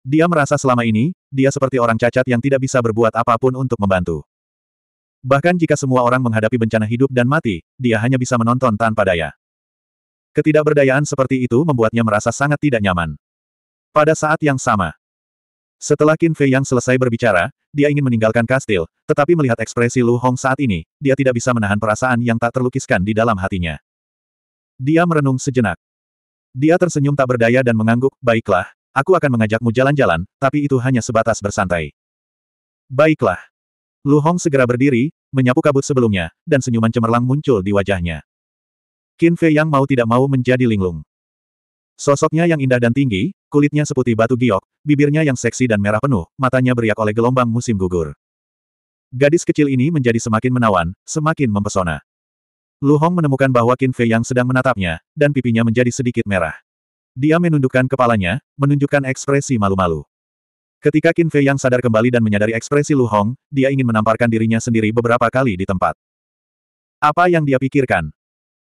Dia merasa selama ini, dia seperti orang cacat yang tidak bisa berbuat apapun untuk membantu. Bahkan jika semua orang menghadapi bencana hidup dan mati, dia hanya bisa menonton tanpa daya. Ketidakberdayaan seperti itu membuatnya merasa sangat tidak nyaman. Pada saat yang sama, setelah Qin Fei yang selesai berbicara, dia ingin meninggalkan kastil, tetapi melihat ekspresi Lu Hong saat ini, dia tidak bisa menahan perasaan yang tak terlukiskan di dalam hatinya. Dia merenung sejenak. Dia tersenyum tak berdaya dan mengangguk, baiklah, aku akan mengajakmu jalan-jalan, tapi itu hanya sebatas bersantai. Baiklah. Lu Hong segera berdiri, menyapu kabut sebelumnya, dan senyuman cemerlang muncul di wajahnya. Qin Fei yang mau tidak mau menjadi linglung. Sosoknya yang indah dan tinggi, kulitnya seputih batu giok, bibirnya yang seksi dan merah penuh, matanya beriak oleh gelombang musim gugur. Gadis kecil ini menjadi semakin menawan, semakin mempesona. Lu Hong menemukan bahwa Qin Fei yang sedang menatapnya, dan pipinya menjadi sedikit merah. Dia menundukkan kepalanya, menunjukkan ekspresi malu-malu. Ketika Qin Fei yang sadar kembali dan menyadari ekspresi Lu Hong, dia ingin menamparkan dirinya sendiri beberapa kali di tempat. Apa yang dia pikirkan?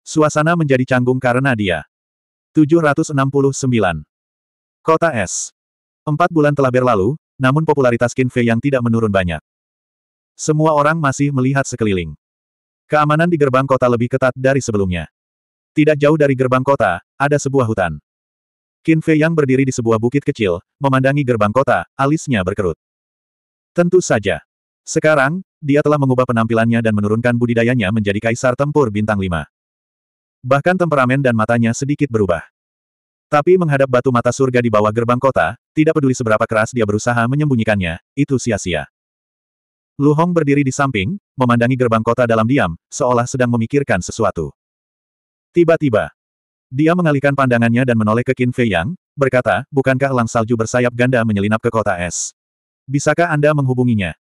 Suasana menjadi canggung karena dia. 769. Kota S. Empat bulan telah berlalu, namun popularitas Qin Fei yang tidak menurun banyak. Semua orang masih melihat sekeliling. Keamanan di gerbang kota lebih ketat dari sebelumnya. Tidak jauh dari gerbang kota, ada sebuah hutan. Qin Fei yang berdiri di sebuah bukit kecil, memandangi gerbang kota, alisnya berkerut. Tentu saja. Sekarang, dia telah mengubah penampilannya dan menurunkan budidayanya menjadi kaisar tempur bintang Lima. Bahkan temperamen dan matanya sedikit berubah. Tapi menghadap batu mata surga di bawah gerbang kota, tidak peduli seberapa keras dia berusaha menyembunyikannya, itu sia-sia. Lu Hong berdiri di samping, memandangi gerbang kota dalam diam, seolah sedang memikirkan sesuatu. Tiba-tiba, dia mengalihkan pandangannya dan menoleh ke Qin Fei Yang, berkata, bukankah Lang salju bersayap ganda menyelinap ke kota es? Bisakah Anda menghubunginya?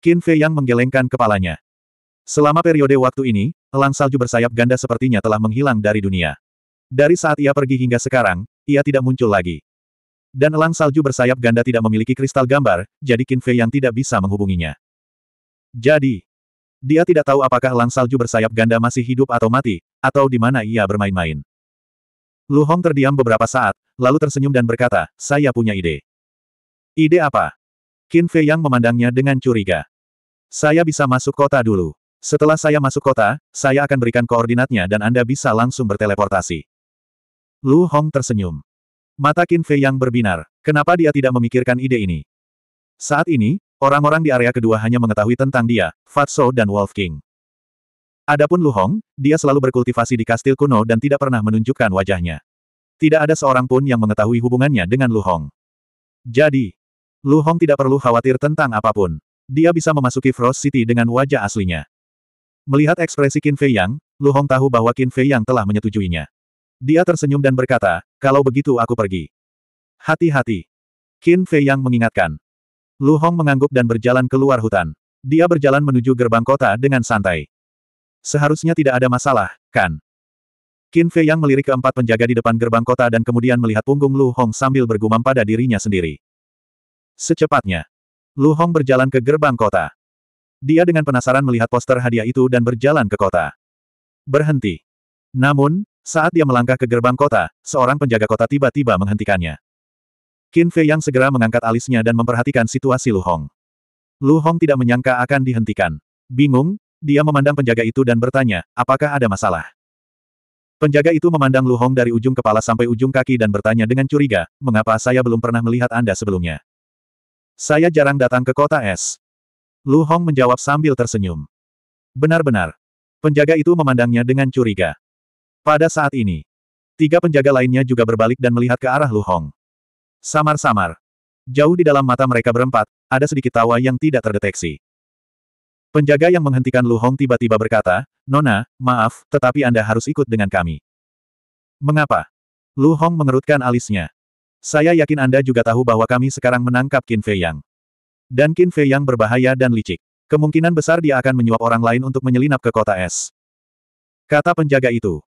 Qin Fei Yang menggelengkan kepalanya. Selama periode waktu ini, elang salju bersayap ganda sepertinya telah menghilang dari dunia. Dari saat ia pergi hingga sekarang, ia tidak muncul lagi. Dan elang salju bersayap ganda tidak memiliki kristal gambar, jadi Qin Fei yang tidak bisa menghubunginya. Jadi, dia tidak tahu apakah elang salju bersayap ganda masih hidup atau mati, atau di mana ia bermain-main. Lu Hong terdiam beberapa saat, lalu tersenyum dan berkata, saya punya ide. Ide apa? Qin Fei Yang memandangnya dengan curiga. Saya bisa masuk kota dulu. Setelah saya masuk kota, saya akan berikan koordinatnya dan Anda bisa langsung berteleportasi. Lu Hong tersenyum. Mata Qin Fei yang berbinar. Kenapa dia tidak memikirkan ide ini? Saat ini, orang-orang di area kedua hanya mengetahui tentang dia, Fatso dan Wolf King. Adapun Lu Hong, dia selalu berkultivasi di kastil kuno dan tidak pernah menunjukkan wajahnya. Tidak ada seorang pun yang mengetahui hubungannya dengan Lu Hong. Jadi, Lu Hong tidak perlu khawatir tentang apapun. Dia bisa memasuki Frost City dengan wajah aslinya. Melihat ekspresi Qin Fei Yang, Lu Hong tahu bahwa Qin Fei Yang telah menyetujuinya. Dia tersenyum dan berkata, kalau begitu aku pergi. Hati-hati. Qin Fei Yang mengingatkan. Lu Hong mengangguk dan berjalan keluar hutan. Dia berjalan menuju gerbang kota dengan santai. Seharusnya tidak ada masalah, kan? Qin Fei Yang melirik ke empat penjaga di depan gerbang kota dan kemudian melihat punggung Lu Hong sambil bergumam pada dirinya sendiri. Secepatnya, Lu Hong berjalan ke gerbang kota. Dia dengan penasaran melihat poster hadiah itu dan berjalan ke kota. Berhenti. Namun, saat dia melangkah ke gerbang kota, seorang penjaga kota tiba-tiba menghentikannya. Qin Fei yang segera mengangkat alisnya dan memperhatikan situasi Lu Hong. Lu Hong tidak menyangka akan dihentikan. Bingung, dia memandang penjaga itu dan bertanya, apakah ada masalah? Penjaga itu memandang Lu Hong dari ujung kepala sampai ujung kaki dan bertanya dengan curiga, mengapa saya belum pernah melihat Anda sebelumnya? Saya jarang datang ke kota es. Lu Hong menjawab sambil tersenyum. Benar-benar. Penjaga itu memandangnya dengan curiga. Pada saat ini, tiga penjaga lainnya juga berbalik dan melihat ke arah Lu Hong. Samar-samar. Jauh di dalam mata mereka berempat, ada sedikit tawa yang tidak terdeteksi. Penjaga yang menghentikan Lu Hong tiba-tiba berkata, Nona, maaf, tetapi Anda harus ikut dengan kami. Mengapa? Lu Hong mengerutkan alisnya. Saya yakin Anda juga tahu bahwa kami sekarang menangkap Qin Fei Yang. Dan Qin Fei yang berbahaya dan licik. Kemungkinan besar dia akan menyuap orang lain untuk menyelinap ke kota es. Kata penjaga itu.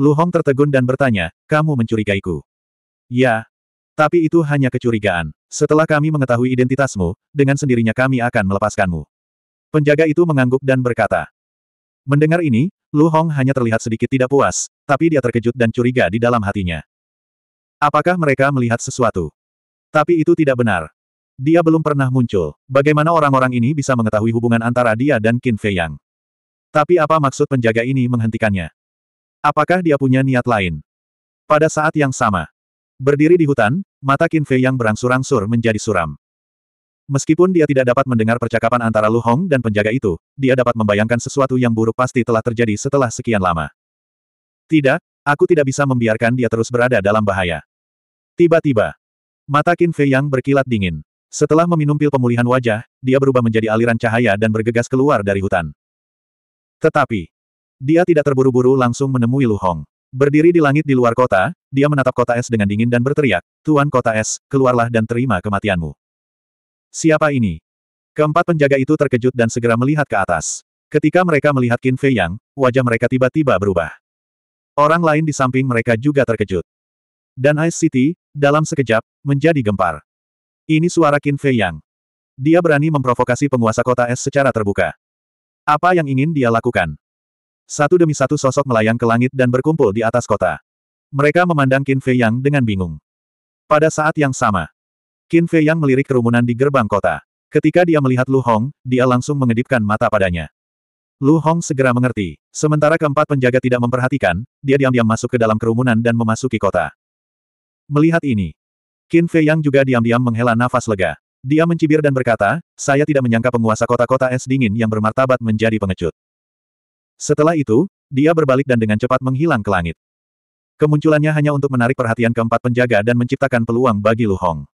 Lu Hong tertegun dan bertanya, kamu mencurigaiku. Ya. Tapi itu hanya kecurigaan. Setelah kami mengetahui identitasmu, dengan sendirinya kami akan melepaskanmu. Penjaga itu mengangguk dan berkata. Mendengar ini, Lu Hong hanya terlihat sedikit tidak puas, tapi dia terkejut dan curiga di dalam hatinya. Apakah mereka melihat sesuatu? Tapi itu tidak benar. Dia belum pernah muncul. Bagaimana orang-orang ini bisa mengetahui hubungan antara dia dan Qin Fei Yang? Tapi apa maksud penjaga ini menghentikannya? Apakah dia punya niat lain? Pada saat yang sama, berdiri di hutan, mata Qin Fei Yang berangsur-angsur menjadi suram. Meskipun dia tidak dapat mendengar percakapan antara Lu Hong dan penjaga itu, dia dapat membayangkan sesuatu yang buruk pasti telah terjadi setelah sekian lama. Tidak, aku tidak bisa membiarkan dia terus berada dalam bahaya. Tiba-tiba, mata Qin Fei Yang berkilat dingin. Setelah meminum pil pemulihan wajah, dia berubah menjadi aliran cahaya dan bergegas keluar dari hutan. Tetapi, dia tidak terburu-buru langsung menemui Lu Hong. Berdiri di langit di luar kota, dia menatap kota es dengan dingin dan berteriak, Tuan kota es, keluarlah dan terima kematianmu. Siapa ini? Keempat penjaga itu terkejut dan segera melihat ke atas. Ketika mereka melihat Qin Fei Yang, wajah mereka tiba-tiba berubah. Orang lain di samping mereka juga terkejut. Dan Ice City, dalam sekejap, menjadi gempar. Ini suara Qin Fei Yang. Dia berani memprovokasi penguasa kota es secara terbuka. Apa yang ingin dia lakukan? Satu demi satu sosok melayang ke langit dan berkumpul di atas kota. Mereka memandang Qin Fei Yang dengan bingung. Pada saat yang sama, Qin Fei Yang melirik kerumunan di gerbang kota. Ketika dia melihat Lu Hong, dia langsung mengedipkan mata padanya. Lu Hong segera mengerti. Sementara keempat penjaga tidak memperhatikan, dia diam-diam masuk ke dalam kerumunan dan memasuki kota. Melihat ini, Qin Fei Yang juga diam-diam menghela nafas lega. Dia mencibir dan berkata, saya tidak menyangka penguasa kota-kota es dingin yang bermartabat menjadi pengecut. Setelah itu, dia berbalik dan dengan cepat menghilang ke langit. Kemunculannya hanya untuk menarik perhatian keempat penjaga dan menciptakan peluang bagi Lu Hong.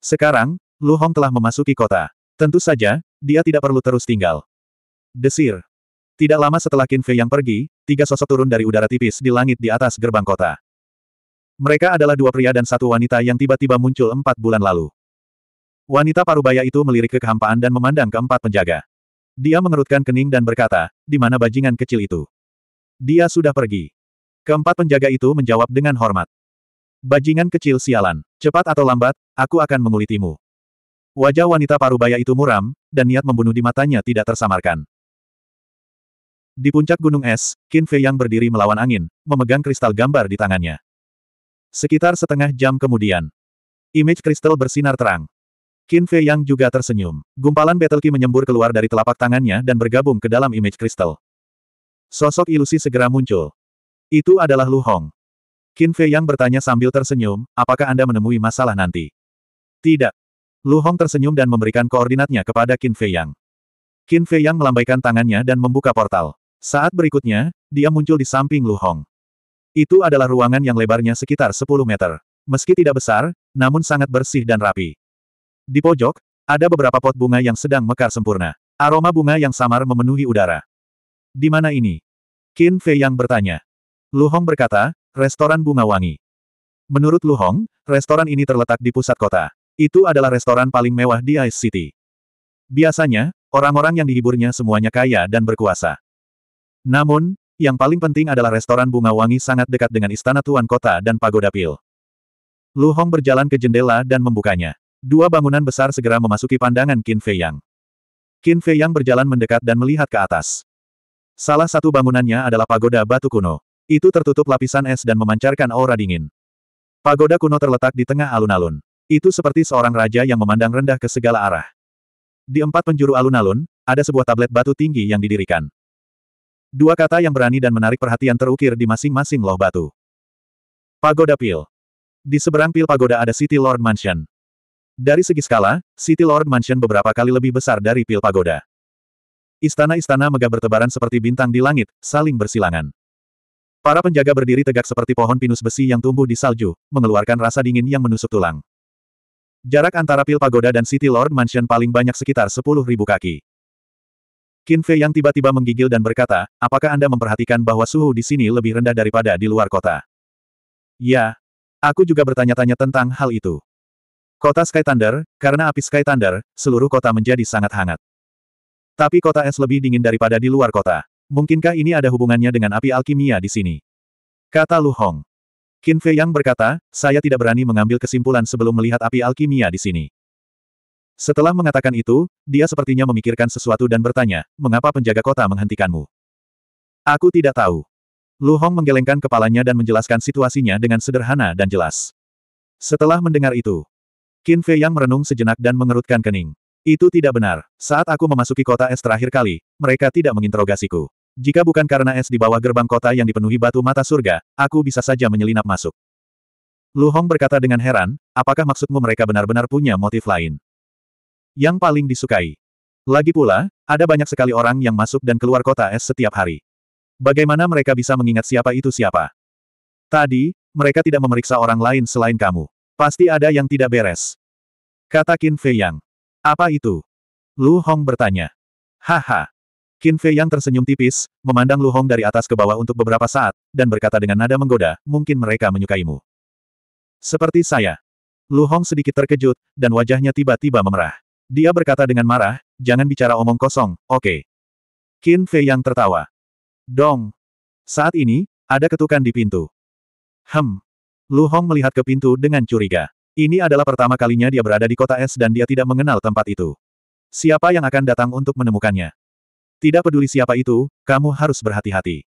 Sekarang, Lu Hong telah memasuki kota. Tentu saja, dia tidak perlu terus tinggal. Desir. Tidak lama setelah Qin Fei yang pergi, tiga sosok turun dari udara tipis di langit di atas gerbang kota. Mereka adalah dua pria dan satu wanita yang tiba-tiba muncul empat bulan lalu. Wanita parubaya itu melirik ke kehampaan dan memandang keempat penjaga. Dia mengerutkan kening dan berkata, di mana bajingan kecil itu? Dia sudah pergi. Keempat penjaga itu menjawab dengan hormat. Bajingan kecil sialan, cepat atau lambat, aku akan mengulitimu. Wajah wanita parubaya itu muram, dan niat membunuh di matanya tidak tersamarkan. Di puncak gunung es, Qin Fei yang berdiri melawan angin, memegang kristal gambar di tangannya. Sekitar setengah jam kemudian, image kristal bersinar terang. Qin Fei Yang juga tersenyum. Gumpalan Battle Qi menyembur keluar dari telapak tangannya dan bergabung ke dalam image kristal. Sosok ilusi segera muncul. Itu adalah Lu Hong. Qin Fei Yang bertanya sambil tersenyum, apakah Anda menemui masalah nanti? Tidak. Lu Hong tersenyum dan memberikan koordinatnya kepada Qin Fei Yang. Qin Fei Yang melambaikan tangannya dan membuka portal. Saat berikutnya, dia muncul di samping Lu Hong. Itu adalah ruangan yang lebarnya sekitar 10 meter. Meski tidak besar, namun sangat bersih dan rapi. Di pojok, ada beberapa pot bunga yang sedang mekar sempurna. Aroma bunga yang samar memenuhi udara. Di mana ini? Qin Fei yang bertanya. Lu Hong berkata, restoran bunga wangi. Menurut Lu Hong, restoran ini terletak di pusat kota. Itu adalah restoran paling mewah di Ice City. Biasanya, orang-orang yang dihiburnya semuanya kaya dan berkuasa. Namun, yang paling penting adalah restoran bunga wangi sangat dekat dengan istana tuan kota dan pagoda pil. Lu Hong berjalan ke jendela dan membukanya. Dua bangunan besar segera memasuki pandangan Qin Fei Yang. Qin Fei Yang berjalan mendekat dan melihat ke atas. Salah satu bangunannya adalah pagoda batu kuno. Itu tertutup lapisan es dan memancarkan aura dingin. Pagoda kuno terletak di tengah alun-alun. Itu seperti seorang raja yang memandang rendah ke segala arah. Di empat penjuru alun-alun, ada sebuah tablet batu tinggi yang didirikan. Dua kata yang berani dan menarik perhatian terukir di masing-masing loh batu. Pagoda Pil. Di seberang pil pagoda ada City Lord Mansion. Dari segi skala, City Lord Mansion beberapa kali lebih besar dari pil pagoda. Istana-istana megah bertebaran seperti bintang di langit, saling bersilangan. Para penjaga berdiri tegak seperti pohon pinus besi yang tumbuh di salju, mengeluarkan rasa dingin yang menusuk tulang. Jarak antara pil pagoda dan City Lord Mansion paling banyak sekitar 10.000 kaki. Qin Fei yang tiba-tiba menggigil dan berkata, apakah Anda memperhatikan bahwa suhu di sini lebih rendah daripada di luar kota? Ya. Aku juga bertanya-tanya tentang hal itu. Kota Sky Thunder, karena api Sky Thunder, seluruh kota menjadi sangat hangat. Tapi kota es lebih dingin daripada di luar kota. Mungkinkah ini ada hubungannya dengan api alkimia di sini? Kata Lu Hong. Qin Fei Yang berkata, saya tidak berani mengambil kesimpulan sebelum melihat api alkimia di sini. Setelah mengatakan itu, dia sepertinya memikirkan sesuatu dan bertanya, mengapa penjaga kota menghentikanmu? Aku tidak tahu. Lu Hong menggelengkan kepalanya dan menjelaskan situasinya dengan sederhana dan jelas. Setelah mendengar itu, Qin Fei yang merenung sejenak dan mengerutkan kening. Itu tidak benar. Saat aku memasuki kota es terakhir kali, mereka tidak menginterogasiku. Jika bukan karena es di bawah gerbang kota yang dipenuhi batu mata surga, aku bisa saja menyelinap masuk. Lu Hong berkata dengan heran, apakah maksudmu mereka benar-benar punya motif lain? Yang paling disukai. Lagi pula, ada banyak sekali orang yang masuk dan keluar kota es setiap hari. Bagaimana mereka bisa mengingat siapa itu siapa? Tadi, mereka tidak memeriksa orang lain selain kamu. Pasti ada yang tidak beres. Kata Qin Fei Yang. Apa itu? Lu Hong bertanya. Haha. Qin Fei Yang tersenyum tipis, memandang Lu Hong dari atas ke bawah untuk beberapa saat, dan berkata dengan nada menggoda, mungkin mereka menyukaimu. Seperti saya. Lu Hong sedikit terkejut, dan wajahnya tiba-tiba memerah. Dia berkata dengan marah, jangan bicara omong kosong, oke. Okay. Qin Fei yang tertawa. Dong. Saat ini, ada ketukan di pintu. Hem. Lu Hong melihat ke pintu dengan curiga. Ini adalah pertama kalinya dia berada di kota es dan dia tidak mengenal tempat itu. Siapa yang akan datang untuk menemukannya? Tidak peduli siapa itu, kamu harus berhati-hati.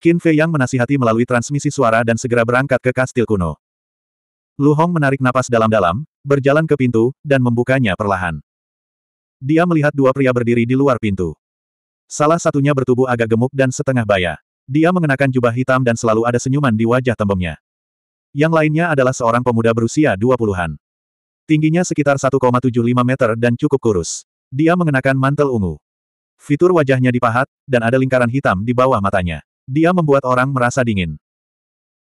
Qin Fei yang menasihati melalui transmisi suara dan segera berangkat ke kastil kuno. Lu Hong menarik napas dalam-dalam, berjalan ke pintu, dan membukanya perlahan. Dia melihat dua pria berdiri di luar pintu. Salah satunya bertubuh agak gemuk dan setengah baya. Dia mengenakan jubah hitam dan selalu ada senyuman di wajah tembemnya. Yang lainnya adalah seorang pemuda berusia 20-an. Tingginya sekitar 1,75 meter dan cukup kurus. Dia mengenakan mantel ungu. Fitur wajahnya dipahat, dan ada lingkaran hitam di bawah matanya. Dia membuat orang merasa dingin.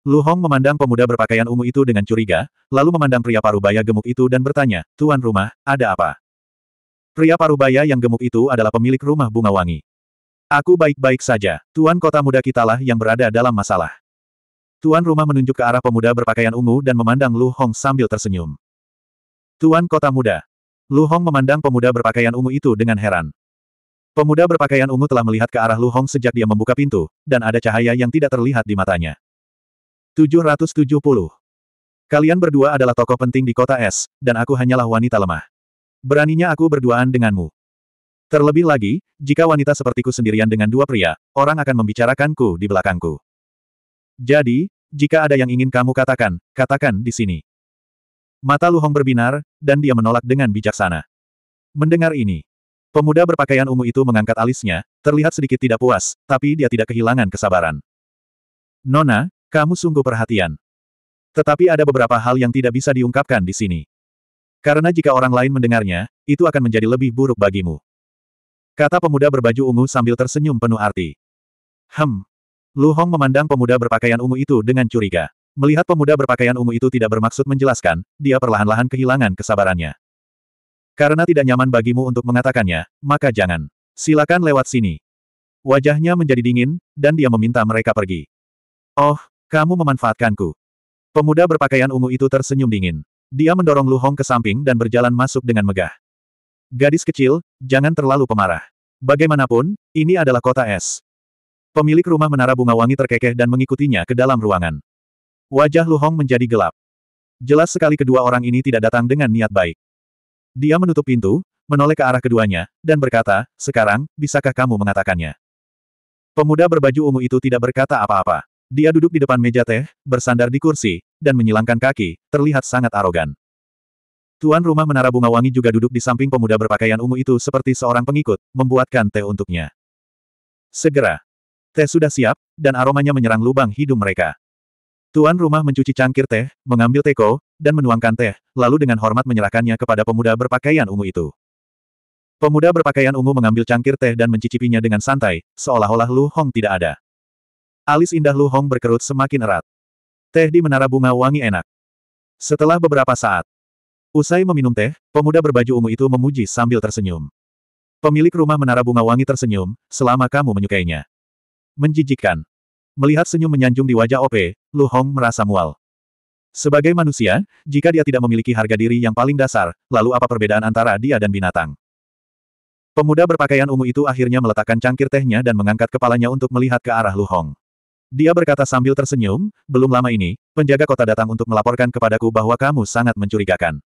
Lu Hong memandang pemuda berpakaian ungu itu dengan curiga, lalu memandang pria parubaya gemuk itu dan bertanya, Tuan rumah, ada apa? Pria parubaya yang gemuk itu adalah pemilik rumah bunga wangi. Aku baik-baik saja, Tuan kota muda kitalah yang berada dalam masalah. Tuan rumah menunjuk ke arah pemuda berpakaian ungu dan memandang Lu Hong sambil tersenyum. Tuan kota muda. Lu Hong memandang pemuda berpakaian ungu itu dengan heran. Pemuda berpakaian ungu telah melihat ke arah Lu Hong sejak dia membuka pintu, dan ada cahaya yang tidak terlihat di matanya. 770. Kalian berdua adalah tokoh penting di kota es, dan aku hanyalah wanita lemah. Beraninya aku berduaan denganmu. Terlebih lagi, jika wanita sepertiku sendirian dengan dua pria, orang akan membicarakanku di belakangku. Jadi, jika ada yang ingin kamu katakan, katakan di sini. Mata Luhong berbinar, dan dia menolak dengan bijaksana. Mendengar ini, pemuda berpakaian ungu itu mengangkat alisnya, terlihat sedikit tidak puas, tapi dia tidak kehilangan kesabaran. Nona, kamu sungguh perhatian. Tetapi ada beberapa hal yang tidak bisa diungkapkan di sini. Karena jika orang lain mendengarnya, itu akan menjadi lebih buruk bagimu. Kata pemuda berbaju ungu sambil tersenyum penuh arti. Hem. Lu Hong memandang pemuda berpakaian ungu itu dengan curiga. Melihat pemuda berpakaian ungu itu tidak bermaksud menjelaskan, dia perlahan-lahan kehilangan kesabarannya. Karena tidak nyaman bagimu untuk mengatakannya, maka jangan. Silakan lewat sini. Wajahnya menjadi dingin, dan dia meminta mereka pergi. Oh, kamu memanfaatkanku. Pemuda berpakaian ungu itu tersenyum dingin. Dia mendorong Lu Hong ke samping dan berjalan masuk dengan megah. Gadis kecil, jangan terlalu pemarah. Bagaimanapun, ini adalah kota es. Pemilik rumah menara bunga wangi terkekeh dan mengikutinya ke dalam ruangan. Wajah Lu Hong menjadi gelap. Jelas sekali kedua orang ini tidak datang dengan niat baik. Dia menutup pintu, menoleh ke arah keduanya, dan berkata, sekarang, bisakah kamu mengatakannya? Pemuda berbaju ungu itu tidak berkata apa-apa. Dia duduk di depan meja teh, bersandar di kursi, dan menyilangkan kaki, terlihat sangat arogan. Tuan rumah menara bunga wangi juga duduk di samping pemuda berpakaian ungu itu seperti seorang pengikut, membuatkan teh untuknya. Segera. Teh sudah siap, dan aromanya menyerang lubang hidung mereka. Tuan rumah mencuci cangkir teh, mengambil teko, dan menuangkan teh, lalu dengan hormat menyerahkannya kepada pemuda berpakaian ungu itu. Pemuda berpakaian ungu mengambil cangkir teh dan mencicipinya dengan santai, seolah-olah Lu Hong tidak ada. Alis indah Lu Hong berkerut semakin erat. Teh di menara bunga wangi enak. Setelah beberapa saat, usai meminum teh, pemuda berbaju ungu itu memuji sambil tersenyum. Pemilik rumah menara bunga wangi tersenyum, selama kamu menyukainya. Menjijikan. Melihat senyum menyanjung di wajah OP, Lu Hong merasa mual. Sebagai manusia, jika dia tidak memiliki harga diri yang paling dasar, lalu apa perbedaan antara dia dan binatang? Pemuda berpakaian ungu itu akhirnya meletakkan cangkir tehnya dan mengangkat kepalanya untuk melihat ke arah Lu Hong. Dia berkata sambil tersenyum, belum lama ini, penjaga kota datang untuk melaporkan kepadaku bahwa kamu sangat mencurigakan.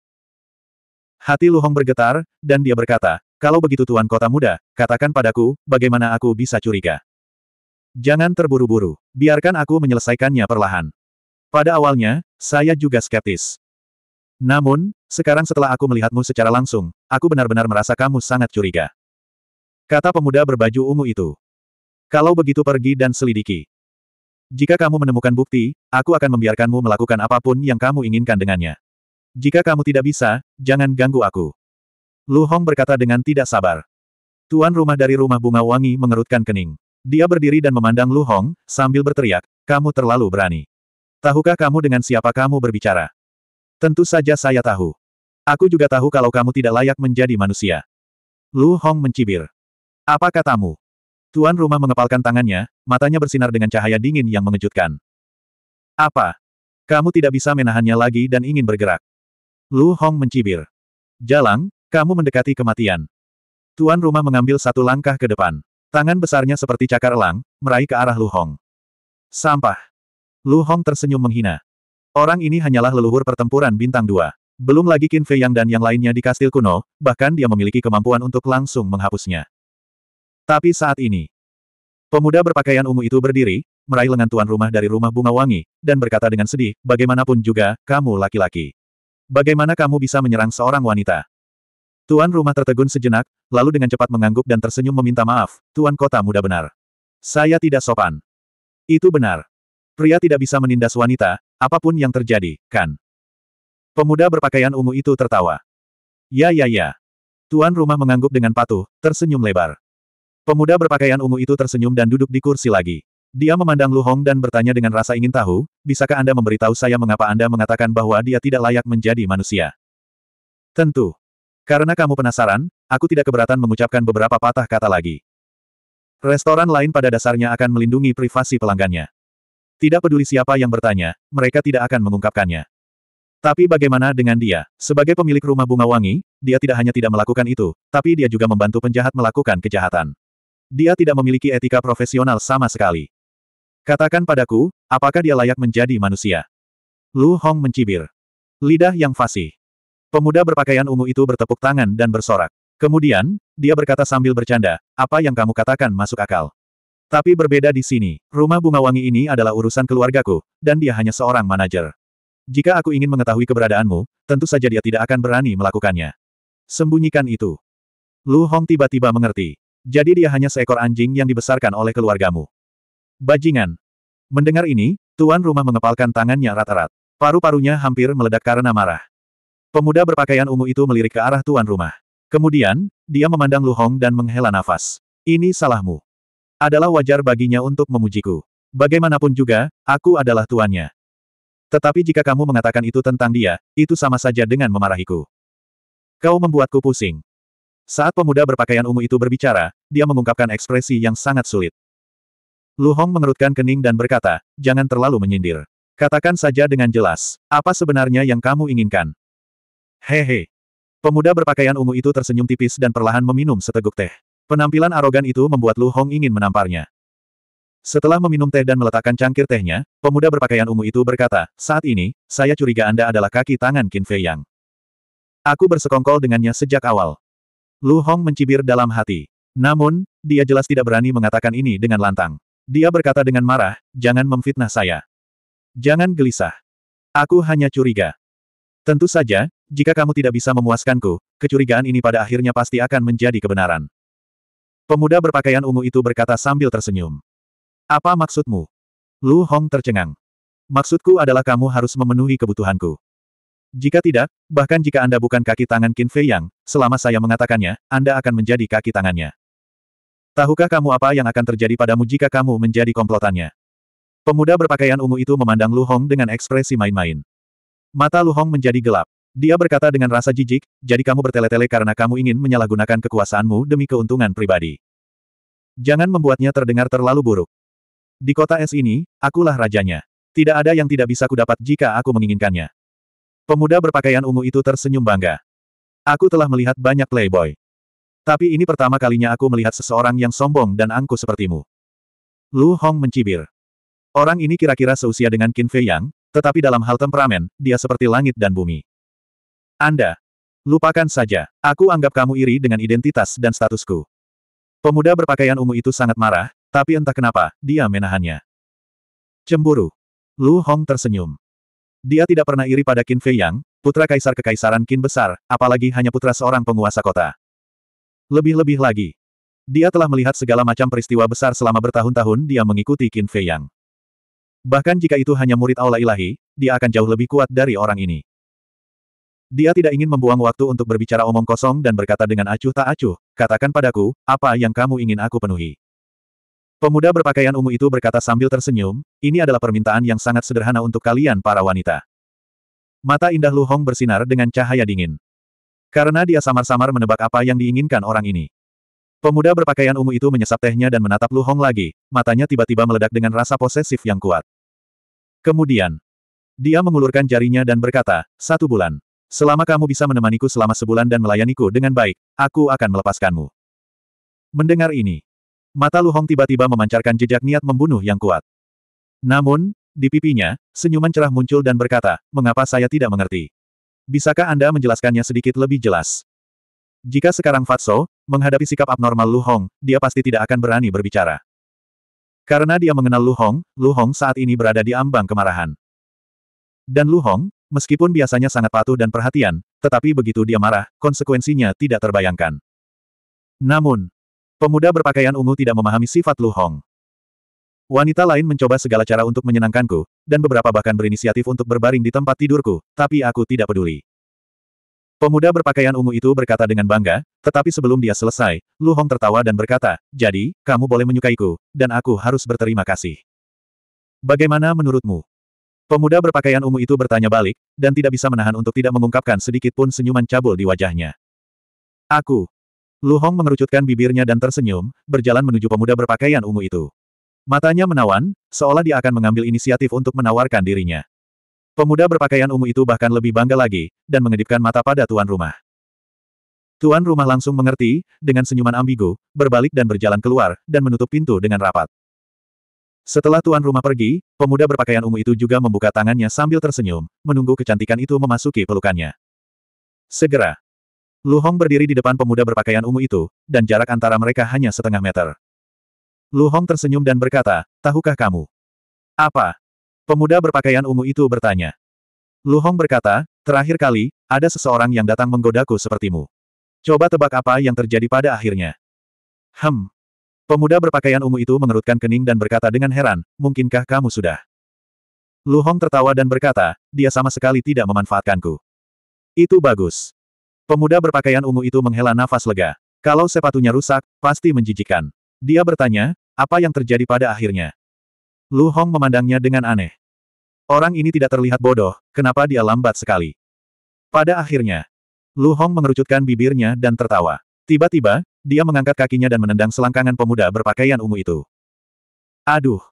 Hati Luhong bergetar, dan dia berkata, kalau begitu Tuan Kota Muda, katakan padaku, bagaimana aku bisa curiga. Jangan terburu-buru, biarkan aku menyelesaikannya perlahan. Pada awalnya, saya juga skeptis. Namun, sekarang setelah aku melihatmu secara langsung, aku benar-benar merasa kamu sangat curiga. Kata pemuda berbaju ungu itu. Kalau begitu pergi dan selidiki. Jika kamu menemukan bukti, aku akan membiarkanmu melakukan apapun yang kamu inginkan dengannya. Jika kamu tidak bisa, jangan ganggu aku. Lu Hong berkata dengan tidak sabar. Tuan rumah dari rumah bunga wangi mengerutkan kening. Dia berdiri dan memandang Lu Hong, sambil berteriak, kamu terlalu berani. Tahukah kamu dengan siapa kamu berbicara? Tentu saja saya tahu. Aku juga tahu kalau kamu tidak layak menjadi manusia. Lu Hong mencibir. Apa katamu? Tuan rumah mengepalkan tangannya, matanya bersinar dengan cahaya dingin yang mengejutkan. Apa? Kamu tidak bisa menahannya lagi dan ingin bergerak. Lu Hong mencibir. Jalang, kamu mendekati kematian. Tuan rumah mengambil satu langkah ke depan. Tangan besarnya seperti cakar elang, meraih ke arah Lu Hong. Sampah. Lu Hong tersenyum menghina. Orang ini hanyalah leluhur pertempuran bintang dua. Belum lagi Qin Fei Yang dan yang lainnya di kastil kuno, bahkan dia memiliki kemampuan untuk langsung menghapusnya. Tapi saat ini, pemuda berpakaian ungu itu berdiri, meraih lengan tuan rumah dari rumah bunga wangi, dan berkata dengan sedih, bagaimanapun juga, kamu laki-laki. Bagaimana kamu bisa menyerang seorang wanita? Tuan rumah tertegun sejenak, lalu dengan cepat mengangguk dan tersenyum meminta maaf, Tuan kota muda benar. Saya tidak sopan. Itu benar. Pria tidak bisa menindas wanita, apapun yang terjadi, kan? Pemuda berpakaian ungu itu tertawa. Ya ya ya. Tuan rumah mengangguk dengan patuh, tersenyum lebar. Pemuda berpakaian ungu itu tersenyum dan duduk di kursi lagi. Dia memandang Lu Hong dan bertanya dengan rasa ingin tahu, bisakah Anda memberitahu saya mengapa Anda mengatakan bahwa dia tidak layak menjadi manusia? Tentu. Karena kamu penasaran, aku tidak keberatan mengucapkan beberapa patah kata lagi. Restoran lain pada dasarnya akan melindungi privasi pelanggannya. Tidak peduli siapa yang bertanya, mereka tidak akan mengungkapkannya. Tapi bagaimana dengan dia? Sebagai pemilik rumah bunga wangi, dia tidak hanya tidak melakukan itu, tapi dia juga membantu penjahat melakukan kejahatan. Dia tidak memiliki etika profesional sama sekali. Katakan padaku, apakah dia layak menjadi manusia? Lu Hong mencibir. Lidah yang fasih. Pemuda berpakaian ungu itu bertepuk tangan dan bersorak. Kemudian, dia berkata sambil bercanda, apa yang kamu katakan masuk akal. Tapi berbeda di sini, rumah bunga wangi ini adalah urusan keluargaku, dan dia hanya seorang manajer. Jika aku ingin mengetahui keberadaanmu, tentu saja dia tidak akan berani melakukannya. Sembunyikan itu. Lu Hong tiba-tiba mengerti. Jadi dia hanya seekor anjing yang dibesarkan oleh keluargamu. Bajingan. Mendengar ini, tuan rumah mengepalkan tangannya rata rata Paru-parunya hampir meledak karena marah. Pemuda berpakaian ungu itu melirik ke arah tuan rumah. Kemudian, dia memandang Lu Hong dan menghela nafas. Ini salahmu. Adalah wajar baginya untuk memujiku. Bagaimanapun juga, aku adalah tuannya. Tetapi jika kamu mengatakan itu tentang dia, itu sama saja dengan memarahiku. Kau membuatku pusing. Saat pemuda berpakaian ungu itu berbicara, dia mengungkapkan ekspresi yang sangat sulit. Lu Hong mengerutkan kening dan berkata, jangan terlalu menyindir. Katakan saja dengan jelas, apa sebenarnya yang kamu inginkan? Hehe. Pemuda berpakaian ungu itu tersenyum tipis dan perlahan meminum seteguk teh. Penampilan arogan itu membuat Lu Hong ingin menamparnya. Setelah meminum teh dan meletakkan cangkir tehnya, pemuda berpakaian ungu itu berkata, saat ini, saya curiga Anda adalah kaki tangan Qin Fei Yang. Aku bersekongkol dengannya sejak awal. Lu Hong mencibir dalam hati. Namun, dia jelas tidak berani mengatakan ini dengan lantang. Dia berkata dengan marah, jangan memfitnah saya. Jangan gelisah. Aku hanya curiga. Tentu saja, jika kamu tidak bisa memuaskanku, kecurigaan ini pada akhirnya pasti akan menjadi kebenaran. Pemuda berpakaian ungu itu berkata sambil tersenyum. Apa maksudmu? Lu Hong tercengang. Maksudku adalah kamu harus memenuhi kebutuhanku. Jika tidak, bahkan jika Anda bukan kaki tangan Qin Fei Yang, selama saya mengatakannya, Anda akan menjadi kaki tangannya. Tahukah kamu apa yang akan terjadi padamu jika kamu menjadi komplotannya? Pemuda berpakaian ungu itu memandang Lu Hong dengan ekspresi main-main. Mata Lu Hong menjadi gelap. Dia berkata dengan rasa jijik, jadi kamu bertele-tele karena kamu ingin menyalahgunakan kekuasaanmu demi keuntungan pribadi. Jangan membuatnya terdengar terlalu buruk. Di kota es ini, akulah rajanya. Tidak ada yang tidak bisa kudapat jika aku menginginkannya. Pemuda berpakaian ungu itu tersenyum bangga. Aku telah melihat banyak playboy. Tapi ini pertama kalinya aku melihat seseorang yang sombong dan angkuh sepertimu. Lu Hong mencibir. Orang ini kira-kira seusia dengan Qin Fei Yang, tetapi dalam hal temperamen, dia seperti langit dan bumi. Anda. Lupakan saja, aku anggap kamu iri dengan identitas dan statusku. Pemuda berpakaian ungu itu sangat marah, tapi entah kenapa, dia menahannya. Cemburu. Lu Hong tersenyum. Dia tidak pernah iri pada Qin Fei Yang, putra kaisar kekaisaran Qin besar, apalagi hanya putra seorang penguasa kota. Lebih-lebih lagi. Dia telah melihat segala macam peristiwa besar selama bertahun-tahun dia mengikuti Qin Fei Yang. Bahkan jika itu hanya murid aula ilahi, dia akan jauh lebih kuat dari orang ini. Dia tidak ingin membuang waktu untuk berbicara omong kosong dan berkata dengan acuh tak acuh, katakan padaku, apa yang kamu ingin aku penuhi. Pemuda berpakaian ungu itu berkata sambil tersenyum, ini adalah permintaan yang sangat sederhana untuk kalian para wanita. Mata indah Lu Hong bersinar dengan cahaya dingin. Karena dia samar-samar menebak apa yang diinginkan orang ini. Pemuda berpakaian ungu itu menyesap tehnya dan menatap Lu Hong lagi, matanya tiba-tiba meledak dengan rasa posesif yang kuat. Kemudian, dia mengulurkan jarinya dan berkata, satu bulan. Selama kamu bisa menemaniku selama sebulan dan melayaniku dengan baik, aku akan melepaskanmu. Mendengar ini, Mata Lu Hong tiba-tiba memancarkan jejak niat membunuh yang kuat. Namun, di pipinya, senyuman cerah muncul dan berkata, mengapa saya tidak mengerti? Bisakah Anda menjelaskannya sedikit lebih jelas? Jika sekarang Fatso, menghadapi sikap abnormal Lu Hong, dia pasti tidak akan berani berbicara. Karena dia mengenal Lu Hong, Lu Hong saat ini berada di ambang kemarahan. Dan Lu Hong, meskipun biasanya sangat patuh dan perhatian, tetapi begitu dia marah, konsekuensinya tidak terbayangkan. Namun, Pemuda berpakaian ungu tidak memahami sifat Lu Hong. Wanita lain mencoba segala cara untuk menyenangkanku, dan beberapa bahkan berinisiatif untuk berbaring di tempat tidurku, tapi aku tidak peduli. Pemuda berpakaian ungu itu berkata dengan bangga, tetapi sebelum dia selesai, Lu Hong tertawa dan berkata, jadi, kamu boleh menyukaiku, dan aku harus berterima kasih. Bagaimana menurutmu? Pemuda berpakaian ungu itu bertanya balik, dan tidak bisa menahan untuk tidak mengungkapkan sedikit pun senyuman cabul di wajahnya. Aku, Lu Hong mengerucutkan bibirnya dan tersenyum, berjalan menuju pemuda berpakaian ungu itu. Matanya menawan, seolah dia akan mengambil inisiatif untuk menawarkan dirinya. Pemuda berpakaian ungu itu bahkan lebih bangga lagi, dan mengedipkan mata pada tuan rumah. Tuan rumah langsung mengerti, dengan senyuman ambigu, berbalik dan berjalan keluar, dan menutup pintu dengan rapat. Setelah tuan rumah pergi, pemuda berpakaian ungu itu juga membuka tangannya sambil tersenyum, menunggu kecantikan itu memasuki pelukannya. Segera, Lu Hong berdiri di depan pemuda berpakaian ungu itu, dan jarak antara mereka hanya setengah meter. Lu Hong tersenyum dan berkata, tahukah kamu? Apa? Pemuda berpakaian ungu itu bertanya. Lu Hong berkata, terakhir kali, ada seseorang yang datang menggodaku sepertimu. Coba tebak apa yang terjadi pada akhirnya. Hem. Pemuda berpakaian ungu itu mengerutkan kening dan berkata dengan heran, mungkinkah kamu sudah? Lu Hong tertawa dan berkata, dia sama sekali tidak memanfaatkanku. Itu bagus. Pemuda berpakaian ungu itu menghela nafas lega. Kalau sepatunya rusak, pasti menjijikan. Dia bertanya, apa yang terjadi pada akhirnya? Lu Hong memandangnya dengan aneh. Orang ini tidak terlihat bodoh, kenapa dia lambat sekali? Pada akhirnya, Lu Hong mengerucutkan bibirnya dan tertawa. Tiba-tiba, dia mengangkat kakinya dan menendang selangkangan pemuda berpakaian ungu itu. Aduh!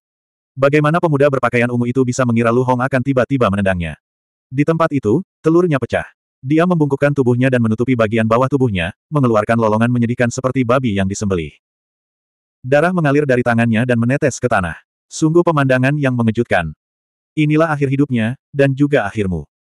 Bagaimana pemuda berpakaian ungu itu bisa mengira Lu Hong akan tiba-tiba menendangnya? Di tempat itu, telurnya pecah. Dia membungkukkan tubuhnya dan menutupi bagian bawah tubuhnya, mengeluarkan lolongan menyedihkan seperti babi yang disembelih. Darah mengalir dari tangannya dan menetes ke tanah. Sungguh pemandangan yang mengejutkan. Inilah akhir hidupnya, dan juga akhirmu.